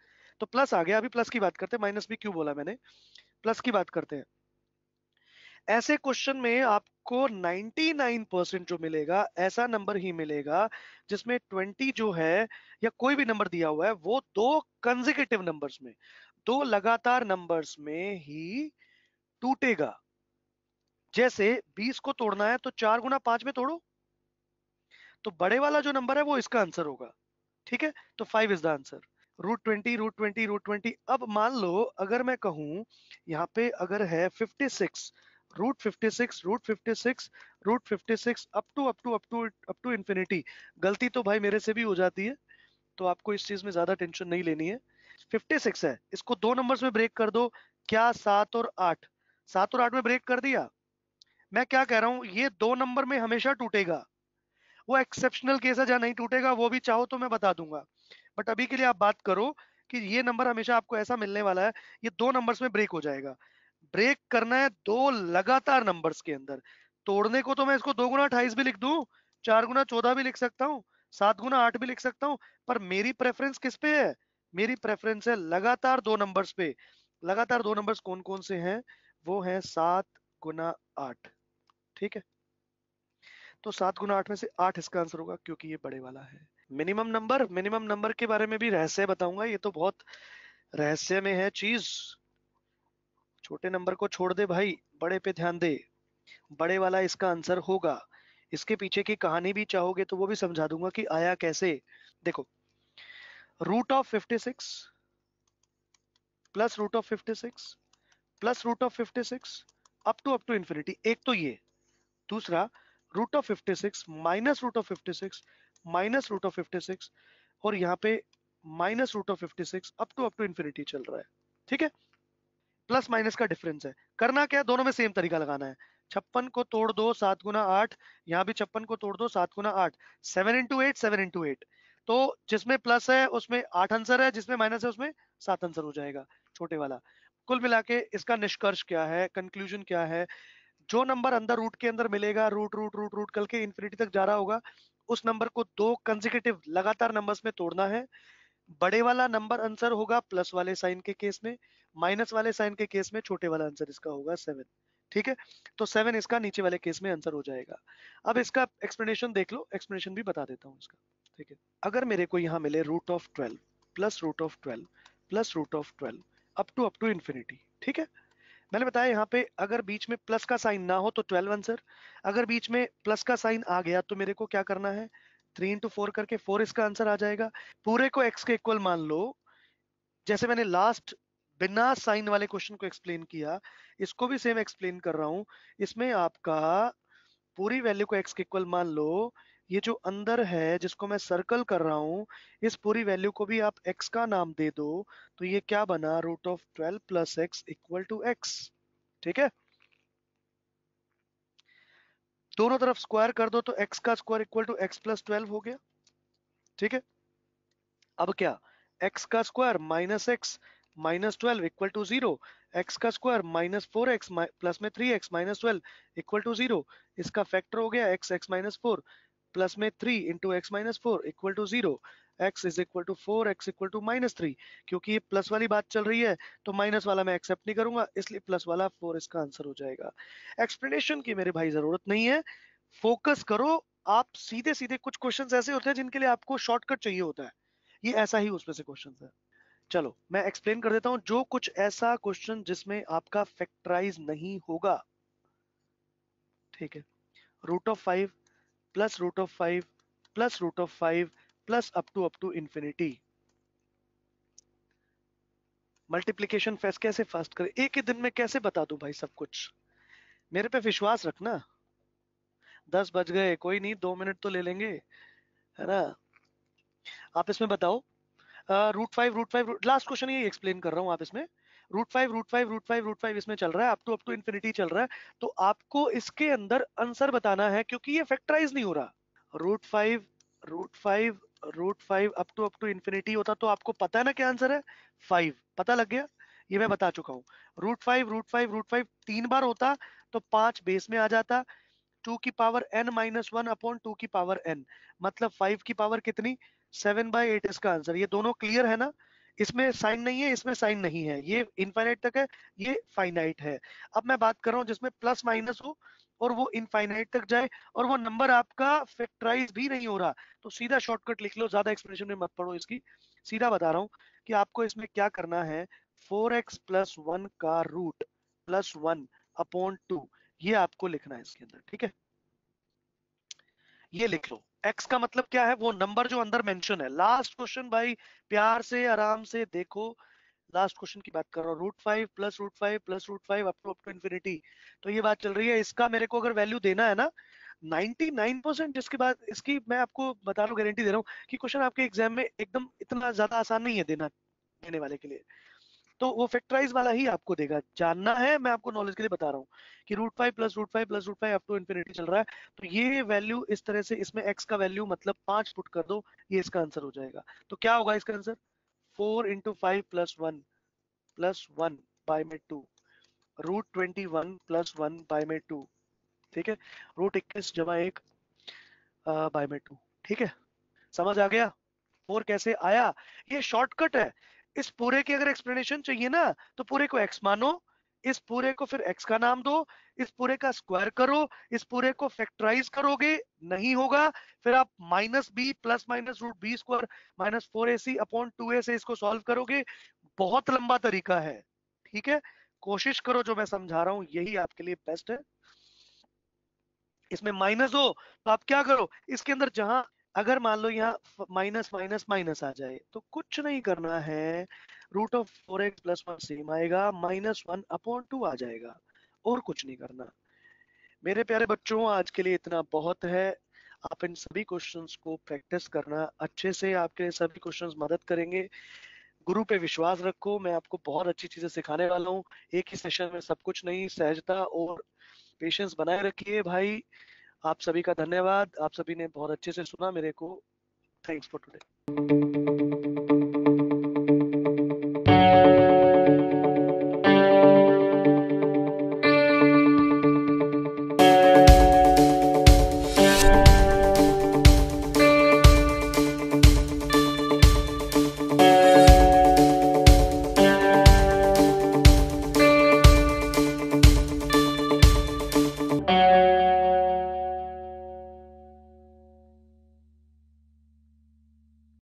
तो प्लस आ गया अभी प्लस की बात करते हैं माइनस भी क्यों बोला मैंने प्लस की बात करते हैं ऐसे क्वेश्चन में आपको 99 परसेंट जो मिलेगा ऐसा नंबर ही मिलेगा जिसमें 20 जो है या कोई भी नंबर दिया हुआ है वो दो कंजिकेटिव नंबर्स में दो लगातार नंबर्स में ही टूटेगा जैसे 20 को तोड़ना है तो चार गुना पांच में तोड़ो तो बड़े वाला जो नंबर है वो इसका आंसर होगा ठीक है तो five is the answer root twenty root twenty root twenty अब मान लो अगर मैं कहूं यहाँ पे अगर है fifty six root fifty six root fifty six root fifty six up to up to up to up to infinity गलती तो भाई मेरे से भी हो जाती है तो आपको इस चीज में ज्यादा टेंशन नहीं लेनी है 56 है इसको दो नंबर्स में ब्रेक कर दो क्या सात और आठ सात और आठ में ब्रेक कर दिया मैं क्या कह रहा हूं ये दो नंबर में हमेशा टूटेगा वो एक्सेप्शनल केस है जहां नहीं टूटेगा वो भी चाहो तो मैं बता दूंगा बट अभी के लिए आप बात करो कि ये नंबर हमेशा आपको ऐसा मिलने वाला है ये दो नंबर्स में ब्रेक हो जाएगा ब्रेक करना है दो लगातार नंबर्स के अंदर तोड़ने को तो मैं इसको दो गुना अठाईस भी लिख दू चार गुना चौदह भी लिख सकता हूँ सात गुना आठ भी लिख सकता हूँ पर मेरी प्रेफरेंस किस पे है मेरी प्रेफरेंस है लगातार दो नंबर्स पे लगातार दो नंबर्स कौन कौन से हैं वो है सात गुना आठ ठीक है तो सात गुना आठ में से आठ इसका आंसर होगा क्योंकि ये बड़े वाला है मिनिमम नंबर मिनिमम नंबर के बारे में भी रहस्य बताऊंगा ये तो बहुत रहस्य में है चीज छोटे नंबर को छोड़ दे भाई बड़े पे ध्यान दे बड़े वाला इसका आंसर होगा इसके पीछे की कहानी भी चाहोगे तो वो भी समझा दूंगा कि आया कैसे देखो root of fifty six plus root of fifty six plus root of fifty six up to up to infinity एक तो ये दूसरा root of fifty six minus root of fifty six minus root of fifty और यहाँ पे minus root of fifty up to up to infinity चल रहा है ठीक है प्लस माइनस का डिफरेंस है करना क्या दोनों में सेम तरीका लगाना है छप्पन को तोड़ दो सात गुना आठ यहाँ भी छप्पन को तोड़ दो सात गुना आठ seven into eight seven into eight तो जिसमें प्लस है उसमें आठ आंसर है जिसमें माइनस है उसमें सात आंसर हो जाएगा छोटे वाला कुल मिला के इसका निष्कर्ष क्या है कंक्लूजन क्या है जो नंबर अंदर रूट के अंदर मिलेगा रूट रूट रूट रूट करके इन्फिनिटी तक जा रहा होगा उस नंबर को दो कंजिकेटिव लगातार नंबर्स में तोड़ना है बड़े वाला नंबर आंसर होगा प्लस वाले साइन के केस में माइनस वाले साइन के केस में छोटे वाला आंसर इसका होगा सेवन ठीक है तो सेवन इसका नीचे वाले केस में आंसर हो जाएगा अब इसका एक्सप्लेनेशन देख लो एक्सप्लेनेशन भी बता देता हूँ इसका ठीक है अगर मेरे को यहाँ मिले root of twelve plus root of twelve plus root of twelve up to up to infinity ठीक है मैंने बताया यहाँ पे अगर बीच में प्लस का साइन ना हो तो ट्वेल्व आंसर अगर बीच में प्लस का साइन आ गया तो मेरे को क्या करना है थ्री इंटू फोर करके फोर इसका आंसर आ जाएगा पूरे को एक्स के इक्वल मान लो जैसे मैंने लास्ट बिना साइन वाले क्वेश्चन को एक्सप्लेन किया इसको भी सेम एक्सप्लेन कर रहा हूं इसमें आपका पूरी वैल्यू को एक्स के इक्वल मान लो ये जो अंदर है जिसको मैं सर्कल कर रहा हूँ इस पूरी वैल्यू को भी आप एक्स का नाम दे दो तो ये क्या बना root of twelve plus x equal to x ठीक है दोनों तरफ स्क्वायर कर दो तो एक्स का square equal to x plus twelve हो गया ठीक है अब क्या एक्स का square minus x minus twelve equal to zero x का square minus four x plus में three x minus twelve equal to zero इसका फैक्टर हो गया x x minus four plus में three into x minus four equal to zero x is equal to four x equal to minus three क्योंकि ये plus वाली बात चल रही है तो माइनस वाला मैं एक्सेप्ट नहीं करूंगा इसलिए प्लस वाला फोर इसका आंसर हो जाएगा एक्सप्लेनेशन की मेरे भाई जरूरत नहीं है फोकस करो आप सीधे सीधे कुछ क्वेश्चन ऐसे होते हैं जिनके लिए आपको शॉर्टकट चाहिए होता है ये ऐसा ही उसमें से क्वेश्चन है चलो मैं एक्सप्लेन कर देता हूं जो कुछ ऐसा क्वेश्चन जिसमें आपका फैक्टराइज नहीं होगा ठीक है root of five plus root of 5 plus root of 5 plus up to up to infinity. Multiplication फेस कैसे फास्ट करे एक ही दिन में कैसे बता दू भाई सब कुछ मेरे पे विश्वास रखना दस बज गए कोई नहीं दो मिनट तो ले लेंगे है ना आप इसमें बताओ root five root five last question ये एक्सप्लेन कर रहा हूं आप इसमें root five root five root five root five इसमें चल रहा है up to up to infinity चल रहा है तो आपको इसके अंदर आंसर बताना है क्योंकि ये फैक्टराइज नहीं हो रहा root five root five root five up to up to infinity होता तो आपको पता है ना क्या आंसर है फाइव पता लग गया ये मैं बता चुका हूँ root five root five root five तीन बार होता तो पांच बेस में आ जाता टू की power n minus one upon two की पावर एन मतलब फाइव की पावर कितनी सेवन बाई एट इसका आंसर ये दोनों क्लियर है ना इसमें साइन नहीं है इसमें साइन नहीं है ये इनफाइनाइट तक है ये फाइनाइट है अब मैं बात कर रहा हूँ जिसमें प्लस माइनस हो और वो इनफाइनाइट तक जाए और वो नंबर आपका फैक्टराइज भी नहीं हो रहा तो सीधा शॉर्टकट लिख लो ज्यादा एक्सप्रेशन में मत पढ़ो इसकी सीधा बता रहा हूँ कि आपको इसमें क्या करना है फोर एक्स प्लस वन का root plus one upon two ये आपको लिखना है इसके अंदर ठीक है ये लिख लो एक्स का मतलब क्या है वो नंबर जो अंदर मेंशन है लास्ट क्वेश्चन भाई प्यार से आराम से देखो लास्ट क्वेश्चन की बात कर रहा हूँ root five plus root five plus root five up to up to infinity तो ये बात चल रही है इसका मेरे को अगर वैल्यू देना है ना 99 जिसके बाद इसकी मैं आपको बता रहा हूँ गारंटी दे रहा हूँ कि क्वेश्चन आपके एग्जाम में एकदम इतना ज्यादा आसान नहीं है देना देने वाले के लिए तो वो फैक्टराइज वाला ही आपको देगा जानना है मैं आपको नॉलेज के लिए बता रहा हूँ कि root five plus root five plus root five up to infinity चल रहा है तो ये वैल्यू इस तरह से इसमें एक्स का वैल्यू मतलब पांच फुट कर दो ये इसका आंसर हो जाएगा तो क्या होगा इसका answer four into five plus one plus one by में two root twenty one plus one by में टू ठीक है रूट इक्कीस जमा एक बाई में टू ठीक है समझ आ गया फोर कैसे आया ये शॉर्टकट है इस पूरे की अगर एक्सप्लेनेशन चाहिए ना तो पूरे को एक्स मानो इस पूरे को फिर एक्स का नाम दो इस पूरे का स्क्वायर करो इस पूरे को फैक्टराइज करोगे नहीं होगा फिर आप minus b plus minus root b square minus four a c upon two a से इसको सॉल्व करोगे बहुत लंबा तरीका है ठीक है कोशिश करो जो मैं समझा रहा हूं यही आपके लिए बेस्ट है इसमें माइनस हो तो आप क्या करो इसके अंदर जहां अगर मान लो यहाँ माइनस माइनस माइनस आ जाए तो कुछ नहीं करना है root of four x plus one same आएगा माइनस वन अपॉन टू आ जाएगा और कुछ नहीं करना मेरे प्यारे बच्चों आज के लिए इतना बहुत है आप इन सभी क्वेश्चंस को प्रैक्टिस करना अच्छे से आपके लिए सभी क्वेश्चंस मदद करेंगे गुरु पे विश्वास रखो मैं आपको बहुत अच्छी चीजें सिखाने वाला हूँ एक ही सेशन में सब कुछ नहीं सहजता और पेशेंस बनाए रखिए भाई आप सभी का धन्यवाद आप सभी ने बहुत अच्छे से सुना मेरे को थैंक्स फॉर टुडे